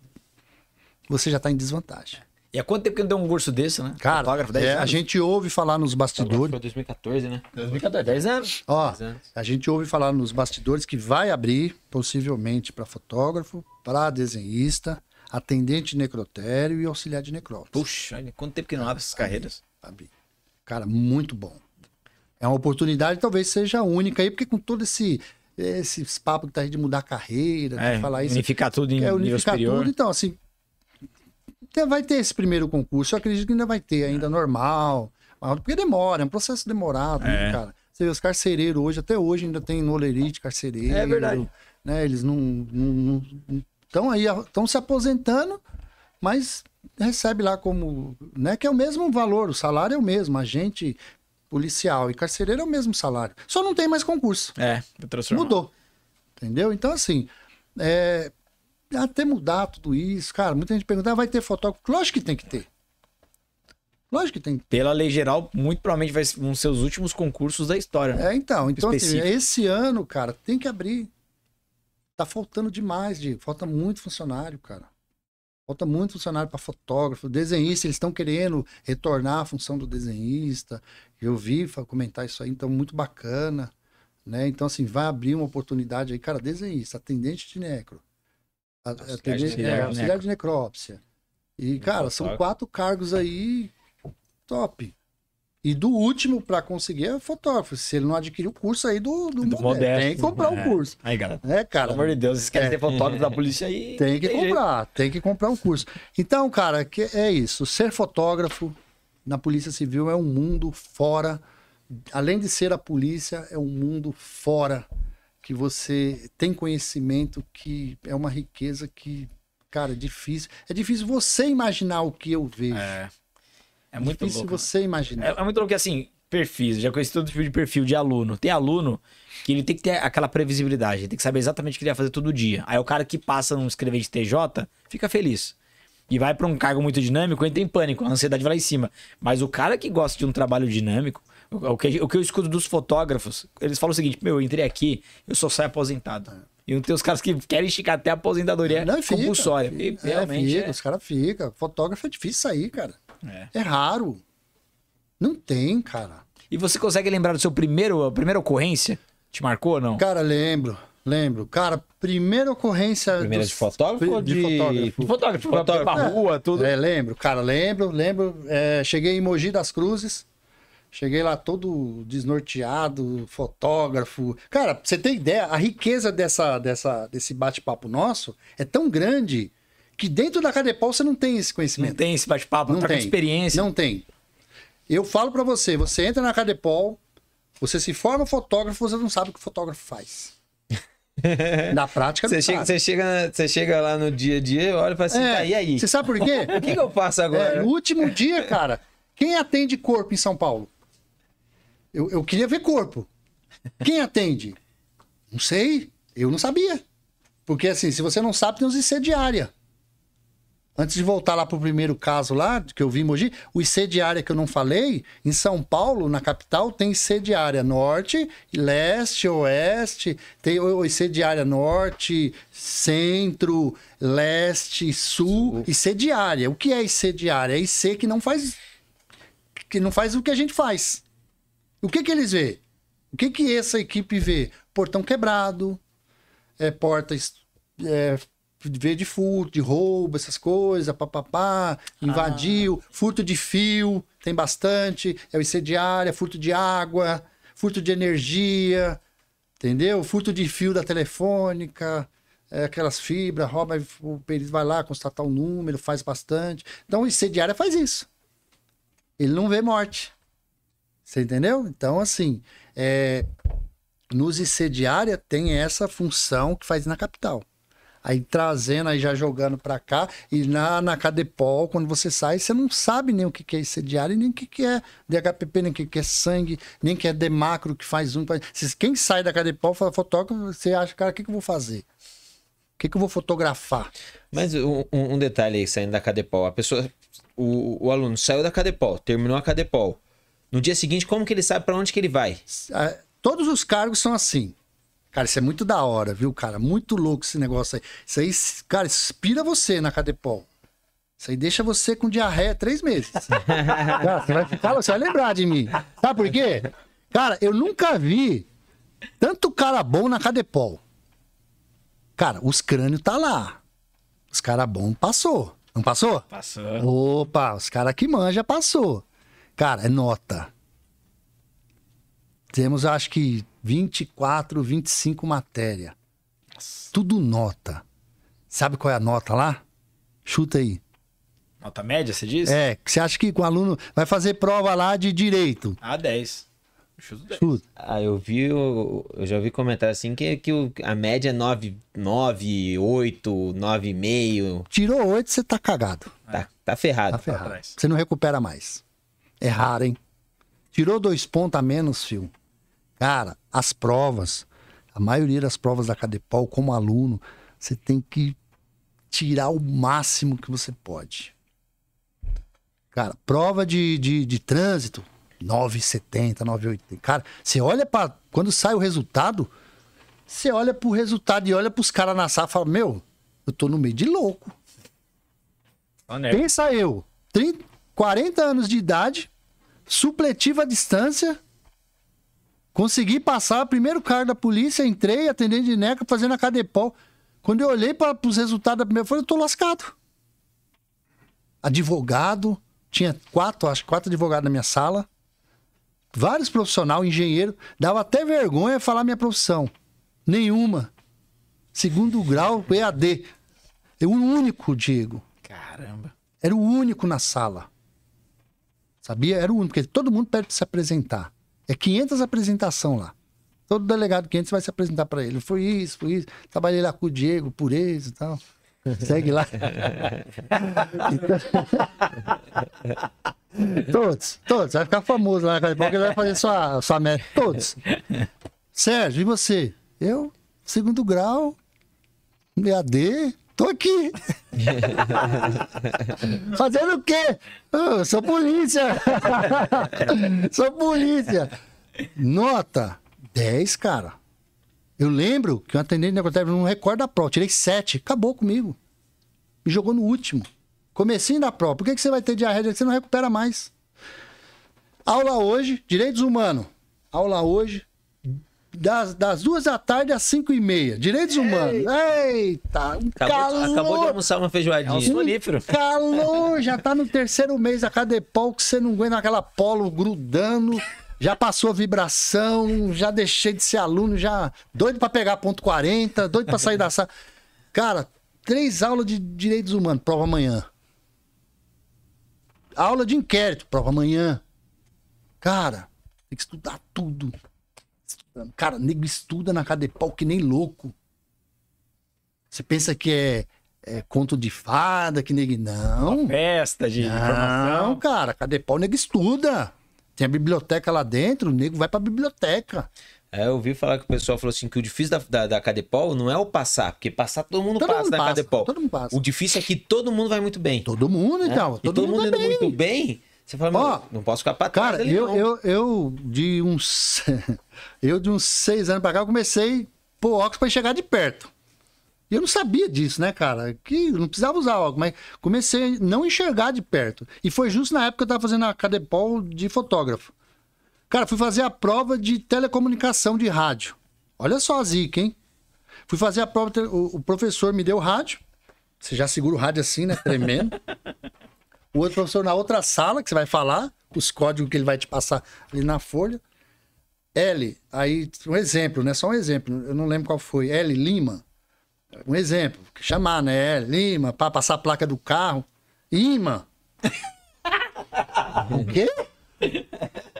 você já está em desvantagem. E há quanto tempo que não deu um curso desse, né? Cara, Fotógrafo, 10 é, anos. a gente ouve falar nos bastidores. Foi é 2014, né? 2014, 10 anos. Ó, 10 anos. a gente ouve falar nos bastidores que vai abrir, possivelmente, para fotógrafo, para desenhista, atendente de necrotério e auxiliar de necrópolis. Puxa, quanto tempo que não abre essas carreiras? Abri. Cara, muito bom. É uma oportunidade, talvez seja única aí, porque com todo esse esse papo que tá aí de mudar a carreira, é, de falar isso. Unificar tudo em é, unificar nível superior. tudo. Então, assim, vai ter esse primeiro concurso, eu acredito que ainda vai ter, ainda é. normal. Porque demora, é um processo demorado, né, é. né, cara? Você vê, os carcereiros hoje, até hoje ainda tem nolerite carcereiro. É verdade. Né? Eles não estão aí, estão se aposentando, mas recebe lá como, né, que é o mesmo valor, o salário é o mesmo, a gente policial e carcereiro é o mesmo salário. Só não tem mais concurso. É, é transformou. Mudou. Entendeu? Então assim, é, até mudar tudo isso, cara. Muita gente pergunta, ah, vai ter fotógrafo? Lógico que tem que ter. Lógico que tem. Que ter. Pela lei geral, muito provavelmente vai ser um dos seus últimos concursos da história. Né? É, então. Então, assim, esse ano, cara, tem que abrir. Tá faltando demais, de falta muito funcionário, cara. Falta muito funcionário para fotógrafo, desenhista, eles estão querendo retornar a função do desenhista. Eu vi comentar isso aí, então muito bacana, né? Então assim, vai abrir uma oportunidade aí, cara, desenhista, atendente de necro, a, auxiliar, de, é, auxiliar de necrópsia. E, cara, são quatro cargos aí top. E do último para conseguir é fotógrafo. Se ele não adquirir o curso aí do, do, do modesto, tem que comprar o um é. curso. Aí, galera. É, cara. Pelo amor de Deus, esquece quer é. ser fotógrafo da polícia aí. Tem que tem comprar, jeito. tem que comprar um curso. Então, cara, que é isso. Ser fotógrafo na Polícia Civil é um mundo fora. Além de ser a polícia, é um mundo fora que você tem conhecimento que é uma riqueza que, cara, é difícil. É difícil você imaginar o que eu vejo. É, é muito difícil louco. Né? você imaginar. É, é muito louco que assim, perfis, já conheci todo tipo de perfil de aluno. Tem aluno que ele tem que ter aquela previsibilidade, ele tem que saber exatamente o que ele vai fazer todo dia. Aí o cara que passa num escrever de TJ fica feliz e vai para um cargo muito dinâmico, entra em pânico, a ansiedade vai lá em cima. Mas o cara que gosta de um trabalho dinâmico, o que, o que eu escuto dos fotógrafos, eles falam o seguinte: meu, eu entrei aqui, eu só saio aposentado. E não tem os caras que querem esticar até a aposentadoria não, fica, compulsória. Fica, é, realmente. É, fica, é. Os caras ficam. Fotógrafo é difícil sair, cara. É. é. raro. Não tem, cara. E você consegue lembrar do seu primeiro, a primeira ocorrência? Te marcou ou não? Cara, lembro. Lembro. Cara, primeira ocorrência. Primeira dos... de fotógrafo? De, de fotógrafo. De fotógrafo, fotógrafo. pra rua, tudo. É, lembro, cara, lembro, lembro. É, cheguei em Mogi das Cruzes Cheguei lá todo desnorteado, fotógrafo. Cara, você tem ideia, a riqueza dessa, dessa, desse bate-papo nosso é tão grande que dentro da Cadepol você não tem esse conhecimento. Não tem esse bate-papo, não tem experiência. Não tem. Eu falo para você, você entra na Cadepol, você se forma fotógrafo, você não sabe o que o fotógrafo faz. Na prática, você chega, você chega, você chega lá no dia a dia, olha e fala assim, é, tá, e aí? Você sabe por quê? o que, que eu faço agora? É, no último dia, cara, quem atende corpo em São Paulo? Eu, eu queria ver corpo. Quem atende? Não sei. Eu não sabia. Porque assim, se você não sabe, tem os IC diária. Antes de voltar lá pro primeiro caso lá, que eu vi em Mogi, o IC diária que eu não falei, em São Paulo, na capital, tem IC diária norte, leste, oeste, tem o IC diária norte, centro, leste, sul, sul. IC diária. O que é IC diária? É IC que não faz que não faz o que a gente faz. O que, que eles vê? O que, que essa equipe vê? Portão quebrado, é, porta é, vê de furto, de roubo, essas coisas, papapá, ah. invadiu, ah. furto de fio, tem bastante, é o incendiária, é furto de água, furto de energia, entendeu? Furto de fio da telefônica, é, aquelas fibras, rouba, o perito vai lá constatar o um número, faz bastante. Então, o incendiária faz isso. Ele não vê morte. Você entendeu? Então, assim, é, nos Isediária tem essa função que faz na capital. Aí trazendo, aí já jogando para cá. E na, na Cadepol, quando você sai, você não sabe nem o que, que é incendiário, nem o que, que é DHPP, nem o que, que é sangue, nem o que é demacro que faz um. Quem sai da Cadepol fala fotógrafo, você acha, cara, o que, que eu vou fazer? O que, que eu vou fotografar? Mas um, um detalhe aí, saindo da Cadepol. A pessoa, o, o aluno saiu da Cadepol, terminou a Cadepol no dia seguinte, como que ele sabe para onde que ele vai? É, todos os cargos são assim. Cara, isso é muito da hora, viu, cara? Muito louco esse negócio aí. Isso aí, cara, inspira você na Cadepol. Isso aí deixa você com diarreia três meses. cara, você vai ficar, você vai lembrar de mim. Sabe por quê? Cara, eu nunca vi tanto cara bom na Cadepol. Cara, os crânios tá lá. Os cara bom passou. Não passou? Passou. Opa, os cara que manja passou. Cara, é nota. Temos, acho que, 24, 25 matéria. Tudo nota. Sabe qual é a nota lá? Chuta aí. Nota média, você diz? É, você acha que com o aluno vai fazer prova lá de direito. Ah, 10. Chuta. Ah, eu vi, eu, já ouvi comentar assim que, que a média é 9, 9 8, 9,5. Tirou 8, você tá cagado. Tá, tá ferrado. Tá ferrado. Você não recupera mais. É raro, hein? Tirou dois pontos a menos, filho. Cara, as provas, a maioria das provas da Cadepol, como aluno, você tem que tirar o máximo que você pode. Cara, prova de, de, de trânsito, 9,70, 9,80. Cara, você olha para Quando sai o resultado, você olha pro resultado e olha pros caras na sala e fala: Meu, eu tô no meio de louco. Né? Pensa eu, 30, 40 anos de idade, supletiva à distância, consegui passar, primeiro cargo da polícia, entrei, atendendo de NECA, fazendo a Cadepol. Quando eu olhei para os resultados da primeira, eu falei, eu tô lascado. Advogado, tinha quatro, acho quatro advogados na minha sala, vários profissionais, engenheiro, dava até vergonha falar minha profissão. Nenhuma. Segundo grau, EAD. Eu o único, Diego. Caramba. Era o único na sala. Sabia? Era o único, porque todo mundo pede para se apresentar. É 500 apresentação lá. Todo delegado 500 vai se apresentar para ele. Foi isso, foi isso. Trabalhei lá com o Diego, por isso e tal. Segue lá. Então- todos, todos. Vai ficar famoso lá na casa de ele vai fazer sua, sua meta. Todos. Sérgio, e você? Eu, segundo grau, EAD, Tô aqui. Fazendo o quê? Ah, sou polícia. sou polícia. Nota 10, cara. Eu lembro que um atendente da Conteve não recorda a prova. Tirei 7. Acabou comigo. Me jogou no último. Comecinho da prova. Por que, que você vai ter diarreia que você não recupera mais? Aula hoje, direitos humanos. Aula hoje, das, das duas da tarde às cinco e meia. Direitos humanos. Eita! Um acabou, calor, acabou de almoçar uma feijoadinha. É um calor! Já tá no terceiro mês da Cadepol que você não aguenta aquela polo grudando. Já passou a vibração, já deixei de ser aluno, já doido para pegar ponto 40, doido para sair da sala. Cara, três aulas de direitos humanos, prova amanhã. Aula de inquérito, prova amanhã. Cara, tem que estudar tudo. Cara, nego estuda na Cadepal que nem louco. Você pensa que é, é conto de fada, que nego. Não. Uma festa de não, informação. Não, cara, Cadepal nego estuda. Tem a biblioteca lá dentro, o nego vai pra biblioteca. É, eu ouvi falar que o pessoal falou assim que o difícil da, da, da Cadepol não é o passar, porque passar todo mundo todo passa mundo na passa, Cadepol. Todo mundo passa. O difícil é que todo mundo vai muito bem. Todo mundo, né? então. Todo, todo, mundo, mundo bem. muito bem. Você fala, ó, não posso ficar pra trás. Cara, ali, eu, não. eu, eu, de uns. Eu, de uns seis anos pra cá, comecei a pôr óculos pra enxergar de perto. E eu não sabia disso, né, cara? Que não precisava usar óculos, mas comecei a não enxergar de perto. E foi justo na época que eu tava fazendo a Cadepol de fotógrafo. Cara, fui fazer a prova de telecomunicação de rádio. Olha só a zica, hein? Fui fazer a prova, o, o professor me deu o rádio. Você já segura o rádio assim, né? Tremendo. o outro professor na outra sala que você vai falar, os códigos que ele vai te passar ali na folha. L, aí, um exemplo, né? Só um exemplo, eu não lembro qual foi. L Lima, um exemplo, chamar, né? L Lima, para passar a placa do carro. Ima. o quê?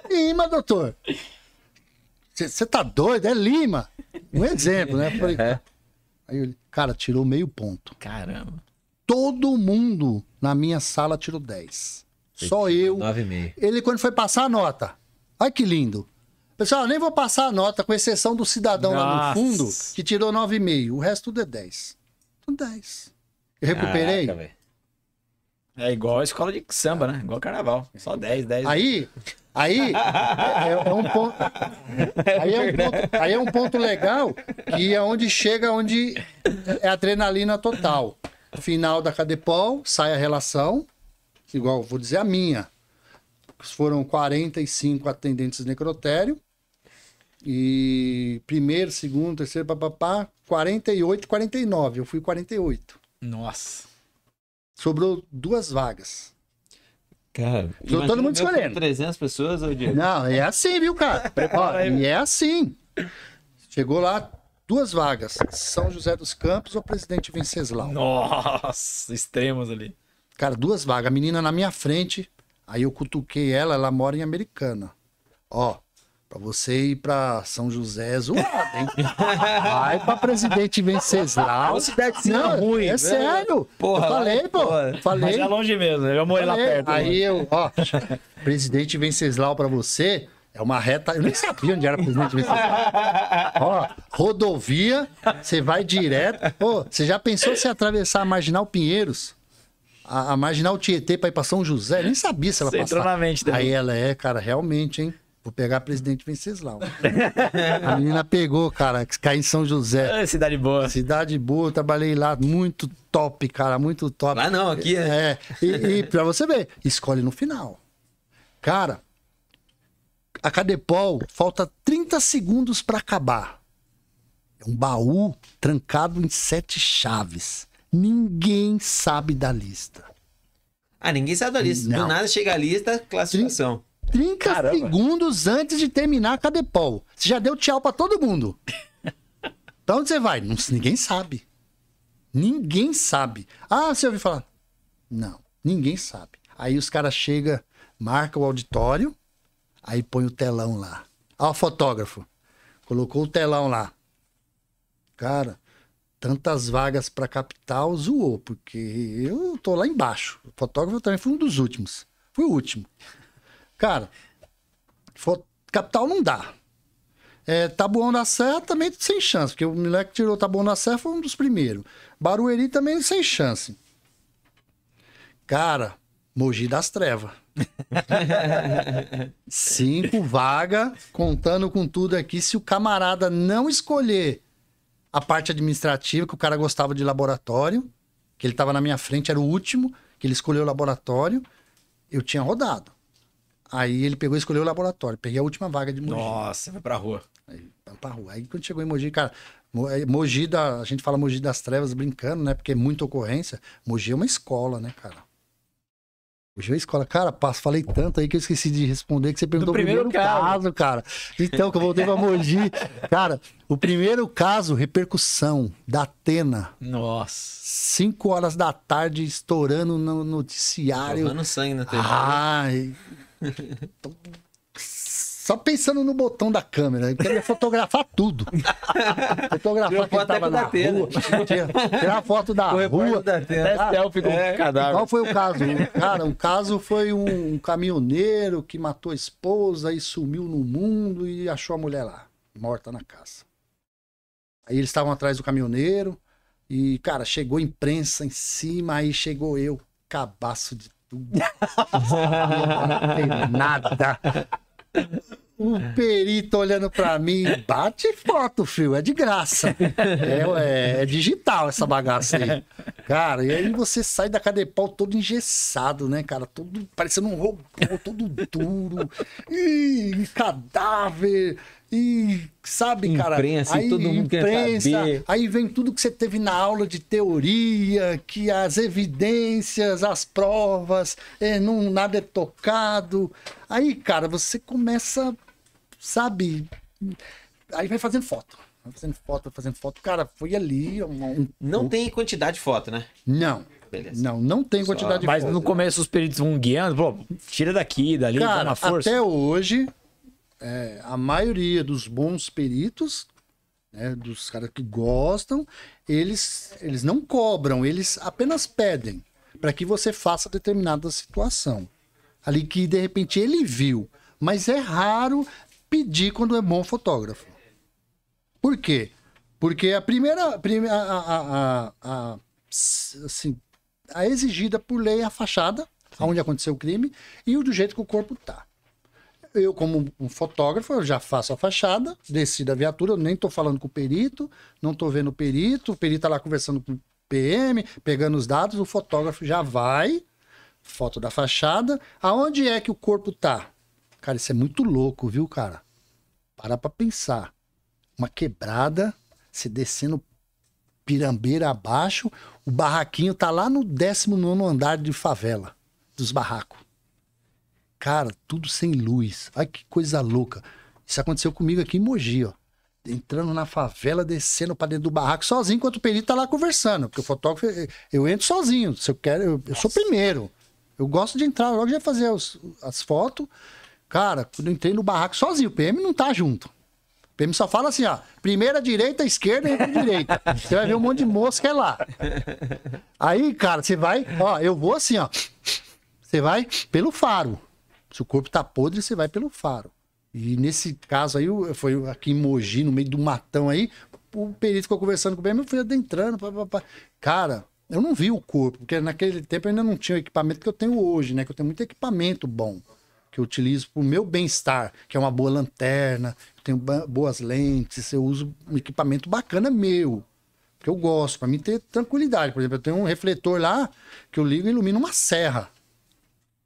Ima, doutor. Você tá doido? É Lima. Um exemplo, né? Eu é. Aí eu, cara, tirou meio ponto. Caramba. Todo mundo na minha sala tirou 10. Só eu. 9,5. Ele, quando foi passar a nota, olha que lindo. Pessoal, nem vou passar a nota, com exceção do cidadão Nossa. lá no fundo, que tirou 9,5. O resto tudo é 10. Tudo 10. Eu recuperei. Caraca, é igual a escola de samba, né? Igual carnaval. Só 10, 10. Aí, aí é, é um ponto. Aí é um ponto, aí é um ponto legal que é onde chega, onde é adrenalina total. Final da Cadepol, sai a relação, igual vou dizer a minha. Foram 45 atendentes necrotério, e primeiro, segundo, terceiro, papapá, 48, 49. Eu fui 48. Nossa. Sobrou duas vagas. Cara, todo mundo escolhendo. 300 pessoas, ou Diego? Não, é assim, viu, cara? e é assim. Chegou lá, duas vagas. São José dos Campos ou Presidente Venceslau? Nossa, extremos ali. Cara, duas vagas. A menina na minha frente. Aí eu cutuquei ela, ela mora em Americana. Ó, Pra você ir pra São José é zoado, hein? Vai pra presidente Venceslau. se cidadezinha não, ruim. É né? sério. Porra, eu falei, pô. Porra. Falei. Mas é longe mesmo, eu morei lá perto. Né? Aí mano. eu, ó, presidente Venceslau pra você é uma reta. Eu nem sabia onde era presidente Venceslau. ó, rodovia, você vai direto. Pô, você já pensou se atravessar a Marginal Pinheiros? A, a Marginal Tietê pra ir pra São José? Eu nem sabia se ela Sei passava. Aí ela é, cara, realmente, hein? Vou pegar a presidente Venceslau. a menina pegou, cara, que caiu em São José. É, cidade boa. Cidade boa, trabalhei lá, muito top, cara, muito top. Lá não, aqui é. é e, e pra você ver, escolhe no final. Cara, a Cadepol falta 30 segundos para acabar. É um baú trancado em sete chaves. Ninguém sabe da lista. Ah, ninguém sabe da lista. Não. Do nada chega a lista, classificação. 30 Caramba. segundos antes de terminar cada Cadepol. Você já deu tchau para todo mundo. pra onde você vai? Não, ninguém sabe. Ninguém sabe. Ah, você ouviu falar? Não, ninguém sabe. Aí os caras chegam, marcam o auditório, aí põe o telão lá. Ah, o fotógrafo. Colocou o telão lá. Cara, tantas vagas para capital zoou, porque eu tô lá embaixo. O fotógrafo também foi um dos últimos. Fui o último. Cara, for, capital não dá. É, Tabuão da Serra também sem chance, porque o moleque que tirou Tabuão da Serra foi um dos primeiros. Barueri também sem chance. Cara, Mogi das Trevas. Cinco vaga, contando com tudo aqui. Se o camarada não escolher a parte administrativa, que o cara gostava de laboratório, que ele estava na minha frente, era o último, que ele escolheu o laboratório, eu tinha rodado. Aí ele pegou e escolheu o laboratório. Peguei a última vaga de Mogi. Nossa, foi pra rua. Aí, pra rua. Aí quando chegou em Mogi, cara, é, Mogi da. A gente fala Mogi das Trevas brincando, né? Porque é muita ocorrência. Mogi é uma escola, né, cara? Hoje é escola. Cara, passo, falei tanto aí que eu esqueci de responder que você perguntou primeiro o primeiro caso. caso. cara. Então, que eu voltei pra Mogi. cara, o primeiro caso, repercussão, da Atena. Nossa. Cinco horas da tarde, estourando no noticiário. Estourando sangue na TV. Ai, então, só pensando no botão da câmera, eu queria fotografar tudo. fotografar quem tava na rua, tirar, foto da rua. Da até selfie é, cadáver. Qual foi o caso? Cara, um caso foi um, um caminhoneiro que matou a esposa e sumiu no mundo e achou a mulher lá, morta na casa. Aí eles estavam atrás do caminhoneiro e, cara, chegou imprensa em cima, aí chegou eu, cabaço de nada. O perito olhando para mim, bate foto, filho, é de graça. É, é, é, digital essa bagaça aí. Cara, e aí você sai da pau todo engessado, né, cara? Todo parecendo um robô, todo duro. Ih, cadáver. E sabe, cara, imprensa, aí, todo mundo imprensa, quer saber. aí vem tudo que você teve na aula de teoria, que as evidências, as provas, é, não, nada é tocado. Aí, cara, você começa, sabe, aí vai fazendo foto. Vai fazendo foto, vai fazendo foto. Cara, foi ali. Um, um, não tem quantidade de foto, né? Não. Beleza. Não, não tem quantidade Só... de Mas foto. Mas no começo os peritos vão guiando, pô, tira daqui, dali, Cara, dá uma força. Até hoje, é, a maioria dos bons peritos, né, dos caras que gostam, eles, eles não cobram, eles apenas pedem para que você faça determinada situação. Ali que de repente ele viu, mas é raro pedir quando é bom fotógrafo. Por quê? Porque a primeira. A, a, a, a assim, a exigida por lei é a fachada, Sim. onde aconteceu o crime, e o do jeito que o corpo tá eu, como um fotógrafo, eu já faço a fachada, desci da viatura, eu nem tô falando com o perito, não tô vendo o perito, o perito tá lá conversando com o PM, pegando os dados, o fotógrafo já vai, foto da fachada, aonde é que o corpo tá? Cara, isso é muito louco, viu, cara? Para pra pensar. Uma quebrada, se descendo pirambeira abaixo, o barraquinho tá lá no 19 andar de favela, dos barracos. Cara, tudo sem luz. Ai, que coisa louca. Isso aconteceu comigo aqui em Mogi, ó. Entrando na favela, descendo pra dentro do barraco sozinho, enquanto o perito tá lá conversando. Porque o fotógrafo, eh, eh, eu entro sozinho. Se eu quero, eu, eu sou primeiro. Eu gosto de entrar logo já fazer as fotos. Cara, quando eu entrei no barraco sozinho, o PM não tá junto. O PM só fala assim, ó, primeira direita, esquerda e direita. Você vai ver um monte de mosca é lá. Aí, cara, você vai, ó, eu vou assim, ó. Você vai pelo faro. Se o corpo tá podre, você vai pelo faro. E nesse caso aí, foi aqui em Mogi, no meio do matão aí, o perito ficou conversando com o BM, eu fui adentrando. Pá, pá, pá. Cara, eu não vi o corpo, porque naquele tempo eu ainda não tinha o equipamento que eu tenho hoje, né? Que eu tenho muito equipamento bom, que eu utilizo para o meu bem-estar, que é uma boa lanterna, eu tenho boas lentes, eu uso um equipamento bacana meu, que eu gosto, para mim ter tranquilidade. Por exemplo, eu tenho um refletor lá que eu ligo e ilumina uma serra.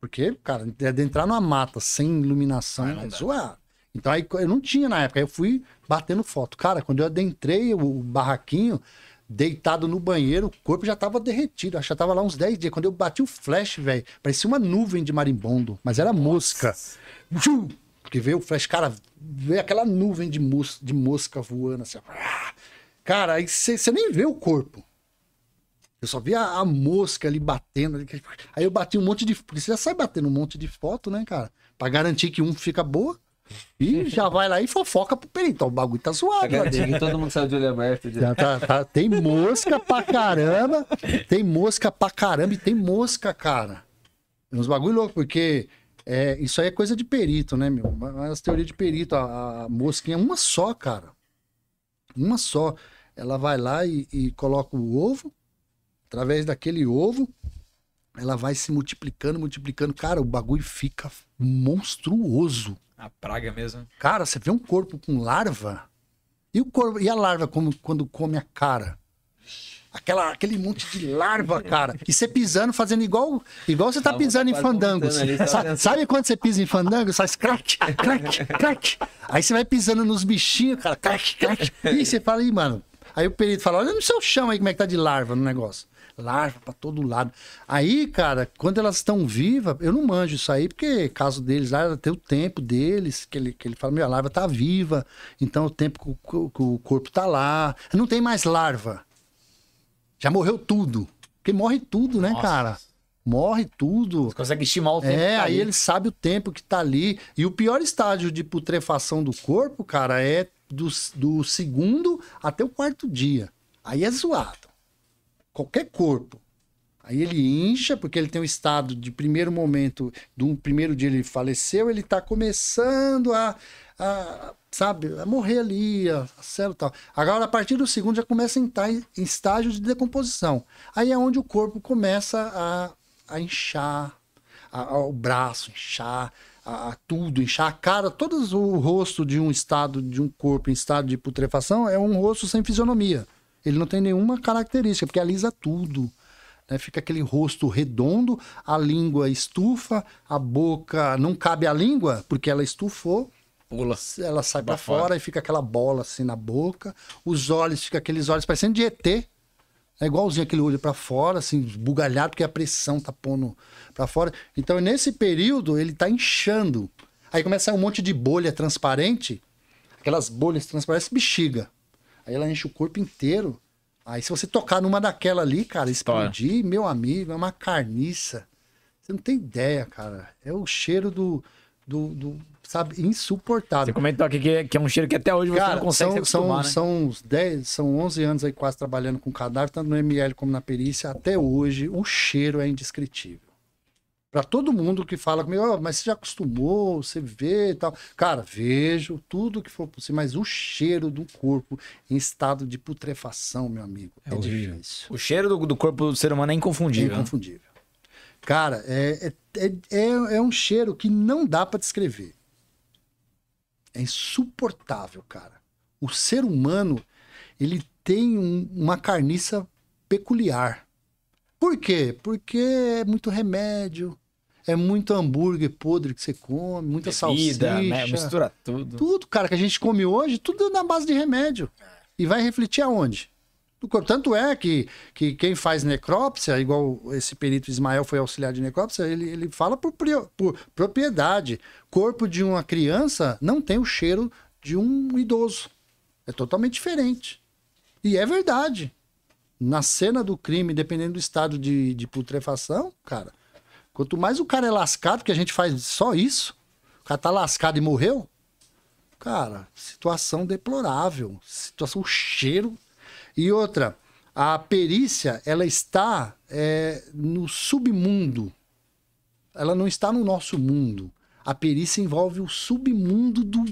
Porque, cara, é entrar numa mata sem iluminação é ah, zoado. Então aí eu não tinha na época, aí eu fui batendo foto. Cara, quando eu adentrei o barraquinho, deitado no banheiro, o corpo já tava derretido, acho que já tava lá uns 10 dias. Quando eu bati o flash, velho, parecia uma nuvem de marimbondo, mas era mosca. Porque veio o flash, cara, veio aquela nuvem de, mos de mosca voando assim. Cara, aí você nem vê o corpo. Eu só via a mosca ali batendo. Ali. Aí eu bati um monte de. Porque você já sai batendo um monte de foto, né, cara? Pra garantir que um fica boa. E já vai lá e fofoca pro perito. Então, o bagulho tá zoado. Né? que todo mundo sabe de olho aberto. De... Já tá, tá, tem mosca pra caramba. Tem mosca pra caramba e tem mosca, cara. É uns bagulho louco, porque é, isso aí é coisa de perito, né, meu? As teorias de perito, a, a mosquinha, uma só, cara. Uma só. Ela vai lá e, e coloca o ovo, Através daquele ovo, ela vai se multiplicando, multiplicando. Cara, o bagulho fica monstruoso. A praga mesmo. Cara, você vê um corpo com larva. E, o corpo, e a larva como, quando come a cara? Aquela, aquele monte de larva, cara. E você pisando, fazendo igual igual você tá, tá pisando em tá fandango. Tá sabe, sabe quando você pisa em fandango? Sai crack, crack, crack. Aí você vai pisando nos bichinhos, cara, crack, crack. E você fala, aí, mano, Aí o perito fala: olha no seu chão aí como é que tá de larva no negócio. Larva pra todo lado. Aí, cara, quando elas estão vivas, eu não manjo isso aí, porque caso deles lá, tem o tempo deles, que ele, que ele fala: meu, a larva tá viva, então o tempo que o, que o corpo tá lá. Não tem mais larva. Já morreu tudo. Porque morre tudo, né, Nossa. cara? morre tudo. Você consegue estimar o tempo. É, tá aí ele sabe o tempo que tá ali. E o pior estágio de putrefação do corpo, cara, é do, do segundo até o quarto dia. Aí é zoado. Qualquer corpo. Aí ele incha, porque ele tem um estado de primeiro momento, do primeiro dia ele faleceu, ele está começando a, a, sabe, a morrer ali, a, a célula e tal. Agora, a partir do segundo, já começa a entrar em, em estágio de decomposição. Aí é onde o corpo começa a, a inchar, a, o braço inchar, a, a, tudo, inchar a cara, todo o rosto de um estado, de um corpo em estado de putrefação é um rosto sem fisionomia. Ele não tem nenhuma característica, porque alisa tudo. Né? Fica aquele rosto redondo, a língua estufa, a boca não cabe a língua, porque ela estufou. Pula. Ela sai para fora e fica aquela bola assim na boca. Os olhos, fica aqueles olhos parecendo de ET é igualzinho aquele olho para fora, assim, bugalhado, porque a pressão tá pondo para fora. Então, nesse período, ele tá inchando. Aí começa a um monte de bolha transparente, aquelas bolhas transparentes, bexiga. Aí ela enche o corpo inteiro. Aí se você tocar numa daquela ali, cara, explodir, meu amigo, é uma carniça. Você não tem ideia, cara. É o cheiro do, do, do, sabe, insuportável. Você comentou aqui que é, que é um cheiro que até hoje Cara, você não consegue são, se são, né? são uns 10, são 11 anos aí quase trabalhando com cadáver, tanto no ML como na perícia, até hoje o cheiro é indescritível. Para todo mundo que fala comigo, oh, mas você já acostumou, você vê e tal. Cara, vejo tudo que for possível, mas o cheiro do corpo em estado de putrefação, meu amigo, é, é difícil. O cheiro do, do, corpo do ser humano é inconfundível. É inconfundível. Cara, é, é, é, é um cheiro que não dá para descrever é insuportável, cara. O ser humano, ele tem um, uma carniça peculiar. Por quê? Porque é muito remédio, é muito hambúrguer podre que você come, muita Bebida, né? salsicha. Né? Mistura tudo. Tudo, cara, que a gente come hoje, tudo na base de remédio. É. E vai refletir aonde? do corpo. Tanto é que, que quem faz necrópsia, igual esse perito Ismael foi auxiliar de necrópsia, ele, ele fala por, por propriedade. Corpo de uma criança não tem o cheiro de um idoso. É totalmente diferente. E é verdade. Na cena do crime, dependendo do estado de, de putrefação, cara, quanto mais o cara é lascado, que a gente faz só isso, o cara tá lascado e morreu, cara, situação deplorável. Situação, o cheiro e outra, a perícia ela está é, no submundo. Ela não está no nosso mundo. A perícia envolve o submundo do,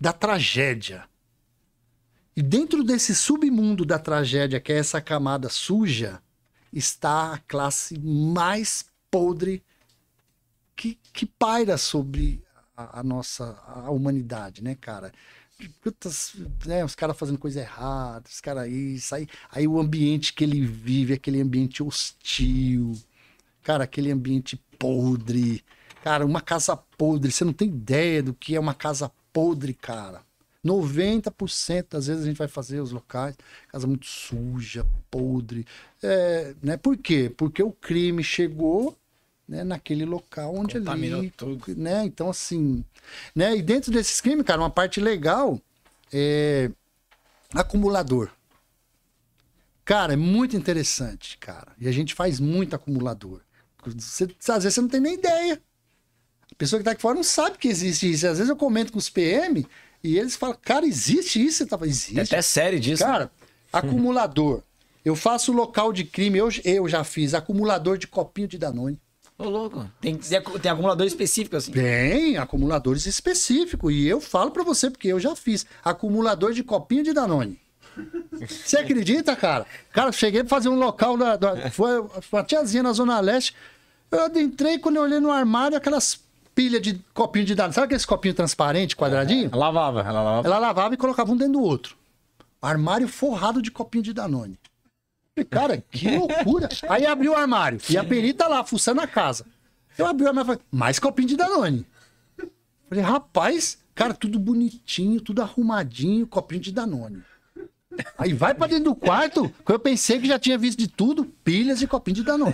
da tragédia. E dentro desse submundo da tragédia, que é essa camada suja, está a classe mais podre que, que paira sobre a, a nossa a humanidade, né, cara? putas, né, os caras fazendo coisa errada, os caras isso, aí, aí o ambiente que ele vive, aquele ambiente hostil, cara, aquele ambiente podre, cara, uma casa podre, você não tem ideia do que é uma casa podre, cara. 90% das vezes a gente vai fazer os locais, casa muito suja, podre. É, né? Por quê? Porque o crime chegou né, naquele local onde Contaminou ali, tudo. né? Então assim, né? E dentro desses crimes, cara, uma parte legal é acumulador. Cara, é muito interessante, cara. E a gente faz muito acumulador. Você, às vezes você não tem nem ideia. A pessoa que tá aqui fora não sabe que existe isso. Às vezes eu comento com os PM e eles falam, cara, existe isso? Você tava existe. até série disso. Né? Cara, acumulador. eu faço local de crime. Eu, eu já fiz acumulador de copinho de Danone. Ô, louco. Tem, tem acumulador específico, assim? Tem, acumuladores específicos. E eu falo para você, porque eu já fiz. Acumulador de copinho de Danone. Você acredita, cara? Cara, cheguei pra fazer um local da. da foi uma tiazinha na Zona Leste. Eu entrei, quando eu olhei no armário, aquelas pilhas de copinho de Danone. Sabe aqueles copinho transparente, quadradinho? Ela lavava, ela lavava. Ela lavava e colocava um dentro do outro. Armário forrado de copinho de Danone. Cara, que loucura. Aí abriu o armário. E a perita tá lá, fuçando a casa. Eu abri o armário e falei, mais copinho de Danone. Falei, rapaz, cara, tudo bonitinho, tudo arrumadinho, copinho de Danone. Aí vai pra dentro do quarto, que eu pensei que já tinha visto de tudo, pilhas e copinho de Danone.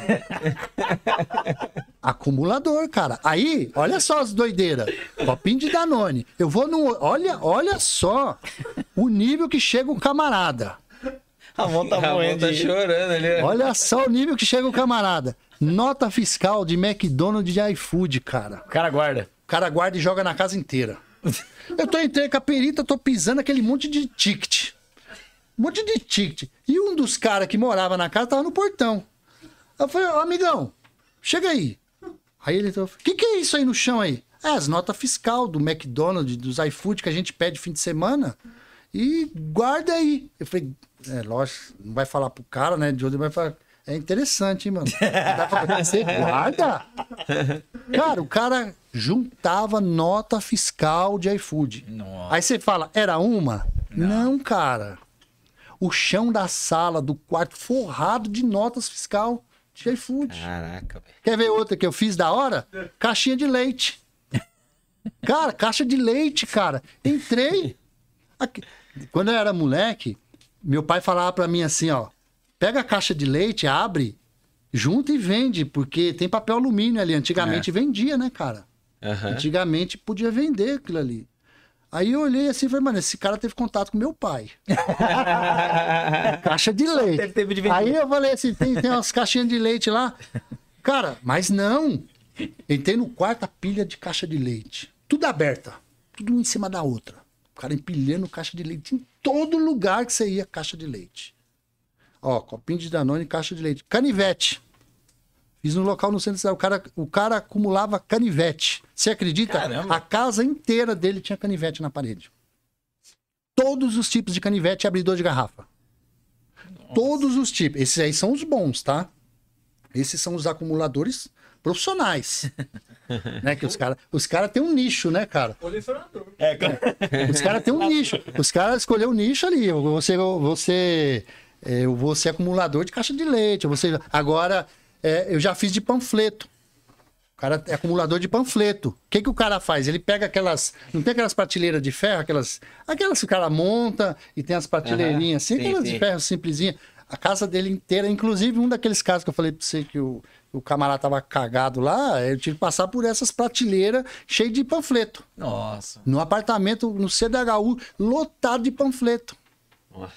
Acumulador, cara. Aí, olha só as doideiras. Copinho de Danone. Eu vou no... Olha, olha só o nível que chega um camarada mão tá moendo, tá chorando ali. Né? Olha só o nível que chega o camarada. Nota fiscal de McDonald's e iFood, cara. O cara guarda. O cara guarda e joga na casa inteira. Eu tô entrando com a perita, tô pisando aquele monte de ticket. Um monte de ticket. E um dos caras que morava na casa tava no portão. Eu falei, oh, amigão, chega aí. Aí ele falou, o que, que é isso aí no chão aí? É, as notas fiscal do McDonald's, dos iFood que a gente pede fim de semana. E guarda aí. Eu falei, é, lógico, não vai falar pro cara, né? De onde vai falar. É interessante, hein, mano? Dá pra você guarda? Cara, o cara juntava nota fiscal de iFood. Nossa. Aí você fala, era uma? Não. não. cara. O chão da sala, do quarto, forrado de notas fiscal de iFood. Caraca, velho. Quer ver outra que eu fiz da hora? Caixinha de leite. Cara, caixa de leite, cara. Entrei. Aqui. Quando eu era moleque, meu pai falava para mim assim, ó, pega a caixa de leite, abre, junta e vende, porque tem papel alumínio ali. Antigamente é. vendia, né, cara? Uhum. Antigamente podia vender aquilo ali. Aí eu olhei assim e falei, mano, esse cara teve contato com meu pai. Caixa de leite. Teve de Aí eu falei assim, tem, tem umas caixinhas de leite lá. Cara, mas não. Entrei no quarto, a pilha de caixa de leite. Tudo aberta. Tudo em cima da outra cara empilhando caixa de leite em todo lugar que você ia, caixa de leite. Ó, copinho de Danone, caixa de leite. Canivete. Fiz no local no centro da cidade. O cara, o cara acumulava canivete. Você acredita? Caramba. A casa inteira dele tinha canivete na parede. Todos os tipos de canivete e abridor de garrafa. Nossa. Todos os tipos. Esses aí são os bons, tá? Esses são os acumuladores profissionais. né? Que os caras os cara têm um nicho, né, cara? Colecionador. É, Os caras têm um nicho. Os caras escolheram um nicho ali. Você, você, eu vou ser acumulador de caixa de leite. Você, agora, é, eu já fiz de panfleto. O cara é acumulador de panfleto. O que, que o cara faz? Ele pega aquelas. Não tem aquelas prateleiras de ferro, aquelas. Aquelas que o cara monta e tem as prateleirinhas uhum, assim, sim, aquelas sim. de ferro simplesinha. A casa dele inteira, inclusive um daqueles casos que eu falei pra você que o o camarada tava cagado lá, eu tive que passar por essas prateleiras cheias de panfleto. Nossa. No apartamento, no CDHU, lotado de panfleto. Nossa.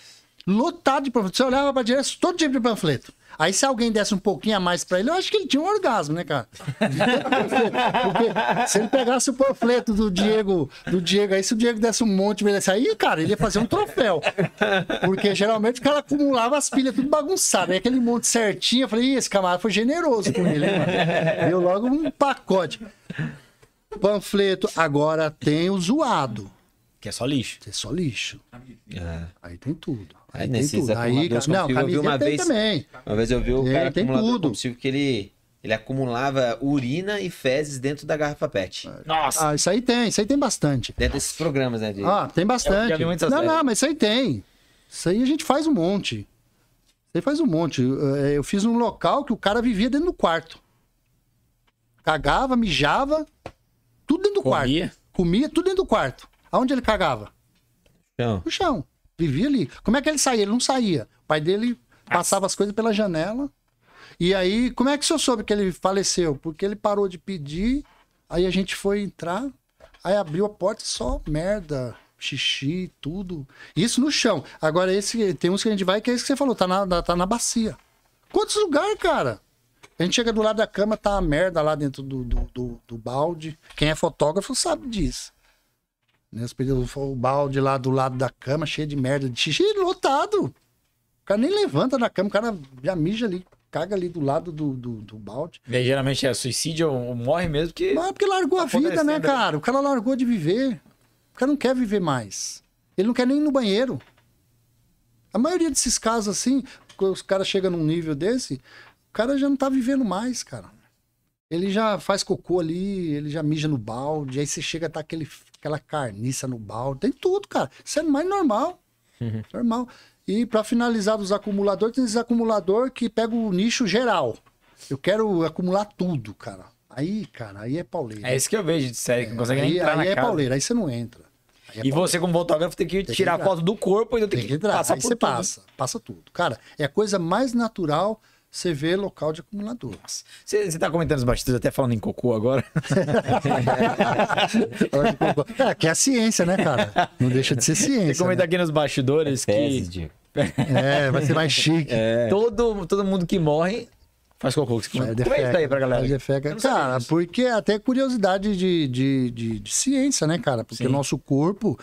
Lotado de panfleto. Você olhava pra direita, todo tipo de panfleto. Aí se alguém desse um pouquinho a mais pra ele, eu acho que ele tinha um orgasmo, né, cara? Porque se ele pegasse o panfleto do Diego, do Diego, aí se o Diego desse um monte, ele aí, cara, ele ia fazer um troféu. Porque geralmente o cara acumulava as pilhas tudo bagunçado. Aí aquele monte certinho, eu falei, esse camarada foi generoso com ele, hein, mano? Deu logo um pacote. Panfleto, agora tem o zoado. Que é só lixo. É só lixo. É. Aí tem tudo. Aí, aí tem tudo. Aí, não, eu vi uma vez também. Uma vez eu vi o cara tem tudo. combustível que ele ele acumulava urina e fezes dentro da garrafa PET. É. Nossa. Ah, isso aí tem, isso aí tem bastante. Dentro desses programas, né? De... Ah, tem bastante. É, eu, eu não, não, mas isso aí tem. Isso aí a gente faz um monte. Isso aí faz um monte. É, eu fiz um local que o cara vivia dentro do quarto. Cagava, mijava, tudo dentro do Comia. quarto. Comia tudo dentro do quarto. Aonde ele cagava? Chão. No chão. Vivia ali. Como é que ele saía? Ele não saía. O pai dele passava as coisas pela janela. E aí, como é que o senhor soube que ele faleceu? Porque ele parou de pedir, aí a gente foi entrar, aí abriu a porta só merda, xixi, tudo. Isso no chão. Agora, esse tem uns que a gente vai que é isso que você falou, tá na, tá na bacia. Quantos lugares, cara? A gente chega do lado da cama, tá a merda lá dentro do, do, do, do balde. Quem é fotógrafo sabe disso nesse né? Os o balde lá do lado da cama, cheio de merda, de xixi, lotado. O cara nem levanta da cama, o cara já mija ali, caga ali do lado do, do, do balde. E aí, geralmente é suicídio ou morre mesmo que. Mas é porque largou a vida, né, né, cara? O cara largou de viver. O cara não quer viver mais. Ele não quer nem ir no banheiro. A maioria desses casos, assim, os caras chegam num nível desse, o cara já não tá vivendo mais, cara. Ele já faz cocô ali, ele já mija no balde, aí você chega, tá aquele aquela carniça no balde, tem tudo, cara. Isso é mais normal. Uhum. Normal. E para finalizar dos acumuladores, tem esse acumulador que pega o nicho geral. Eu quero acumular tudo, cara. Aí, cara, aí é pauleira. É isso que eu vejo de série, que é, consegue aí, entrar aí na é casa. pauleira, aí você não entra. É e você, como fotógrafo, tem que tem tirar que a foto do corpo e tem, tem que, que passar aí por você tudo. passa, passa tudo. Cara, é a coisa mais natural você vê local de acumulador. Você está comentando os bastidores, até falando em cocô agora. é, que é a ciência, né, cara? Não deixa de ser ciência. Você comenta né? aqui nos bastidores é que... É, vai ser mais chique. É. é. Todo, todo mundo que morre Faz cocô. Que... É, Como é isso daí pra galera? Cara, porque é até curiosidade de, de, de, de, ciência, né, cara? Porque o nosso corpo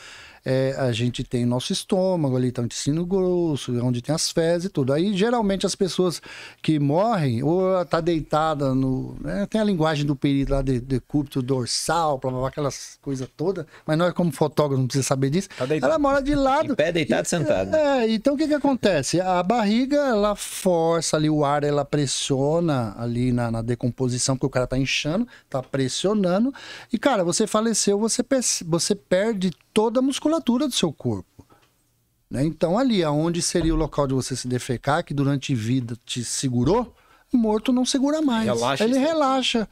é, a gente tem nosso estômago ali, tá o intestino grosso, onde tem as fezes e tudo. Aí, geralmente, as pessoas que morrem, ou ela tá deitada no... Né, tem a linguagem do perito lá, de, cúbito dorsal, blá, aquelas coisas todas, mas nós, é como fotógrafo, não precisa saber disso. Tá ela mora de lado. Em pé, deitado, e, sentado. É, é, então o que que acontece? A barriga, ela força ali o ar, ela pressiona ali na, na decomposição, porque o cara tá inchando, tá pressionando, e, cara, você faleceu, você, você perde toda a musculatura do seu corpo. Né? Então, ali aonde seria o local de você se defecar, que durante vida te segurou, morto não segura mais. Relaxa Ele relaxa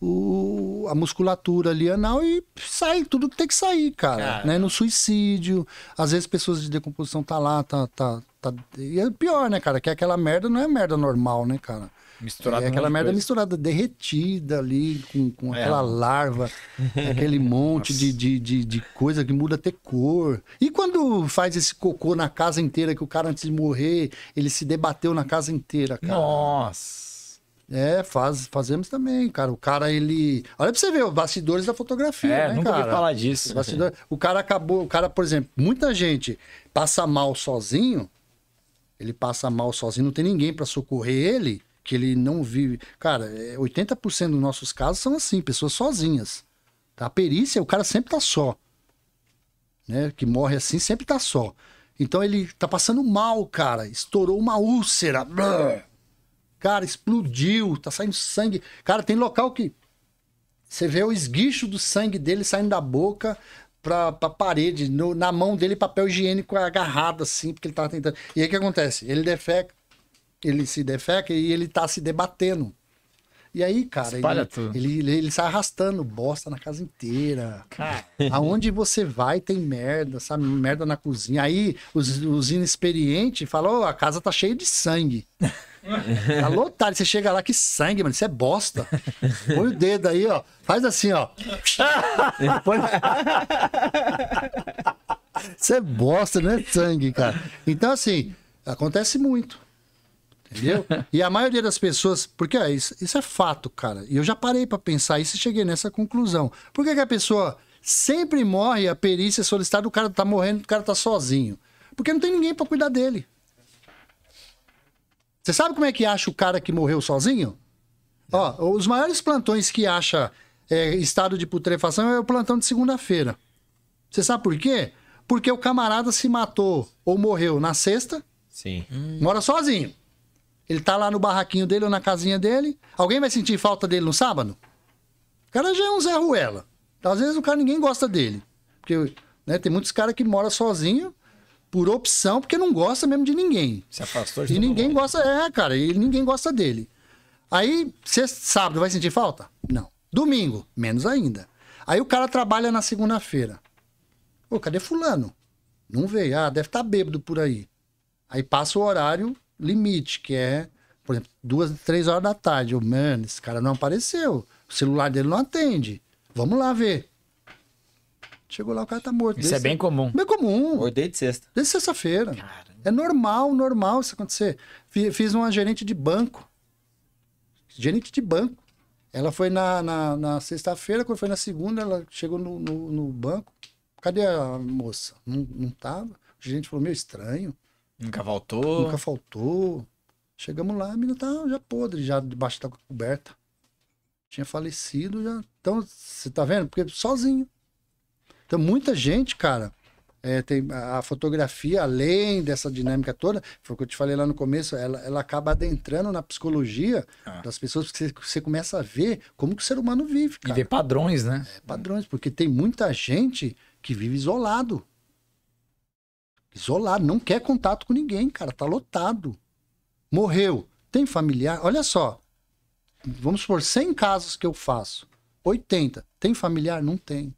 o, a musculatura ali anal e sai tudo que tem que sair, cara. cara. Né? No suicídio, às vezes pessoas de decomposição tá lá, tá, tá, tá. E é pior, né, cara? Que aquela merda não é merda normal, né, cara? Misturada é aquela merda coisa. misturada, derretida ali, com, com é. aquela larva, aquele monte de, de, de, de, coisa que muda até cor. E quando faz esse cocô na casa inteira, que o cara antes de morrer, ele se debateu na casa inteira, cara. Nossa! É, faz, fazemos também, cara. O cara, ele. Olha pra você ver, bastidores da fotografia, é, né, nunca cara? falar disso. Bastidor... o cara acabou, o cara, por exemplo, muita gente passa mal sozinho, ele passa mal sozinho, não tem ninguém para socorrer ele que ele não vive. Cara, 80% é, dos nossos casos são assim, pessoas sozinhas. Tá? A perícia, o cara sempre tá só. Né? Que morre assim, sempre tá só. Então ele tá passando mal, cara. Estourou uma úlcera. Cara, explodiu, tá saindo sangue. Cara, tem local que você vê o esguicho do sangue dele saindo da boca pra, pra parede. No, na mão dele, papel higiênico agarrado assim, porque ele tava tentando. E aí o que acontece? Ele defeca ele se defeca e ele tá se debatendo. E aí, cara, ele, ele, ele, ele, sai arrastando bosta na casa inteira. Cara. Aonde você vai tem merda, sabe? Merda na cozinha. Aí os, os inexperientes falam: oh, a casa tá cheia de sangue. tá lotado. Você chega lá, que sangue, mano. Isso é bosta. Põe o dedo aí, ó. Faz assim, ó. Põe... Isso é bosta, não é sangue, cara. Então, assim, acontece muito. Entendeu? e a maioria das pessoas. Porque ó, isso, isso é fato, cara. E eu já parei para pensar isso e cheguei nessa conclusão. Por que, que a pessoa sempre morre a perícia é solicitada, o cara tá morrendo, o cara tá sozinho? Porque não tem ninguém para cuidar dele. Você sabe como é que acha o cara que morreu sozinho? Ó, os maiores plantões que acha é, estado de putrefação é o plantão de segunda-feira. Você sabe por quê? Porque o camarada se matou ou morreu na sexta. Sim. Hum. Mora sozinho. Ele tá lá no barraquinho dele ou na casinha dele. Alguém vai sentir falta dele no sábado? O cara já é um Zé Ruela. Então, às vezes o cara ninguém gosta dele. Porque né, tem muitos caras que mora sozinho por opção, porque não gosta mesmo de ninguém. Se afastou de E ninguém mundo. gosta, é, cara, e ninguém gosta dele. Aí, sexta, sábado, vai sentir falta? Não. Domingo, menos ainda. Aí o cara trabalha na segunda-feira. Pô, cadê fulano? Não veio. Ah, deve estar tá bêbado por aí. Aí passa o horário, limite, que é, por exemplo, duas, três horas da tarde. Eu, mano, esse cara não apareceu. O celular dele não atende. Vamos lá ver. Chegou lá, o cara tá morto. Isso é Desde é bem comum. Bem comum. Ordei de sexta. Desde sexta-feira. É normal, normal isso acontecer. Fiz uma gerente de banco. Gerente de banco. Ela foi na, na, na sexta-feira, quando foi na segunda, ela chegou no, no, no banco. Cadê a moça? Não, não tava. O gerente falou, meu, estranho. Nunca faltou. Nunca faltou. Chegamos lá, a menina tá já podre, já debaixo da coberta. Tinha falecido já. Então, você tá vendo? Porque sozinho. Então, muita gente, cara, é, tem a fotografia, além dessa dinâmica toda, foi o que eu te falei lá no começo, ela, ela acaba adentrando na psicologia ah. das pessoas, porque você, você, começa a ver como que o ser humano vive. Cara. E ver padrões, né? É, padrões, porque tem muita gente que vive isolado. Isolado, não quer contato com ninguém, cara, tá lotado. Morreu, tem familiar, olha só. Vamos supor, 100 casos que eu faço, 80, tem familiar? Não tem.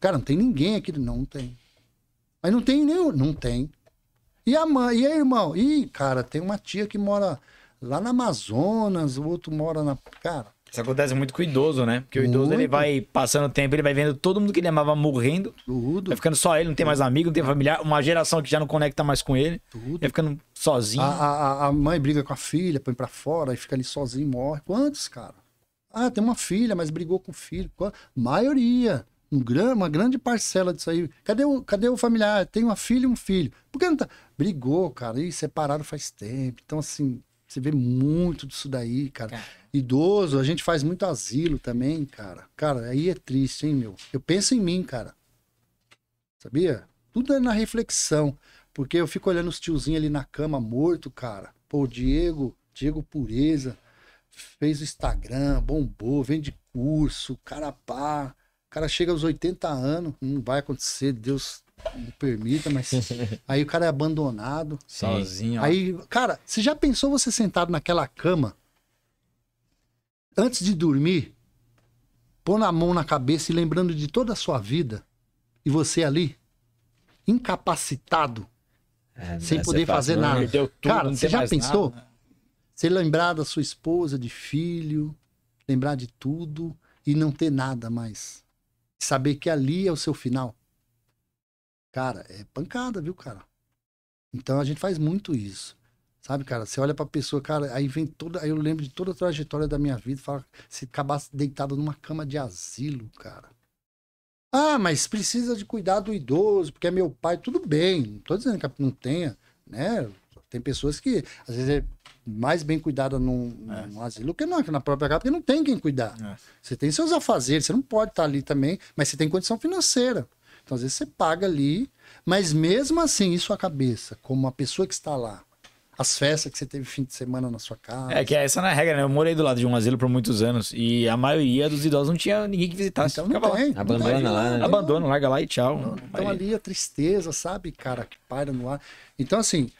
Cara, não tem ninguém aqui, não tem. Mas não tem nenhum, não tem. E a mãe, e o irmão? Ih, cara, tem uma tia que mora lá na Amazonas, o outro mora na. Cara, isso acontece muito com o idoso, né? Porque o idoso ele vai passando o tempo, ele vai vendo todo mundo que ele amava morrendo. Tudo. Vai ficando só ele, não tem mais amigo, não tem familiar. Uma geração que já não conecta mais com ele. Tudo. Vai ficando sozinho. A, a, a mãe briga com a filha, põe pra fora e fica ali sozinho morre. Quantos, cara? Ah, tem uma filha, mas brigou com o filho. Quantos? Maioria. Um gran, uma grande parcela disso aí. Cadê o, cadê o familiar? Tem uma filha e um filho. Por que não tá? Brigou, cara, e separaram faz tempo. Então, assim, você vê muito disso daí, cara. cara idoso, a gente faz muito asilo também, cara. Cara, aí é triste, hein, meu? Eu penso em mim, cara. Sabia? Tudo é na reflexão. Porque eu fico olhando os tiozinhos ali na cama, morto, cara. Pô, Diego, Diego Pureza, fez o Instagram, bombou, vende curso, cara pá. O cara chega aos 80 anos, não vai acontecer, Deus não permita, mas aí o cara é abandonado. Sozinho. Aí, cara, você já pensou você sentado naquela cama antes de dormir, pondo a mão na cabeça e lembrando de toda a sua vida, e você ali, incapacitado, é, sem é poder fazer né? nada. Tudo, Cara, você já pensou? Nada, né? Você lembrar da sua esposa, de filho, lembrar de tudo e não ter nada mais. Saber que ali é o seu final. Cara, é pancada, viu, cara? Então a gente faz muito isso. Sabe, cara, você olha pra pessoa, cara, aí vem toda. Aí eu lembro de toda a trajetória da minha vida. Fala, se acabasse deitado numa cama de asilo, cara. Ah, mas precisa de cuidar do idoso, porque é meu pai, tudo bem. Não tô dizendo que não tenha, né? Tem pessoas que, às vezes, é mais bem cuidada num, é. num asilo que não, que na própria casa, porque não tem quem cuidar. É. Você tem seus afazeres, você não pode estar tá ali também, mas você tem condição financeira. Então, às vezes, você paga ali, mas mesmo assim, isso a cabeça, como a pessoa que está lá as festas que você teve fim de semana na sua casa. É que essa não é a regra, né? Eu morei do lado de um asilo por muitos anos e a maioria dos idosos não tinha ninguém que visitasse. Então não tem, Abandona não lá. Né? Abandona, larga lá e tchau. Não, então ali a tristeza, sabe, cara, que paira no ar. Então assim,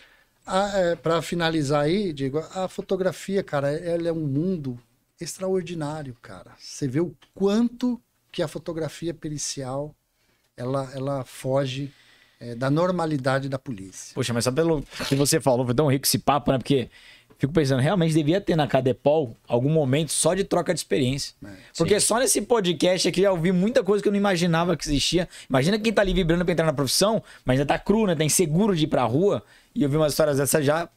é, para finalizar aí, digo, a fotografia, cara, ela é um mundo extraordinário, cara. Você vê o quanto que a fotografia pericial ela, ela foge é, da normalidade da polícia. Poxa, mas só pelo que você falou, foi tão rico esse papo, né? Porque fico pensando, realmente devia ter na Cadepol algum momento só de troca de experiência. É, Porque sim. só nesse podcast aqui já ouvi muita coisa que eu não imaginava que existia. Imagina quem tá ali vibrando pra entrar na profissão, mas ainda tá cru, né? Tá inseguro de ir pra rua. E eu vi umas histórias dessas já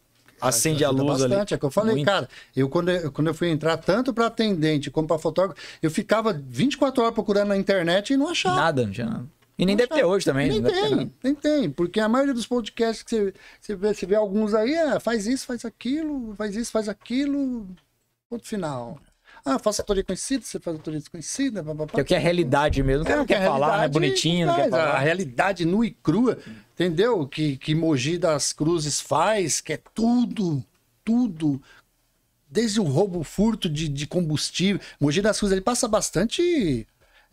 acende a luz bastante, ali. É que eu falei, Muito. cara, eu quando, eu quando eu fui entrar tanto para atendente como para fotógrafo, eu ficava 24 horas procurando na internet e não achava. Nada, não tinha nada. E nem deve ter hoje também. Nem tem, ter, nem tem. Porque a maioria dos podcasts que você, você, vê, você vê alguns aí, é, faz isso, faz aquilo, faz isso, faz aquilo, ponto final. Ah, faça autoria conhecida, você faz autoria desconhecida. Blá, blá, blá. o que é realidade mesmo, é, não é quer falar, né? Bonitinho, não quer falar. A realidade nua e crua, entendeu? Que, que Mogi das Cruzes faz, que é tudo, tudo. Desde o roubo, furto de, de combustível. Mogi das Cruzes, ele passa bastante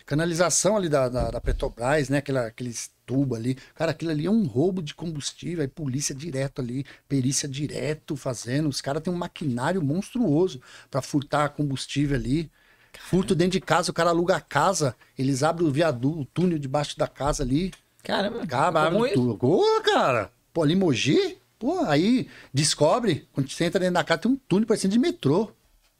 Canalização ali da, da, da Petrobras, né? Aquela, aqueles tubos ali. Cara, aquilo ali é um roubo de combustível. Aí polícia direto ali, perícia direto fazendo. Os caras têm um maquinário monstruoso para furtar combustível ali. Caramba. Furto dentro de casa, o cara aluga a casa, eles abrem o viaduto, o túnel debaixo da casa ali. Caramba. Acaba, abre o túnel. Ô, cara! Pô, ali Mogi? Pô, aí descobre, quando você entra dentro da casa, tem um túnel parecendo de metrô.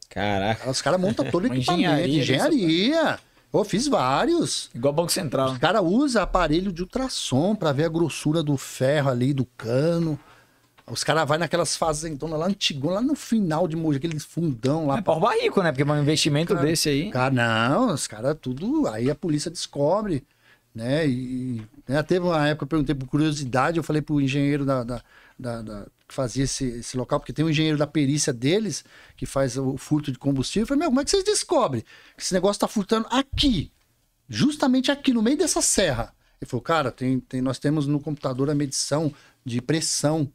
Caraca. Os caras montam todo o equipamento, engenharia. engenharia. Pô, fiz vários. Igual Banco Central. Os caras usam aparelho de ultrassom para ver a grossura do ferro ali, do cano. Os caras vão naquelas fazendonas lá antigas lá no final de Mogi, aquele fundão lá. É pra... roubar rico, né? Porque é um investimento cara, desse aí. Cara, não, os caras tudo. Aí a polícia descobre, né? E né? teve uma época, eu perguntei por curiosidade, eu falei pro engenheiro da, da, da, da que fazia esse, esse local, porque tem um engenheiro da perícia deles que faz o furto de combustível. Eu falei, meu, como é que vocês descobrem que esse negócio tá furtando aqui? Justamente aqui, no meio dessa serra. Ele falou, cara, tem, tem, nós temos no computador a medição de pressão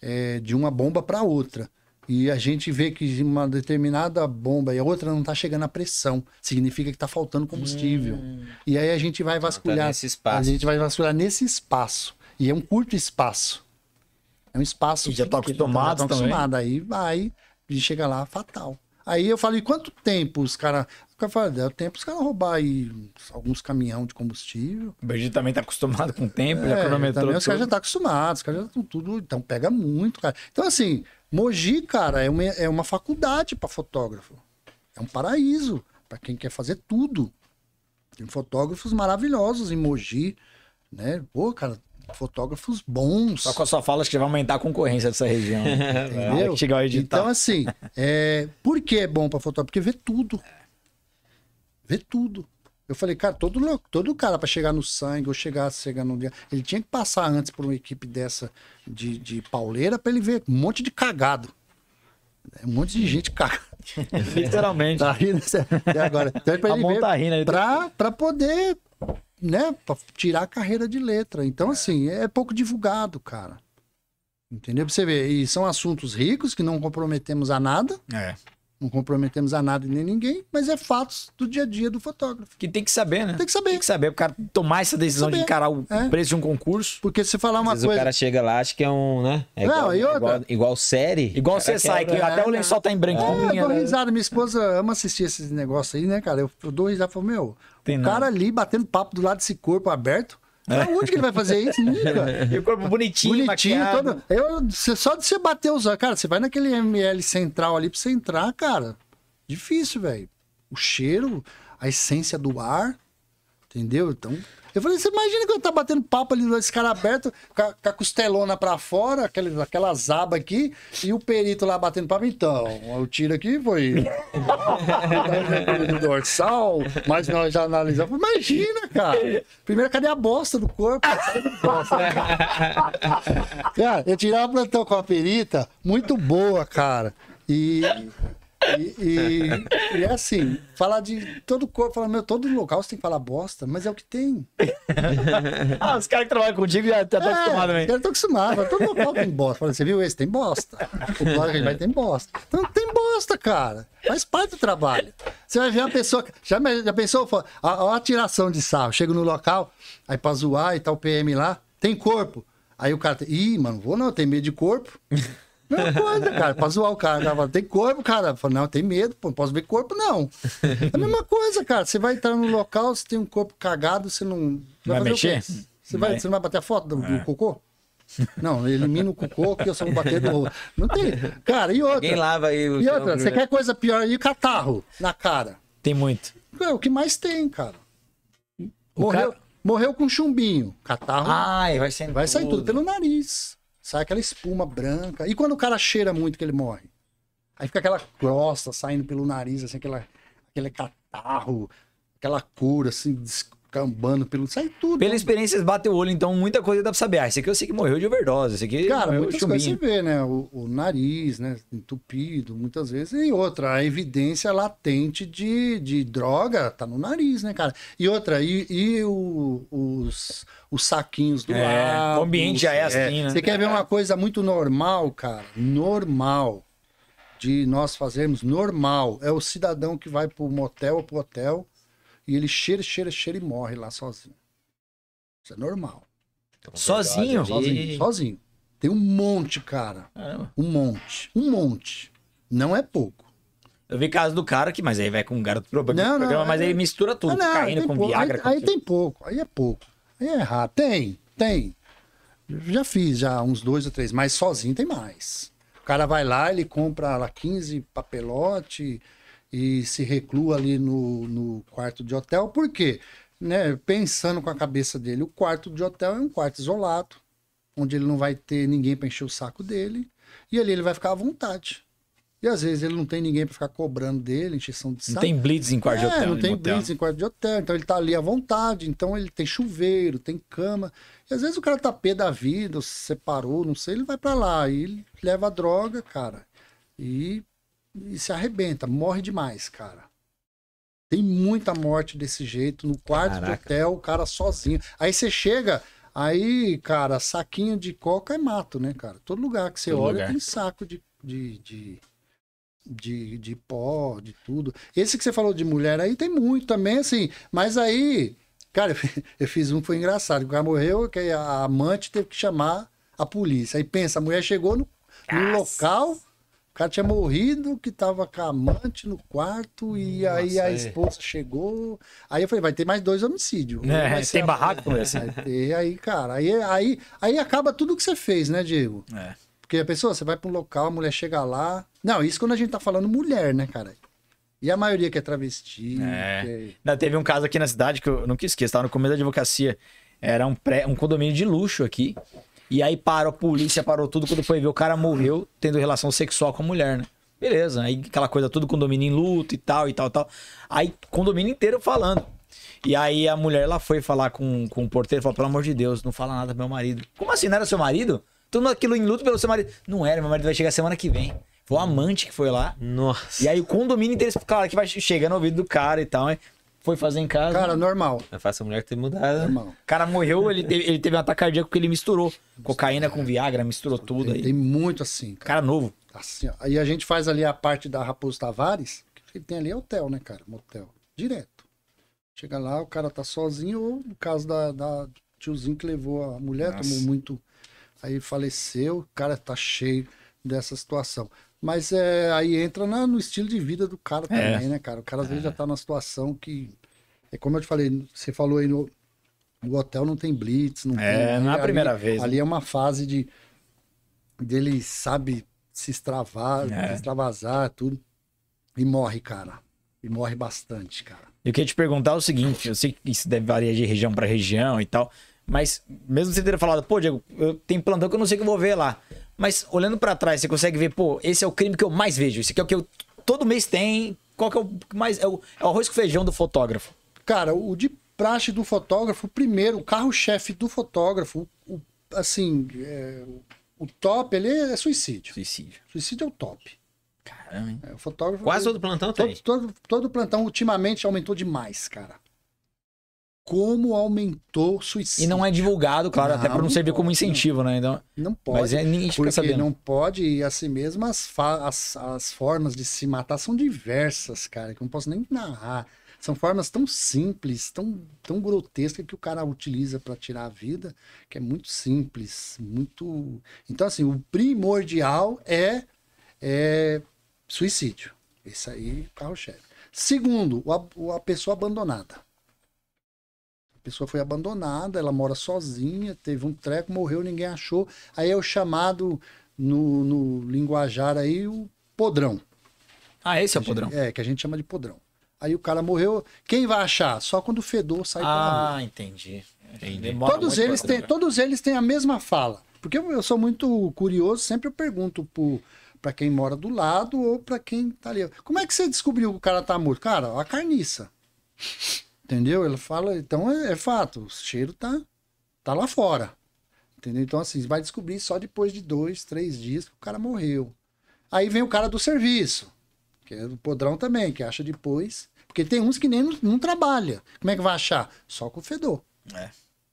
é, de uma bomba para outra. E a gente vê que uma determinada bomba e a outra não está chegando a pressão. Significa que está faltando combustível. Hum. E aí a gente vai então tá vasculhar. Tá nesse espaço. A gente vai vasculhar nesse espaço. E é um curto espaço. É um espaço. E já está então acostumado, tá acostumado. Aí vai, e chega lá, fatal. Aí eu falei, quanto tempo os caras. O cara fala, deu tempo os caras roubar aí alguns caminhão de combustível. O Brasil também tá acostumado com o tempo, é, já cronometrou. Também, os caras já estão tá acostumados, os caras já estão tá tudo. Então pega muito, cara. Então, assim, Mogi, cara, é uma, é uma faculdade para fotógrafo. É um paraíso para quem quer fazer tudo. Tem fotógrafos maravilhosos em Mogi, né? Pô, cara, fotógrafos bons. Só, sua fala que vai aumentar a concorrência dessa região. Né? Entendeu? então, assim, é... por que é bom para fotógrafo? Porque vê tudo. Vê tudo. Eu falei, cara, todo, louco, todo cara para chegar no sangue ou chegar, chegar no dia, ele tinha que passar antes por uma equipe dessa de, de pauleira para ele ver um monte de cagado. É, um monte de gente cagada. Literalmente. Tá rindo. Até agora. Então, pra, ele tá rindo, pra poder né, pra tirar a carreira de letra. Então, é. assim, é pouco divulgado, cara. Entendeu? Pra você ver. E são assuntos ricos que não comprometemos a nada. É. Não comprometemos a nada nem ninguém, mas é fatos do dia a dia do fotógrafo. Que tem que saber, né? Tem que saber. Tem que saber. O cara tomar essa decisão de encarar o é. preço de um concurso. Porque se falar uma Às vezes coisa. o cara chega lá, acha que é um, né? É não, eu igual, igual, série. Igual você sai, que, que até é, o lençol tá em branco. É, eu dou né? risada. Minha esposa ama assistir esses negócios aí, né, cara? Eu, eu dou risada e falo, meu. Tem o cara nada. ali batendo papo do lado desse corpo aberto. é onde que ele vai fazer isso? Nunca. E o corpo bonitinho, Bonitinho, todo. Eu, só de você bater os... Cara, você vai naquele ML central ali pra você entrar, cara. Difícil, velho. O cheiro, a essência do ar, entendeu? Então, eu falei, você imagina que eu tá batendo papo ali, esse cara aberto, com a, com a costelona pra fora, aquela, aquela zaba aqui, e o perito lá batendo papo. Então, o tiro aqui foi. do dorsal, mas nós já analisamos. Imagina, cara. Primeiro, cadê a bosta do corpo? cara, eu tirava plantão com a perita, muito boa, cara. E e, e, e, é assim, falar de todo corpo, falar, meu, todo local você tem que falar bosta, mas é o que tem. ah, os caras que trabalham contigo já estão é, acostumados, né? Já estão acostumados, todo local tem bosta. Falando, você viu esse? Tem bosta. O blog que a gente vai tem bosta. Então tem bosta, cara. Faz parte do trabalho. Você vai ver uma pessoa. Já, já pensou? Ó, a atiração de sarro. Chego no local, aí pra zoar e tal, tá o PM lá, tem corpo. Aí o cara, ih, mano, vou não, tem medo de corpo mesma coisa, cara, pra zoar o cara. Ela fala, tem corpo, cara. Fala, não, tem medo, pô, não posso ver corpo, não. É a mesma coisa, cara. Você vai entrar no local, você tem um corpo cagado, você não. Vai, vai mexer? Você, vai, você não vai bater a foto do, do é. cocô? Não, elimina o cocô que eu só vou bater do. Não tem. Cara, e outra. Quem lava aí o E outra, você quer coisa pior? aí catarro na cara? Tem muito. É o que mais tem, cara. morreu, cara... morreu com chumbinho. Catarro. Ai, vai sair Vai sair tudo pelo nariz. Sai aquela espuma branca. E quando o cara cheira muito que ele morre? Aí fica aquela crosta saindo pelo nariz, assim, aquela, aquele catarro, aquela cura, assim, cambando, pelo. Sai tudo. Pela experiência, bate o olho, então muita coisa dá pra saber. Ah, esse aqui eu sei que morreu de overdose, esse aqui. Cara, muitas coisas você vê, né? O, o, nariz, né? Entupido, muitas vezes. E outra, a evidência latente de, de droga tá no nariz, né, cara? E outra, e, e o, os, os saquinhos do é, lado. O ambiente já é, é. assim, é. né? Você quer ver uma coisa muito normal, cara? Normal de nós fazermos normal. É o cidadão que vai para o motel ou para hotel e ele cheira, cheira, cheira e morre lá sozinho. Isso é normal. Então, sozinho? Verdade, sozinho, e... sozinho. Tem um monte, cara. Caramba. Um monte. Um monte. Não é pouco. Eu vi caso do cara que, mas aí vai com um garoto pro programa, não, mas é... aí mistura tudo, ah, não, caindo com pouco. Viagra. Aí, com aí tipo. tem pouco, aí é pouco. Aí é errado. Tem, tem. Já fiz já uns dois ou três, mas sozinho tem mais. O cara vai lá, ele compra lá 15 papelote, e se reclua ali no, no quarto de hotel, porque, né, pensando com a cabeça dele, o quarto de hotel é um quarto isolado, onde ele não vai ter ninguém para encher o saco dele, e ali ele vai ficar à vontade. E às vezes ele não tem ninguém para ficar cobrando dele, encheção de saco. Não tem blitz em quarto é, de hotel. Não tem blitz em quarto de hotel, então ele tá ali à vontade, então ele tem chuveiro, tem cama. E às vezes o cara tá pé da vida, se separou, não sei, ele vai para lá e leva a droga, cara. E e se arrebenta, morre demais, cara. Tem muita morte desse jeito no quarto Caraca. hotel, o cara sozinho. Aí você chega, aí, cara, saquinho de coca é mato, né, cara? Todo lugar que você Todo olha lugar. tem saco de, de, de, de, de pó, de tudo. Esse que você falou de mulher aí tem muito também, assim. Mas aí, cara, eu fiz um, foi engraçado. O cara morreu, que a amante teve que chamar a polícia. Aí pensa, a mulher chegou no, no local cara tinha morrido, que tava com a amante no quarto, e Nossa, aí a é. esposa é. chegou. Aí eu falei, vai ter mais dois homicídios. É, tem barraco, é aí, cara, aí, aí, aí acaba tudo que você fez, né, Diego? É. Porque a pessoa, você vai pra um local, a mulher chega lá. Não, isso quando a gente tá falando mulher, né, cara? E a maioria que é travesti. É. Que... É- teve um caso aqui na cidade que eu nunca esqueço, tava no começo da advocacia. Era um, pré, um condomínio de luxo aqui. E aí parou a polícia, parou tudo. Quando foi ver, o cara morreu tendo relação sexual com a mulher, né? Beleza, aí aquela coisa, tudo condomínio em luto e tal, e tal, e tal. Aí condomínio inteiro falando. E aí a mulher ela foi falar com, com o porteiro, falou, pelo amor de Deus, não fala nada pro meu marido. Como assim, não era seu marido? Tudo aquilo em luto pelo seu marido. Não era, meu marido vai chegar semana que vem. Foi o amante que foi lá. Nossa. E aí o condomínio inteiro, claro que vai chegando no ouvido do cara e tal, né? foi fazer em casa. Cara, normal. É fácil a mulher ter mudado. Normal. O cara morreu, ele, teve, ele teve um ataque cardíaco porque ele misturou cocaína com Viagra, misturou tudo aí. Tem muito assim. Cara. cara novo. Assim, ó. Aí a gente faz ali a parte da Raposo Tavares, que tem ali é hotel, né, cara? Motel. Direto. Chega lá, o cara tá sozinho, ou no caso da, da tiozinho que levou a mulher, Nossa. tomou muito. Aí faleceu, o cara tá cheio dessa situação. Mas é, aí entra na, no estilo de vida do cara é. também, né, cara? O cara às vezes já tá numa situação que. É como eu te falei, você falou aí no, o hotel não tem blitz, não é, tem. não é a né? primeira ali, vez. Ali né? é uma fase de. dele, sabe, se extravar, é. extravasar, tudo. E morre, cara. E morre bastante, cara. Eu queria te perguntar o seguinte: eu sei que isso deve variar de região para região e tal, mas mesmo você ter falado, pô, Diego, eu tenho plantão que eu não sei o que eu vou ver lá. Mas olhando para trás, você consegue ver, pô, esse é o crime que eu mais vejo. Esse aqui é o que eu todo mês tem. Qual que é o mais. É o, é o arroz com feijão do fotógrafo. Cara, o de praxe do fotógrafo, primeiro, o carro-chefe do fotógrafo, o, assim, é, o top ali é suicídio. Suicídio. Suicídio é o top. Caramba, hein? É, o fotógrafo. Quase ele, é todo plantão todo, Todo, todo plantão ultimamente aumentou demais, cara como aumentou suicídio. E não é divulgado, claro, não, até para não servir pode, como incentivo, não, né? Então, não pode. Mas é, ninguém fica não pode, e assim mesmo as, as, as formas de se matar são diversas, cara, que eu não posso nem narrar. São formas tão simples, tão, tão grotescas que o cara utiliza para tirar a vida, que é muito simples, muito. Então, assim, o primordial é, é suicídio. Isso aí, carro-chefe. Segundo, o a pessoa abandonada. A pessoa foi abandonada, ela mora sozinha, teve um treco, morreu, ninguém achou. Aí é o chamado, no, no linguajar aí, o podrão. Ah, esse é o podrão? Gente, é, que a gente chama de podrão. Aí o cara morreu, quem vai achar? Só quando o fedor sai ah, Ah, entendi. entendi. Todos eles, têm, todos eles têm a mesma fala. Porque eu, eu sou muito curioso, sempre eu pergunto pro para quem mora do lado ou para quem tá ali. Como é que você descobriu que o cara tá morto? Cara, a carniça. Entendeu? Ele fala, então é, é fato, o cheiro tá, tá lá fora. Entendeu? Então, assim, vai descobrir só depois de dois, três dias que o cara morreu. Aí vem o cara do serviço, que é do podrão também, que acha depois. Porque tem uns que nem não, não trabalha. Como é que vai achar? Só com o fedor. É.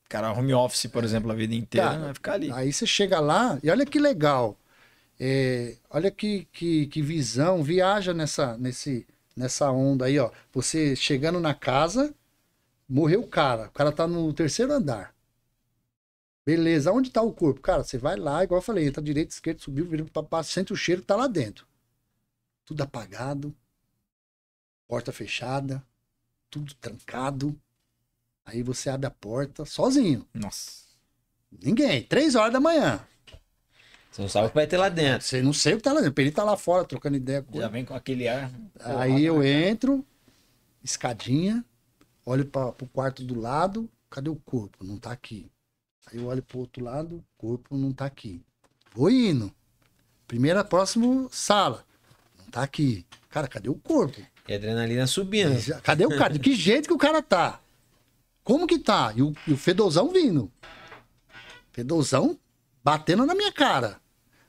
Cara, home office, por exemplo, a vida inteira, cara, tá. vai ficar ali. Aí você chega lá e olha que legal. É, olha que, que, que, visão, viaja nessa, nesse, nessa onda aí, ó. Você chegando na casa, Morreu o cara. O cara tá no terceiro andar. Beleza, onde tá o corpo? Cara, você vai lá, igual eu falei, entra direito esquerdo subiu, vira pra baixo, sente o cheiro, tá lá dentro. Tudo apagado. Porta fechada. Tudo trancado. Aí você abre a porta sozinho. Nossa. Ninguém. Três horas da manhã. Você não sabe o que vai ter lá dentro. Você não sei o que tá lá dentro. O perito tá lá fora trocando ideia. Já vem com aquele ar. Aí eu entro, escadinha, Olho para o quarto do lado, cadê o corpo? Não está aqui. Aí eu olho para o outro lado, o corpo não está aqui. Vou indo. Primeira, próximo sala. Não está aqui. Cara, cadê o corpo? E adrenalina subindo. Cadê o cara? De que jeito que o cara tá? Como que tá? E o, e o Fedozão vindo. Fedozão batendo na minha cara.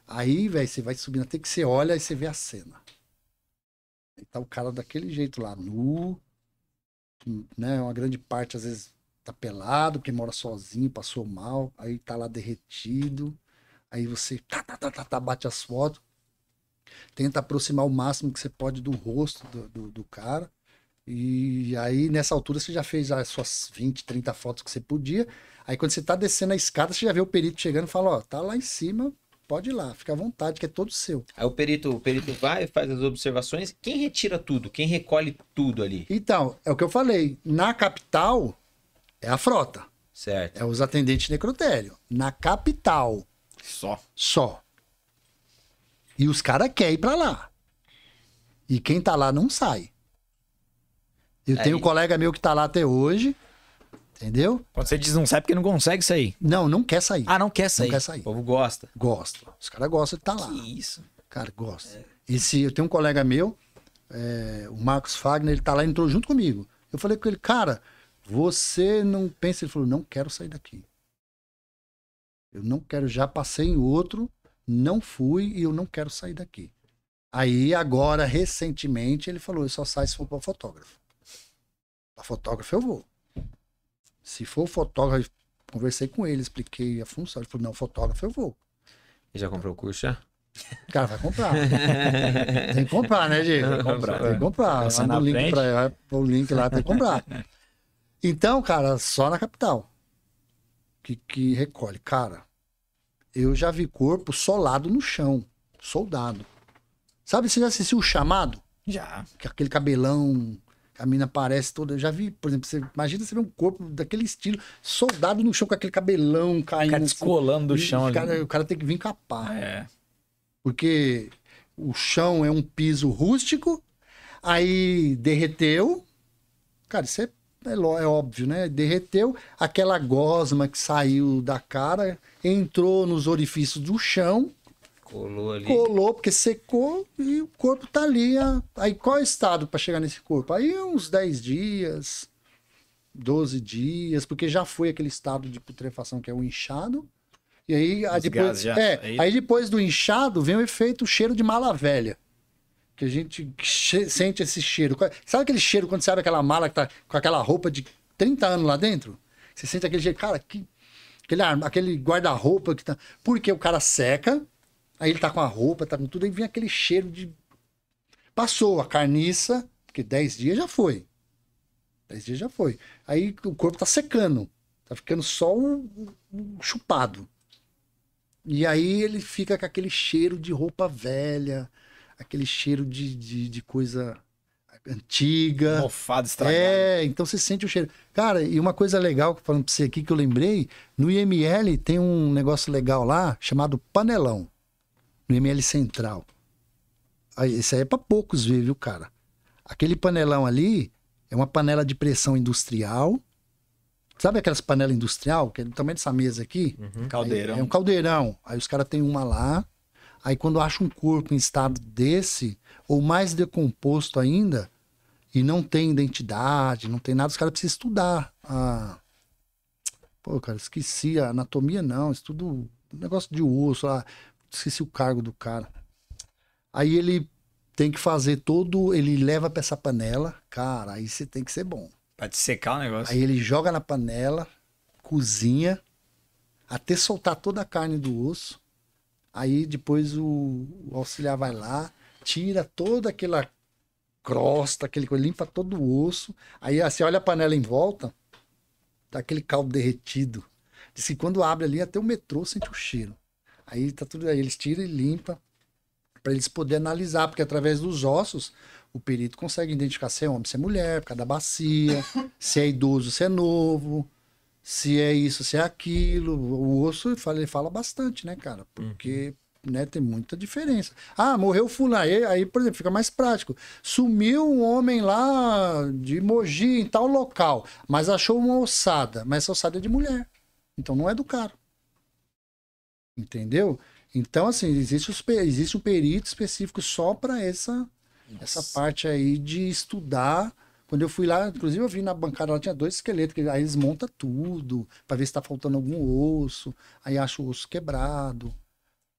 Aí, velho, você vai subindo até que você olha e você vê a cena. E tá o cara daquele jeito lá, nu, né, uma grande parte às vezes tá pelado, porque mora sozinho, passou mal, aí tá lá derretido, aí você tá, tá, tá, tá, tá bate as fotos, tenta aproximar o máximo que você pode do rosto do, do, do cara, e aí nessa altura você já fez as suas 20, 30 fotos que você podia, aí quando você tá descendo a escada, você já vê o perito chegando e fala, ó, tá lá em cima, pode ir lá, fica à vontade, que é todo seu. Aí o perito, o perito vai, faz as observações. Quem retira tudo? Quem recolhe tudo ali? Então, é o que eu falei. Na capital é a frota. Certo. É os atendentes necrotério. Na capital. Só. Só. E os caras querem ir pra lá. E quem tá lá não sai. Eu Aí. tenho um colega meu que tá lá até hoje. Entendeu? Quando você diz não sai é porque não consegue sair. Não, não quer sair. Ah, não quer sair. Não quer sair. O povo gosta. Gosta. Os caras gostam de estar tá lá. Que isso. Cara, gosta. É. se eu tenho um colega meu, é, o Marcos Fagner, ele tá lá, entrou junto comigo. Eu falei com ele, cara, você não pensa. Ele falou, não quero sair daqui. Eu não quero, já passei em outro, não fui e eu não quero sair daqui. Aí, agora, recentemente, ele falou: eu só saio se for para fotógrafo. Para fotógrafo eu vou. Se for fotógrafo, conversei com ele, expliquei a função. Ele falou, não, fotógrafo eu vou. E já comprou o curso já? O cara vai comprar. tem que comprar, né, Diego? Tem que comprar. Tem que comprar. Passa Manda o link, pra, o link lá, tem que comprar. Então, cara, só na capital que, que recolhe. Cara, eu já vi corpo solado no chão, soldado. Sabe, você já assistiu o chamado? Já. Que é aquele cabelão a mina parece toda. Eu já vi, por exemplo, você imagina você ver um corpo daquele estilo, soldado no chão com aquele cabelão caindo. Assim, o cara descolando assim, do chão cara, ali. O cara tem que vir capar. Ah, é. Porque o chão é um piso rústico, aí derreteu. Cara, isso é, é, é óbvio, né? Derreteu, aquela gosma que saiu da cara entrou nos orifícios do chão Colou ali. Colou, porque secou e o corpo tá ali. Aí qual é o estado para chegar nesse corpo? Aí é uns 10 dias, 12 dias, porque já foi aquele estado de putrefação que é o inchado. E aí, aí depois, já... é, aí... É aí... depois do inchado vem o efeito o cheiro de mala velha. Que a gente sente esse cheiro. Sabe aquele cheiro quando você abre aquela mala que tá com aquela roupa de 30 anos lá dentro? Você sente aquele cheiro, cara, que aquele, aquele guarda-roupa que tá. Porque o cara seca, Aí ele tá com a roupa, tá com tudo, aí vem aquele cheiro de. Passou a carniça, porque 10 dias já foi. 10 dias já foi. Aí o corpo tá secando, tá ficando só um, um chupado. E aí ele fica com aquele cheiro de roupa velha, aquele cheiro de, de, de coisa antiga. Mofado, estragado. É, então você sente o cheiro. Cara, e uma coisa legal, que falando pra você aqui, que eu lembrei, no IML tem um negócio legal lá, chamado panelão no ML Central. Isso aí é para poucos ver, viu, cara? Aquele panelão ali é uma panela de pressão industrial. Sabe aquelas panelas industrial, que é do tamanho dessa mesa aqui? Uhum. Caldeirão. Aí, é um caldeirão. Aí os caras têm uma lá. Aí quando acha um corpo em estado desse, ou mais decomposto ainda, e não tem identidade, não tem nada, os caras precisam estudar. A... Pô, cara, esqueci a anatomia, não. Estudo um negócio de osso lá esqueci o cargo do cara. Aí ele tem que fazer todo, ele leva para essa panela, cara, aí você tem que ser bom. Pra te secar o negócio. Aí ele joga na panela, cozinha, até soltar toda a carne do osso. Aí depois o, o auxiliar vai lá, tira toda aquela crosta, aquele coisa, limpa todo o osso. Aí ah, você olha a panela em volta, tá aquele caldo derretido. Diz que quando abre ali, até o metrô sente o cheiro. Aí tá tudo aí, eles tiram e limpa para eles poderem analisar, porque através dos ossos o perito consegue identificar se é homem, se é mulher, cada da bacia, se é idoso, se é novo, se é isso, se é aquilo. O osso ele fala, ele fala bastante, né, cara? Porque uhum. né, tem muita diferença. Ah, morreu fulano. Aí, aí, por exemplo, fica mais prático. Sumiu um homem lá de Mogi, em tal local, mas achou uma ossada. Mas essa ossada é de mulher. Então não é do cara. Entendeu? Então, assim, existe, os, existe um perito específico só para essa, essa parte aí de estudar. Quando eu fui lá, inclusive eu vi na bancada, lá tinha dois esqueletos, que aí eles montam tudo para ver se está faltando algum osso, aí acha o osso quebrado.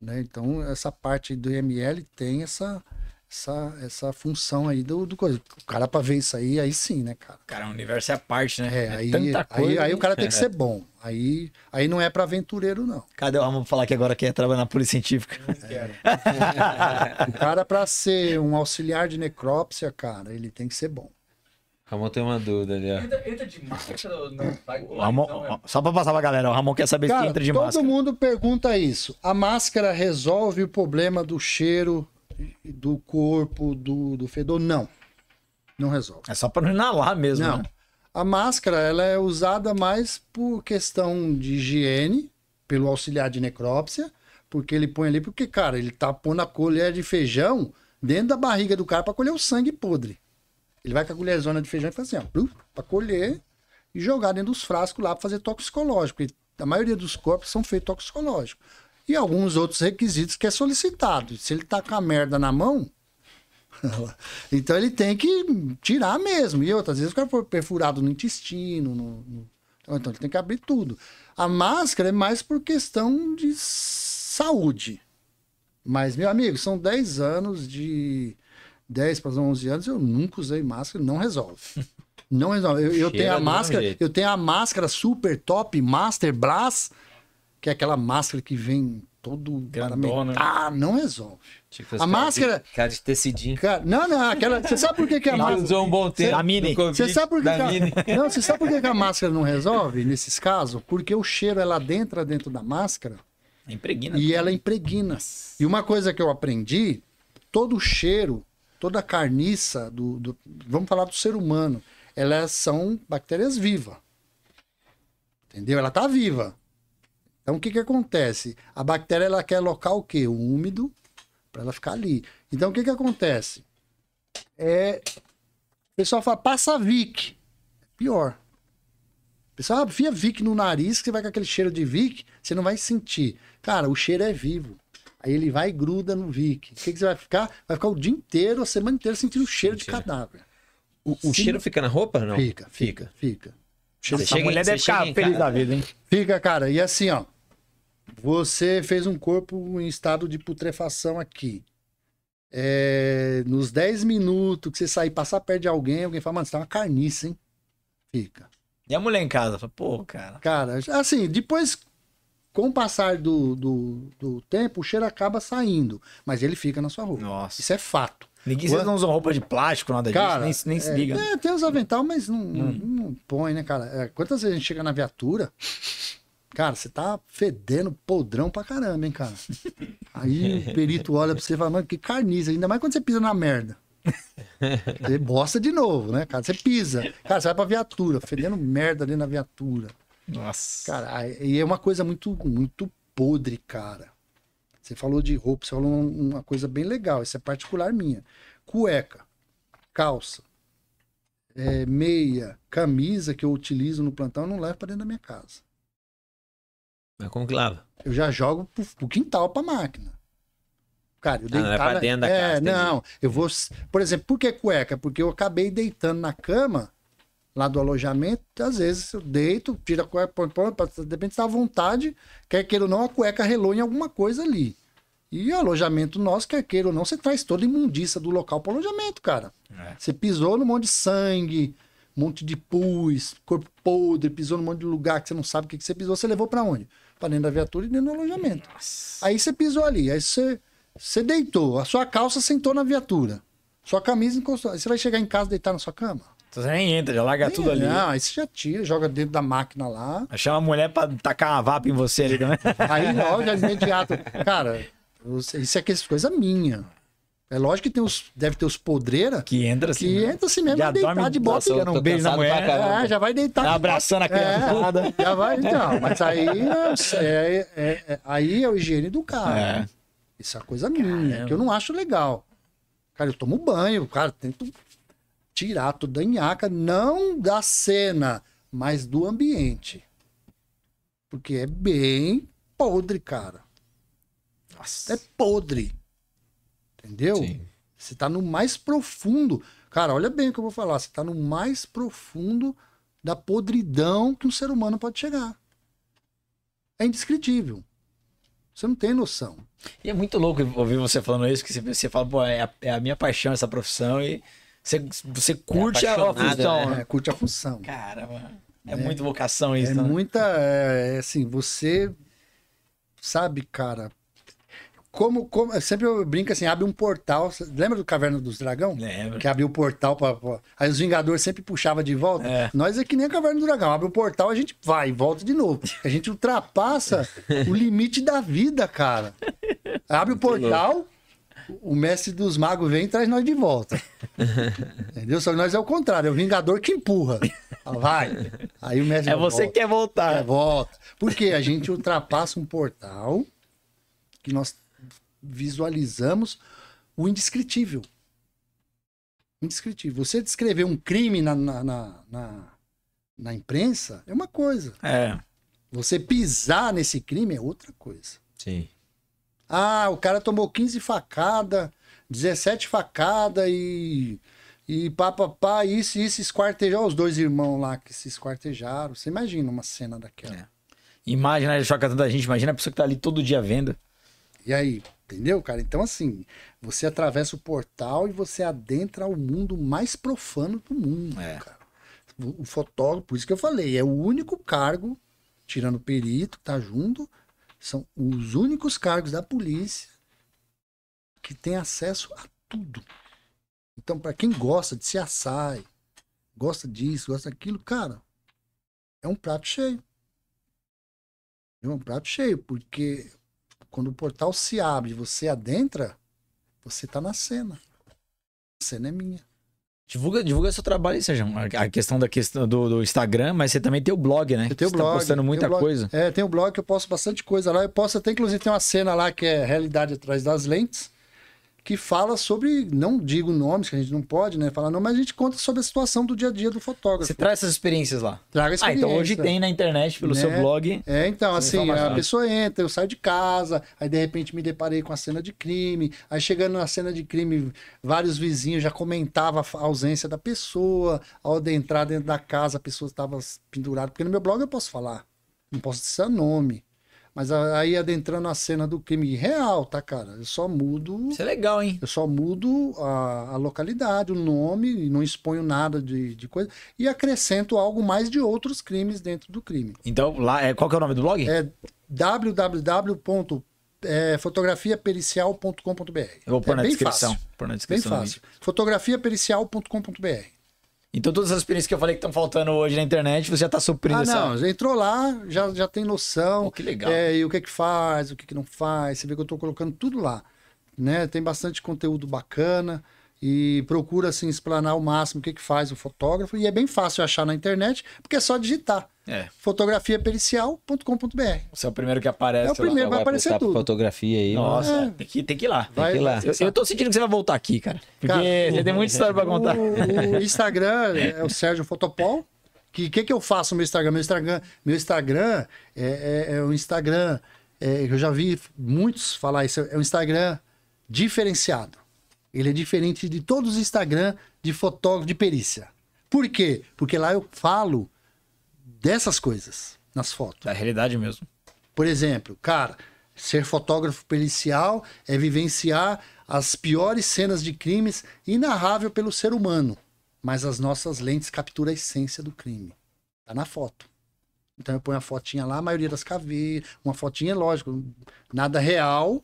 Né? Então, essa parte do IML tem essa, essa, essa função aí do, do coisa. O cara pra ver isso aí, aí sim, né, cara? Cara, o universo é a parte, né? É, é aí, tanta coisa. Aí, aí, o cara tem que né? ser bom. Aí, aí não é pra aventureiro, não. Cadê? Vamos falar que agora quem trabalha na Polícia Científica. É. o cara pra ser um auxiliar de necrópsia, cara, ele tem que ser bom. Ramon tem uma dúvida ali, ó. Entra, entra de máscara? Não, Ramon, então, é. só pra passar pra galera, o Ramon quer saber cara, se entra de todo máscara. Todo mundo pergunta isso. A máscara resolve o problema do cheiro do corpo, do, do fedor, não. Não resolve. É só para não inalar mesmo, não. Né? A máscara ela é usada mais por questão de higiene, pelo auxiliar de necrópsia, porque ele põe ali, porque, cara, ele tá pondo a colher de feijão dentro da barriga do cara para colher o sangue podre. Ele vai com a colherzona de feijão e faz assim, ó, pra colher e jogar dentro dos frascos lá para fazer toxicológico. A maioria dos corpos são feitos toxicológicos e alguns outros requisitos que é solicitado. Se ele tá com a merda na mão, então ele tem que tirar mesmo. E outras vezes o cara foi perfurado no intestino, no, no... então, então ele tem que abrir tudo. A máscara é mais por questão de saúde. Mas, meu amigo, são 10 anos de 10 para 11 anos, eu nunca usei máscara, não resolve. Não resolve. Eu, eu tenho a máscara, eu tenho a máscara super top Master brass que é aquela máscara que vem todo grandona. Ah, não resolve. Tipo, a máscara. De, cara de tecidinho. Cara, não, não, aquela. Você sabe por que, que a máscara. um bom tempo. A mini. Você sabe por que. que a... Mini. Não, você sabe por que, que a máscara não resolve nesses casos? Porque o cheiro ela é entra é dentro da máscara. É impregna. E ela impregna. E uma coisa que eu aprendi: todo o cheiro, toda a carniça do, do. Vamos falar do ser humano. Elas são bactérias vivas. Entendeu? Ela tá viva. Então, o que, que acontece? A bactéria ela quer local o quê? O úmido, para ela ficar ali. Então, o que, que acontece? É... O pessoal fala, passa Vic. É pior. O pessoal ah, fia Vic no nariz, que você vai com aquele cheiro de Vic, você não vai sentir. Cara, o cheiro é vivo. Aí ele vai e gruda no Vic. O que, que você vai ficar? Vai ficar o dia inteiro, a semana inteira, sentindo o cheiro Mentira. de cadáver. O, o cheiro fica na roupa não? Fica, fica, fica. fica. chega, a mulher deve ficar feliz da vida, hein? Fica, cara. E assim, ó. Você fez um corpo em estado de putrefação aqui. É, nos 10 minutos que você sair, passar perto de alguém, alguém fala, mano, você tá uma carniça, hein? Fica. E a mulher em casa? Fala, pô, cara. Cara, assim, depois, com o passar do, do, do, tempo, o cheiro acaba saindo, mas ele fica na sua roupa. Nossa. Isso é fato. Ninguém, vocês não usam roupa de plástico, nada cara, disso, nem, nem se é, liga. é, tem os avental, mas não, hum. não, não põe, né, cara? É, quantas vezes a gente chega na viatura, Cara, você tá fedendo podrão pra caramba, hein, cara? Aí o perito olha pra você e fala, mano, que carniça, ainda mais quando você pisa na merda. Você bosta de novo, né, cara? Você pisa. Cara, você vai pra viatura, fedendo merda ali na viatura. Nossa. Cara, e é uma coisa muito, muito podre, cara. Você falou de roupa, você falou uma coisa bem legal, isso é particular minha. Cueca, calça, é, meia, camisa que eu utilizo no plantão, eu não levo pra dentro da minha casa. Mas como que lava? Eu já jogo pro, pro quintal pra máquina. Cara, eu deitava... Ah, não, é pra dentro da é, casa. Não, eu vou... Por exemplo, por que cueca? Porque eu acabei deitando na cama, lá do alojamento, às vezes eu deito, tiro a cueca, põe, põe, depende da vontade, quer queira ou não, a cueca relou em alguma coisa ali. E o alojamento nosso, quer queira ou não, você traz toda a imundícia do local pro alojamento, cara. É. Você pisou num monte de sangue, um monte de pus, corpo podre, pisou num monte de lugar que você não sabe o que, que você pisou, você levou para onde? para dentro da viatura e dentro do alojamento. Nossa. Aí você pisou ali, aí você, você deitou, a sua calça sentou na viatura, sua camisa encostou. Aí você vai chegar em casa deitar na sua cama? Então você nem entra, já larga nem tudo ali. Não, ah, aí você já tira, joga dentro da máquina lá. Achar uma mulher pra tacar uma vapa em você ali também. Aí, ó, já é imediato. Cara, isso é que é coisa minha. É lógico que tem os, deve ter os podreira. Que entra assim. Que né? entra assim mesmo. Já deitar dorme, de bota. já um beijo na mulher. Né? É, já vai deitar. Tá abraçando a criança. É, já vai, Não, Mas aí é é, é, é, aí é o higiene do cara. Né? Isso é coisa minha, que eu não acho legal. Cara, eu tomo banho, cara, tento tirar tudo da nhaca, não da cena, mas do ambiente. Porque é bem podre, cara. Nossa. É podre. Entendeu? Sim. Você tá no mais profundo. Cara, olha bem o que eu vou falar. Você tá no mais profundo da podridão que um ser humano pode chegar. É indescritível. Você não tem noção. E é muito louco ouvir você falando isso, que você fala, pô, é a, é a minha paixão essa profissão e você, você é curte é a função. Né? né? É, curte a função. Cara, mano. É, é muita vocação isso. É né? muita. É, é assim, você sabe, cara, como, como é, sempre eu brinco assim, abre um portal. Lembra do Caverna dos Dragão? Lembro. Que abriu o portal para aí os Vingadores sempre puxava de volta. É. Nós é que nem a Caverna do Dragão, abre o portal, a gente vai e volta de novo. A gente ultrapassa o limite da vida, cara. Abre o portal, louco. o mestre dos magos vem e traz nós de volta. Entendeu? Só que nós é o contrário, é o Vingador que empurra. Vai. Aí o mestre É você volta. que quer voltar. É, volta. Porque a gente ultrapassa um portal que nós visualizamos o indescritível. Indescritível. Você descrever um crime na, na, na, na, na imprensa é uma coisa. É. Você pisar nesse crime é outra coisa. Sim. Ah, o cara tomou 15 facadas, 17 facadas e. E pá, isso, isso, esquartejar os dois irmãos lá que se esquartejaram. Você imagina uma cena daquela. É. Imagina, ele choca tanta gente, imagina a pessoa que tá ali todo dia vendo. E aí? Entendeu, cara? Então, assim, você atravessa o portal e você adentra o mundo mais profano do mundo, é. cara. O, fotógrafo, por isso que eu falei, é o único cargo, tirando o perito, que tá junto, são os únicos cargos da polícia que tem acesso a tudo. Então, para quem gosta de se assai, gosta disso, gosta daquilo, cara, é um prato cheio. É um prato cheio, porque quando o portal se abre e você adentra, você está na cena. A cena é minha. Divulga, divulga seu trabalho aí, Sérgio. A questão da questão do, do, Instagram, mas você também tem o blog, né? Eu tenho você tá blog, tá postando muita coisa. É, tem o blog que eu posto bastante coisa lá. Eu posto até, inclusive, tem uma cena lá que é Realidade Atrás das Lentes que fala sobre, não digo nomes, que a gente não pode, né, falar não, mas a gente conta sobre a situação do dia a dia do fotógrafo. Você traz essas experiências lá? Traga experiências. Ah, então hoje tem na internet, pelo né? seu blog. É, então, assim, a pessoa entra, eu saio de casa, aí de repente me deparei com a cena de crime, aí chegando na cena de crime, vários vizinhos já comentavam a ausência da pessoa, ao entrar dentro da casa a pessoa estava pendurada, porque no meu blog eu posso falar, não posso dizer nome. Mas aí adentrando a cena do crime real, tá, cara? Eu só mudo. Isso é legal, hein? Eu só mudo a, a localidade, o nome, não exponho nada de, de, coisa. E acrescento algo mais de outros crimes dentro do crime. Então, lá é, qual que é o nome do blog? É www.fotografiapericial.com.br. É, eu vou pôr é na descrição. pôr na descrição. Bem fácil. Fotografiapericial.com.br. Então todas as experiências que eu falei que estão faltando hoje na internet, você já está suprindo ah, não, já entrou lá, já, já tem noção. Oh, que legal. É, e o que é que faz, o que, é que não faz. Você vê que eu estou colocando tudo lá. Né? Tem bastante conteúdo bacana e procura assim explanar o máximo o que, que faz o fotógrafo e é bem fácil achar na internet porque é só digitar é. fotografiapericial.com.br você é o primeiro que aparece é o primeiro lá. vai aparecer tudo fotografia aí né? nossa é. tem que tem que ir lá vai, tem que ir lá eu, eu tô sentindo que você vai voltar aqui cara porque cara, você o, tem muita história para contar o, o Instagram é o Sérgio Fotopol que que que eu faço no meu Instagram meu Instagram meu Instagram é, é, é um Instagram é, eu já vi muitos falar isso é um Instagram diferenciado ele é diferente de todos os Instagram de fotógrafo de perícia. Por quê? Porque lá eu falo dessas coisas nas fotos. Da realidade mesmo. Por exemplo, cara, ser fotógrafo pericial é vivenciar as piores cenas de crimes inarrável pelo ser humano, mas as nossas lentes capturam a essência do crime. Tá na foto. Então eu ponho a fotinha lá, a maioria das caveiras, uma fotinha, lógico, nada real,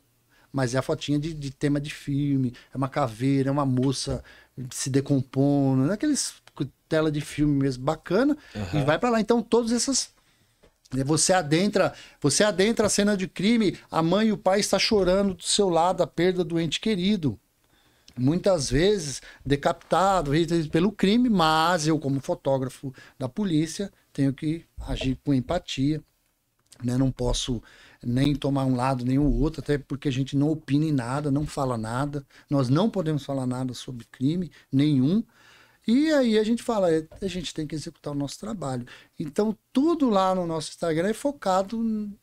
mas é a fotinha de, de tema de filme, é uma caveira, é uma moça se decompondo, né? aqueles tela de filme mesmo bacana uhum. e vai para lá. Então todas essas né, você adentra, você adentra a cena de crime, a mãe e o pai está chorando do seu lado a perda do ente querido. Muitas vezes decapitado pelo crime, mas eu como fotógrafo da polícia tenho que agir com empatia, né? Não posso nem tomar um lado nem o outro, até porque a gente não opina em nada, não fala nada. Nós não podemos falar nada sobre crime nenhum. E aí a gente fala, é, a gente tem que executar o nosso trabalho. Então, tudo lá no nosso Instagram é focado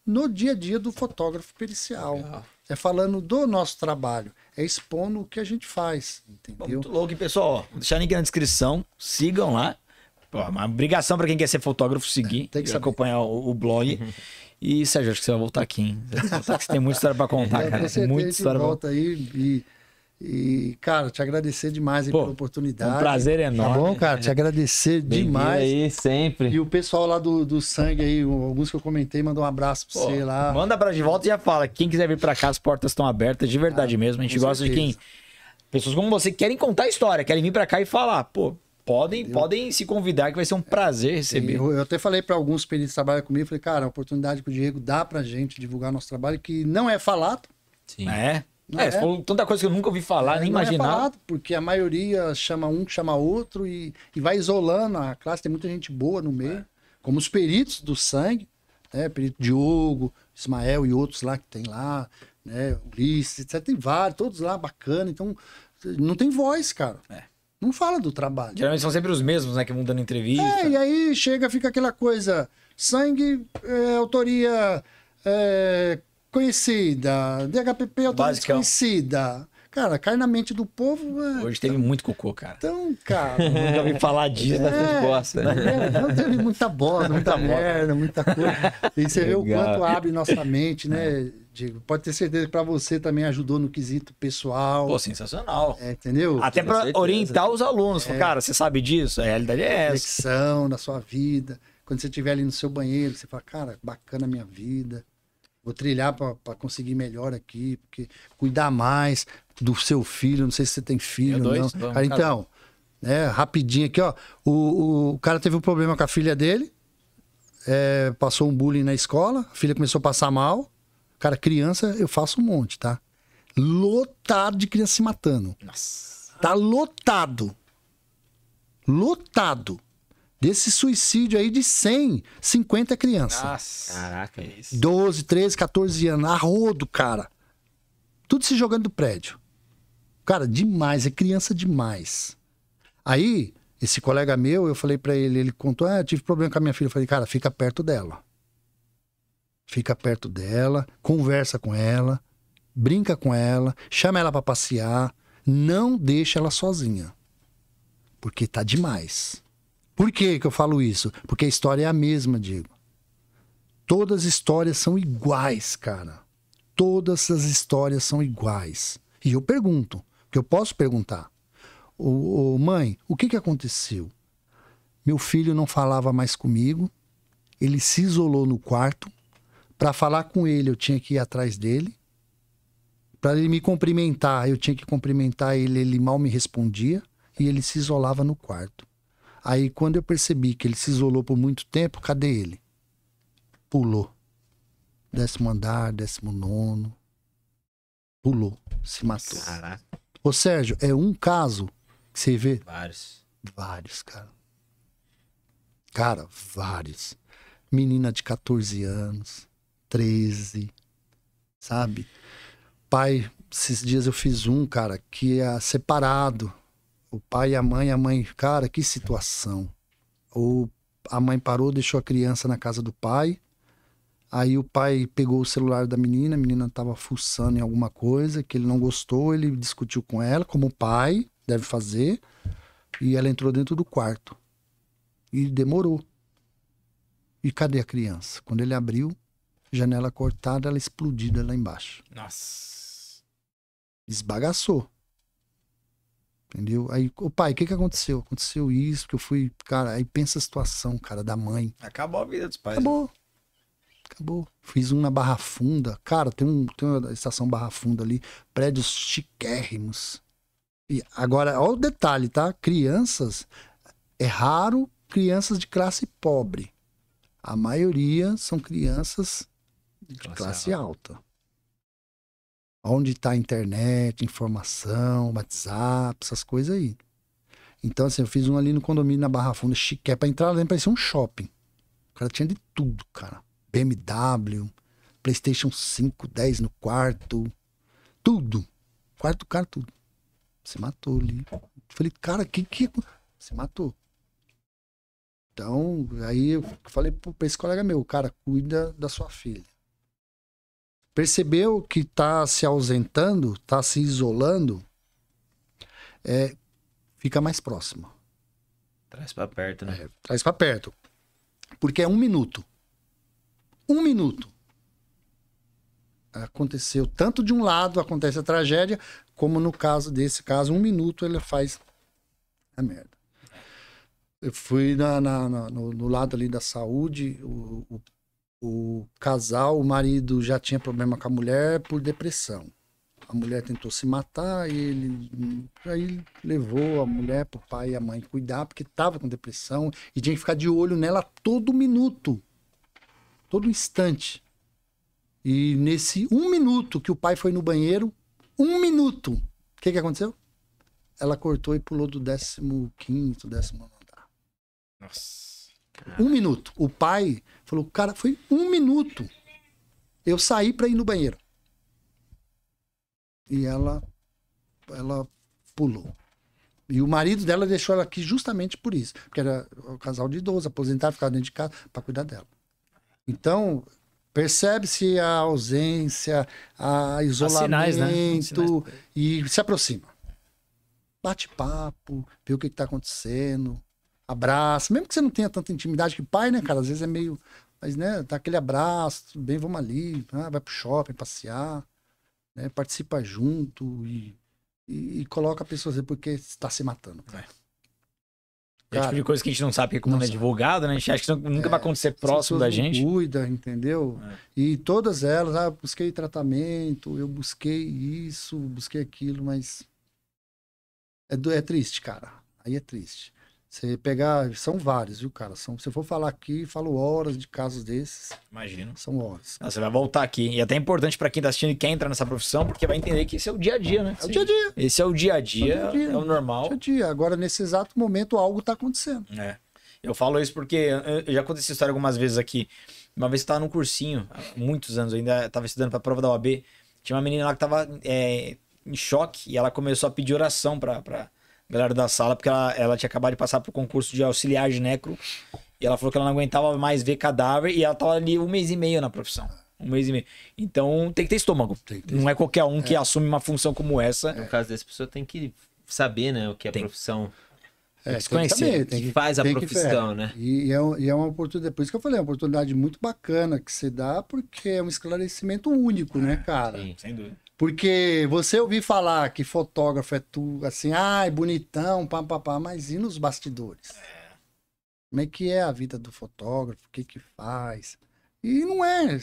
no dia a dia do fotógrafo pericial. Legal. É falando do nosso trabalho, é expondo o que a gente faz, entendeu? Muito louco, pessoal, Vou deixar link na descrição, sigam lá. Pô, uma obrigação para quem quer ser fotógrafo seguir, é, tem que acompanhar o, o blog. Uhum. E, Sérgio, acho que você vai voltar aqui, hein? Você, você tem muita história para contar, é, cara. Você muita história. volta aí e, e, cara, te agradecer demais Pô, pela oportunidade. Um prazer tá enorme. Tá bom, cara? Te agradecer demais. aí, sempre. E o pessoal lá do, do Sangue aí, alguns que eu comentei, mandou um abraço pra você lá. Manda abraço de volta e já fala. Quem quiser vir pra cá, as portas estão abertas, de verdade ah, mesmo. A gente gosta certeza. de quem. Pessoas como você que querem contar a história, querem vir pra cá e falar. Pô, Podem, podem se convidar, que vai ser um prazer receber. Eu, eu até falei para alguns peritos que trabalham comigo, falei, cara, a oportunidade que o Diego dá pra gente divulgar nosso trabalho, que não é falado. Sim. É. é não é, é. falou tanta coisa que eu nunca ouvi falar, é, nem é imaginar. É porque a maioria chama um, chama outro e, e vai isolando a classe. Tem muita gente boa no meio, é. como os peritos do sangue, né? Perito Diogo, Ismael e outros lá que tem lá, né? Ulisses, etc. Tem vários, todos lá, bacana. Então, não tem voz, cara. É. Não fala do trabalho. Geralmente são sempre os mesmos, né? Que vão dando entrevista. É, e aí chega, fica aquela coisa. Sangue, é, autoria é, conhecida. DHPP, autoria Basicão. desconhecida. Cara, cai na mente do povo. É. Hoje teve tá... muito cocô, cara. Então, cara. Nunca ouvi falar é, disso, é, né? gosta. Né? É, não teve muita bola, muita merda, muita coisa. E você Legal. vê o quanto abre nossa mente, né? É. Diego, pode ter certeza que para você também ajudou no quesito pessoal. Pô, sensacional. É, entendeu? Até para orientar os alunos. É, cara, você sabe disso? É a realidade é essa. Reflexão da sua vida. Quando você estiver ali no seu banheiro, você fala, cara, bacana a minha vida. Vou trilhar para conseguir melhor aqui, porque cuidar mais do seu filho. Não sei se você tem filho ou não. então, né, rapidinho aqui, ó. O, o, o cara teve um problema com a filha dele. É, passou um bullying na escola, a filha começou a passar mal. Cara, criança, eu faço um monte, tá? Lotado de criança se matando. Nossa. Tá lotado. Lotado. Desse suicídio aí de 100, 50 crianças. Nossa. Caraca, isso. 12, 13, 14 anos. Arrodo, cara. Tudo se jogando do prédio. Cara, demais. É criança demais. Aí, esse colega meu, eu falei para ele, ele contou, ah, tive problema com a minha filha. Eu falei, cara, fica perto dela fica perto dela, conversa com ela, brinca com ela, chama ela para passear, não deixa ela sozinha. Porque tá demais. Por que, que eu falo isso? Porque a história é a mesma, Diego. Todas as histórias são iguais, cara. Todas as histórias são iguais. E eu pergunto, que eu posso perguntar. Ô, mãe, o que, que aconteceu? Meu filho não falava mais comigo, ele se isolou no quarto, para falar com ele, eu tinha que ir atrás dele. Para ele me cumprimentar, eu tinha que cumprimentar ele, ele mal me respondia e ele se isolava no quarto. Aí, quando eu percebi que ele se isolou por muito tempo, cadê ele? Pulou. Décimo andar, décimo nono. Pulou, se matou. Caraca. Ô, Sérgio, é um caso que você vê? Vários. Vários, cara. Cara, vários. Menina de 14 anos. 13, sabe? Pai, esses dias eu fiz um, cara, que é separado. O pai e a mãe, a mãe, cara, que situação. Ou a mãe parou, deixou a criança na casa do pai. Aí o pai pegou o celular da menina, a menina tava fuçando em alguma coisa que ele não gostou, ele discutiu com ela, como o pai deve fazer. E ela entrou dentro do quarto. E demorou. E cadê a criança? Quando ele abriu, janela cortada, ela explodida lá embaixo. Nossa. Esbagaçou. Entendeu? Aí, o pai, o que que aconteceu? Aconteceu isso, que eu fui, cara, aí pensa a situação, cara, da mãe. Acabou a vida dos pais. Né? Acabou. Acabou. Fiz um na Barra Funda. Cara, tem, um, tem uma estação Barra Funda ali, prédios chiquérrimos. E agora, olha o detalhe, tá? Crianças, é raro crianças de classe pobre. A maioria são crianças de classe, classe alta. alta. Onde está a internet, informação, WhatsApp, essas coisas aí. Então, assim, eu fiz um ali no condomínio na Barra Funda, chique, é pra entrar dentro parecia um shopping. O cara tinha de tudo, cara. BMW, PlayStation 5, 10 no quarto, tudo. Quarto do cara, tudo. Se matou ali. falei, cara, que que. É? Se matou. Então, aí eu falei pra esse colega meu, cara, cuida da sua filha percebeu que está se ausentando, está se isolando, é, fica mais próximo. Traz para perto, né? É, traz para perto. Porque é um minuto. Um minuto. Aconteceu tanto de um lado, acontece a tragédia, como no caso desse caso, um minuto ele faz a merda. Eu fui na, na, na no, no, lado ali da saúde, o, o o casal, o marido já tinha problema com a mulher por depressão. A mulher tentou se matar e ele aí levou a mulher pro pai e a mãe cuidar porque tava com depressão e tinha que ficar de olho nela todo minuto, todo instante. E nesse um minuto que o pai foi no banheiro, um minuto, o que que aconteceu? Ela cortou e pulou do 15 quinto, décimo andar. Nossa. Um minuto. O pai falou, cara, foi um minuto. Eu saí para ir no banheiro. E ela, ela pulou. E o marido dela deixou ela aqui justamente por isso. Porque era um casal de idoso, aposentado, ficava dentro de casa para cuidar dela. Então, percebe-se a ausência, a isolamento sinais, né? sinais, e se aproxima. Bate papo, vê o que está acontecendo, abraço mesmo que você não tenha tanta intimidade que pai, né, cara, às vezes é meio, mas né, dá tá aquele abraço, tudo bem, vamos ali, ah, vai pro shopping passear, né, participa junto e, e, e coloca a pessoa assim, porque está se matando. Cara. É. É tipo de coisa que a gente não sabe, como não, é divulgado, né? A gente acha que nunca é, vai acontecer próximo da gente. Cuida, entendeu? É. E todas elas, ah, eu busquei tratamento, eu busquei isso, busquei aquilo, mas é, é triste, cara. Aí é triste. Você pegar, são vários, viu, cara? São, se eu for falar aqui, falo horas de casos desses. Imagino. São horas. Não, você vai voltar aqui. E é até é importante para quem tá assistindo e quer entrar nessa profissão, porque vai entender que esse é o dia a dia, né? É o dia a dia. Esse é o dia a dia, é o, dia -a -dia. É o normal. É o dia a dia. Agora, nesse exato momento, algo tá acontecendo. É. Eu falo isso porque eu já contei essa história algumas vezes aqui. Uma vez que tava num cursinho, há muitos anos, ainda tava estudando pra prova da UAB. Tinha uma menina lá que tava é, em choque e ela começou a pedir oração para pra galera da sala, porque ela, ela tinha acabado de passar pro concurso de auxiliar de necro. E ela falou que ela não aguentava mais ver cadáver e ela tava ali um mês e meio na profissão. Um mês e meio. Então tem que ter estômago. Que ter não é estômago. é qualquer um é. que assume uma função como essa. No caso dessa pessoa, tem que saber, né, o que é tem. profissão. É, se conhecer, que, que, faz a profissão, que, né? E é, e é uma oportunidade, é por isso que eu falei, é uma oportunidade muito bacana que se dá, porque é um esclarecimento único, né, cara? Sim, sem dúvida. Porque você ouvir falar que fotógrafo é tu, assim, ai, ah, é bonitão, pá, mas e nos bastidores? É. Como é que é a vida do fotógrafo? O que que faz? E não é.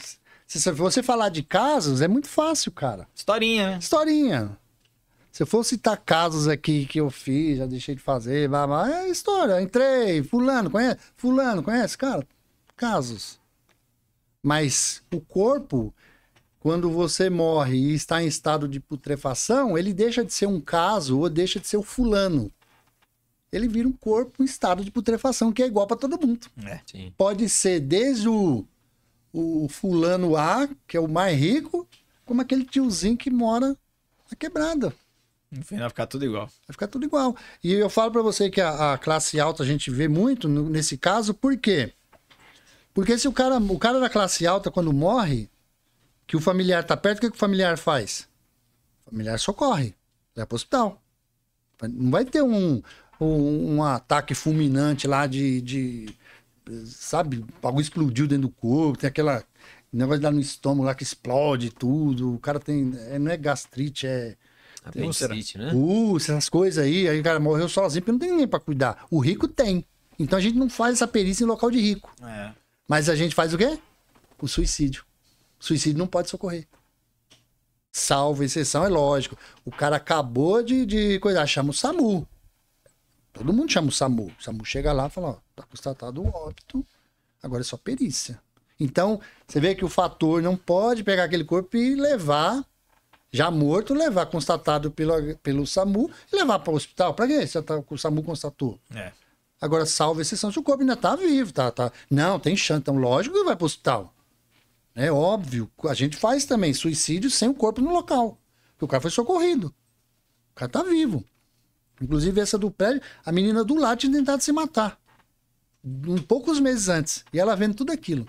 Se você falar de casos, é muito fácil, cara. Historinha, né? Historinha. Se eu for citar casos aqui que eu fiz, já deixei de fazer, blá, blá, é história. Entrei, fulano, conhece? Fulano, conhece? Cara, casos. Mas o corpo, quando você morre e está em estado de putrefação, ele deixa de ser um caso ou deixa de ser o fulano. Ele vira um corpo em estado de putrefação, que é igual para todo mundo. É, Pode ser desde o, o fulano A, que é o mais rico, como aquele tiozinho que mora na quebrada. Enfim, vai ficar tudo igual. Vai ficar tudo igual. E eu falo para você que a, a, classe alta a gente vê muito no, nesse caso, por quê? Porque se o cara, o cara da classe alta, quando morre, que o familiar tá perto, o que, que o familiar faz? O familiar socorre, vai pro hospital. Não vai ter um, um, um ataque fulminante lá de, de. Sabe, algo explodiu dentro do corpo, tem aquela negócio lá no estômago lá que explode tudo. O cara tem. É, não é gastrite, é. Apendicite, né? Úlcera, essas coisas aí. Aí o cara morreu sozinho porque não tem ninguém para cuidar. O rico tem. Então a gente não faz essa perícia em local de rico. É. Mas a gente faz o quê? O suicídio. Suicídio não pode socorrer. Salvo exceção, é lógico. O cara acabou de, de coisa, chama o SAMU. Todo mundo chama o SAMU. O SAMU chega lá e fala: ó, tá constatado o óbito, agora é só perícia. Então, você vê que o fator não pode pegar aquele corpo e levar, já morto, levar constatado pelo, pelo SAMU e levar para o hospital. Para quê? Você tá, o SAMU constatou. É. Agora, salvo exceção, se o corpo ainda tá vivo, tá, tá. Não, tem chance. Então, lógico que vai para o hospital. É óbvio. A gente faz também suicídio sem o corpo no local. O cara foi socorrido. O cara tá vivo. Inclusive, essa do prédio, a menina do lado tinha tentado se matar. Um poucos meses antes. E ela vendo tudo aquilo.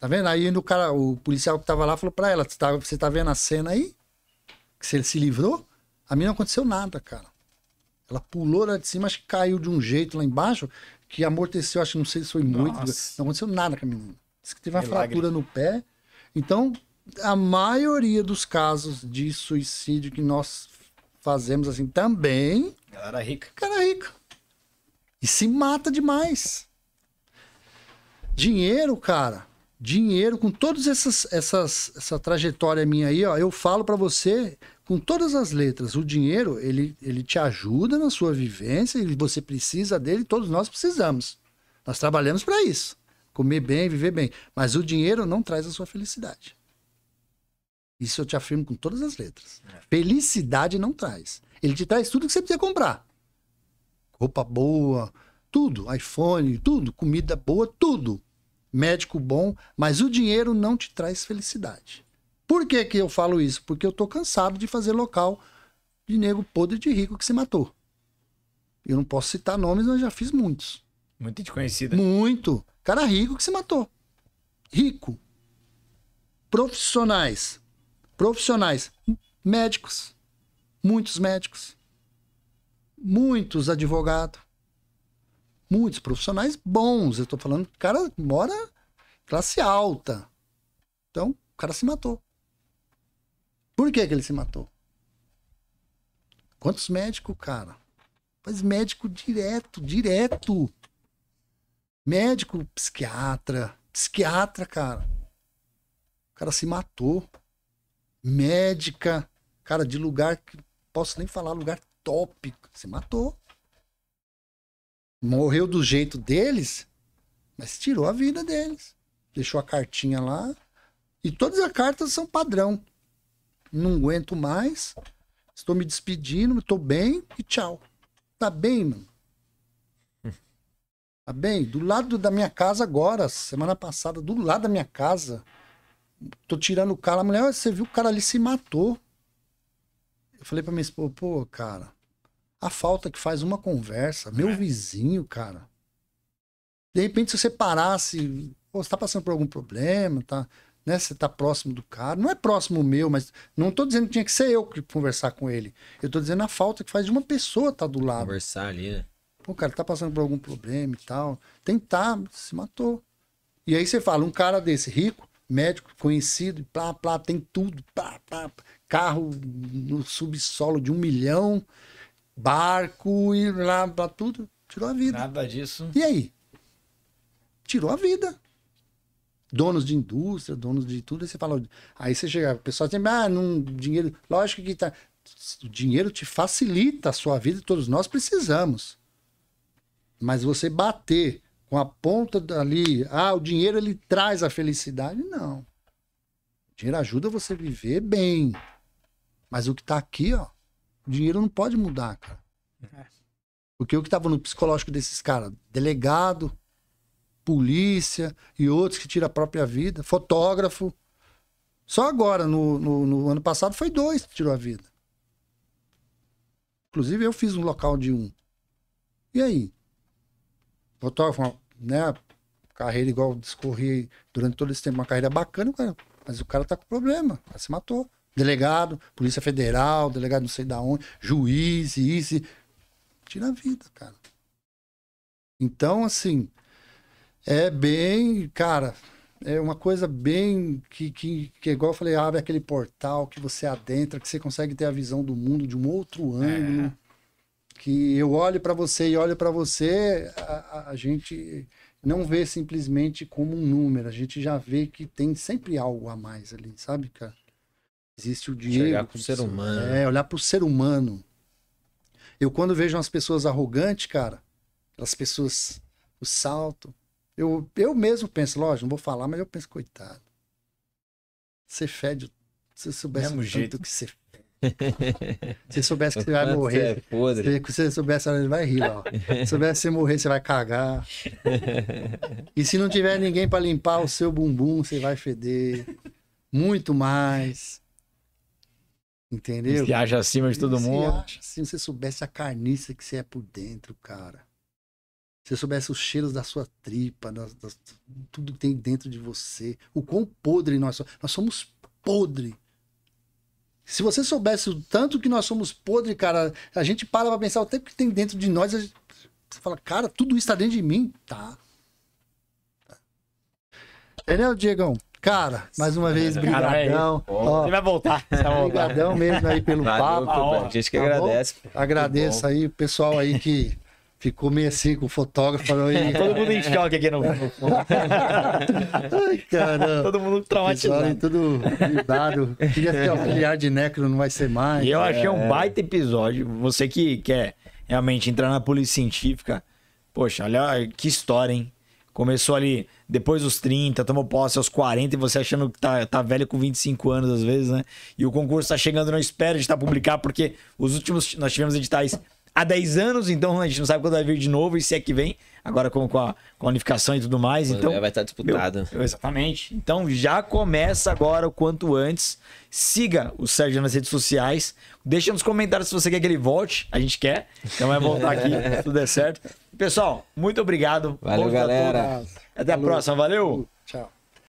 Tá vendo? Aí o cara, o policial que tava lá falou pra ela: tá, você tá vendo a cena aí? Que você se livrou? A menina não aconteceu nada, cara. Ela pulou lá de cima, acho que caiu de um jeito lá embaixo, que amorteceu, acho que não sei se foi muito. Nossa. Não aconteceu nada com a menina. Diz que teve uma Milagre. fratura no pé. Então, a maioria dos casos de suicídio que nós fazemos assim também. Cara rica. Cara rica. E se mata demais. Dinheiro, cara. Dinheiro, com todas essas, essas essa trajetória minha aí, ó, eu falo para você com todas as letras. O dinheiro, ele, ele te ajuda na sua vivência e você precisa dele, todos nós precisamos. Nós trabalhamos para isso comer bem, viver bem. Mas o dinheiro não traz a sua felicidade. Isso eu te afirmo com todas as letras. É. Felicidade não traz. Ele te traz tudo que você precisa comprar: roupa boa, tudo, iPhone, tudo, comida boa, tudo. Médico bom, mas o dinheiro não te traz felicidade. Por que, que eu falo isso? Porque eu tô cansado de fazer local de nego podre de rico que se matou. Eu não posso citar nomes, mas já fiz muitos. Muito desconhecido. Muito. Cara rico que se matou. Rico. Profissionais. Profissionais. Médicos. Muitos médicos. Muitos advogados. Muitos profissionais bons. Eu tô falando, cara mora classe alta. Então, o cara se matou. Por que, que ele se matou? Quantos médicos, cara? Faz médico direto, direto. Médico, psiquiatra, psiquiatra, cara. O cara se matou. Médica, cara, de lugar que posso nem falar, lugar top. Se matou. Morreu do jeito deles, mas tirou a vida deles. Deixou a cartinha lá. E todas as cartas são padrão. Não aguento mais. Estou me despedindo, estou bem e tchau. Tá bem, mano? Tá bem? Do lado da minha casa agora, semana passada, do lado da minha casa, tô tirando o cara, a mulher, você viu, o cara ali se matou. Eu falei pra minha esposa, pô, cara, a falta que faz uma conversa, meu é. vizinho, cara. De repente, se você parasse, pô, você tá passando por algum problema, tá? Né? Você tá próximo do cara. Não é próximo meu, mas não tô dizendo que tinha que ser eu que conversar com ele. Eu tô dizendo a falta que faz de uma pessoa tá do lado. Conversar ali, né? Pô, cara, tá passando por algum problema e tal. Tentar, se matou. E aí você fala, um cara desse, rico, médico, conhecido, plá, plá, tem tudo, plá, plá, carro no subsolo de um milhão, barco e lá, lá, tudo. Tirou a vida. Nada disso. E aí? Tirou a vida. Donos de indústria, donos de tudo, aí você fala. Aí você chega, o pessoal tem, ah, não, dinheiro. Lógico que tá. O dinheiro te facilita a sua vida, todos nós precisamos. Mas você bater com a ponta ali, ah, o dinheiro ele traz a felicidade, não. O dinheiro ajuda você a viver bem. Mas o que tá aqui, ó, o dinheiro não pode mudar, cara. É. Porque o que tava no psicológico desses caras, delegado, polícia e outros que tiram a própria vida, fotógrafo. Só agora, no, no, no, ano passado, foi dois que tirou a vida. Inclusive, eu fiz um local de um. E aí? fotógrafo, né? Carreira igual discorri durante todo esse tempo, uma carreira bacana, cara, mas o cara tá com problema, cara se matou. Delegado, Polícia Federal, delegado não sei da onde, juiz, isso. Tira a vida, cara. Então, assim, é bem, cara, é uma coisa bem que, que, que é igual eu falei, abre aquele portal que você adentra, que você consegue ter a visão do mundo de um outro é. ângulo. É que eu olho para você e olho para você, a, a, gente não vê simplesmente como um número, a gente já vê que tem sempre algo a mais ali, sabe, cara? Existe o dinheiro Olhar para o ser humano. É, olhar para o ser humano. Eu quando vejo umas pessoas arrogantes, cara, aquelas pessoas, o salto, eu, eu mesmo penso, lógico, não vou falar, mas eu penso, coitado. Você fede, se eu soubesse o tanto jeito. que você Se soubesse que você vai morrer. É se você soubesse, você vai rir, ó. Se soubesse que você morrer, você vai cagar. E se não tiver ninguém para limpar o seu bumbum, você vai feder. Muito mais. Entendeu? se acha acima de todo se mundo. Acha, se você soubesse a carniça que você é por dentro, cara. Se você soubesse os cheiros da sua tripa, tudo que tem dentro de você. O quão podre nós somos. Nós somos podre se você soubesse o tanto que nós somos podre, cara, a gente para pra pensar o tempo que tem dentro de nós, gente, você fala, cara, tudo isso tá dentro de mim. Tá. Entendeu, Diegão? Cara, mais uma vez, é brigadão. Você vai voltar. Obrigadão mesmo aí pelo Valeu, papo. A gente que tá agradece. Tá Agradeço aí o pessoal aí que Ficou meio assim com o fotógrafo. Falou, Todo mundo em choque aqui no. Ai, caramba. Todo mundo traumatizado. tudo dado. Queria ser auxiliar de necro, não vai ser mais. E eu é... achei um é. baita episódio. Você que quer realmente entrar na polícia científica, poxa, olha que história, hein? Começou ali depois dos 30, tomou posse aos 40 e você achando que tá, tá velho com 25 anos às vezes, né? E o concurso tá chegando, não espera de estar tá publicado, porque os últimos. Nós tivemos editais há 10 anos, então a gente não sabe quando vai vir de novo e se é que vem, agora com, com, a, qualificação unificação e tudo mais. Então, vai estar disputado. exatamente. Então já começa agora o quanto antes. Siga o Sérgio nas redes sociais. Deixa nos comentários se você quer que ele volte. A gente quer. Então vai voltar aqui, se tudo der certo. Pessoal, muito obrigado. Valeu, galera. Até Falou. a próxima. Valeu. Tchau.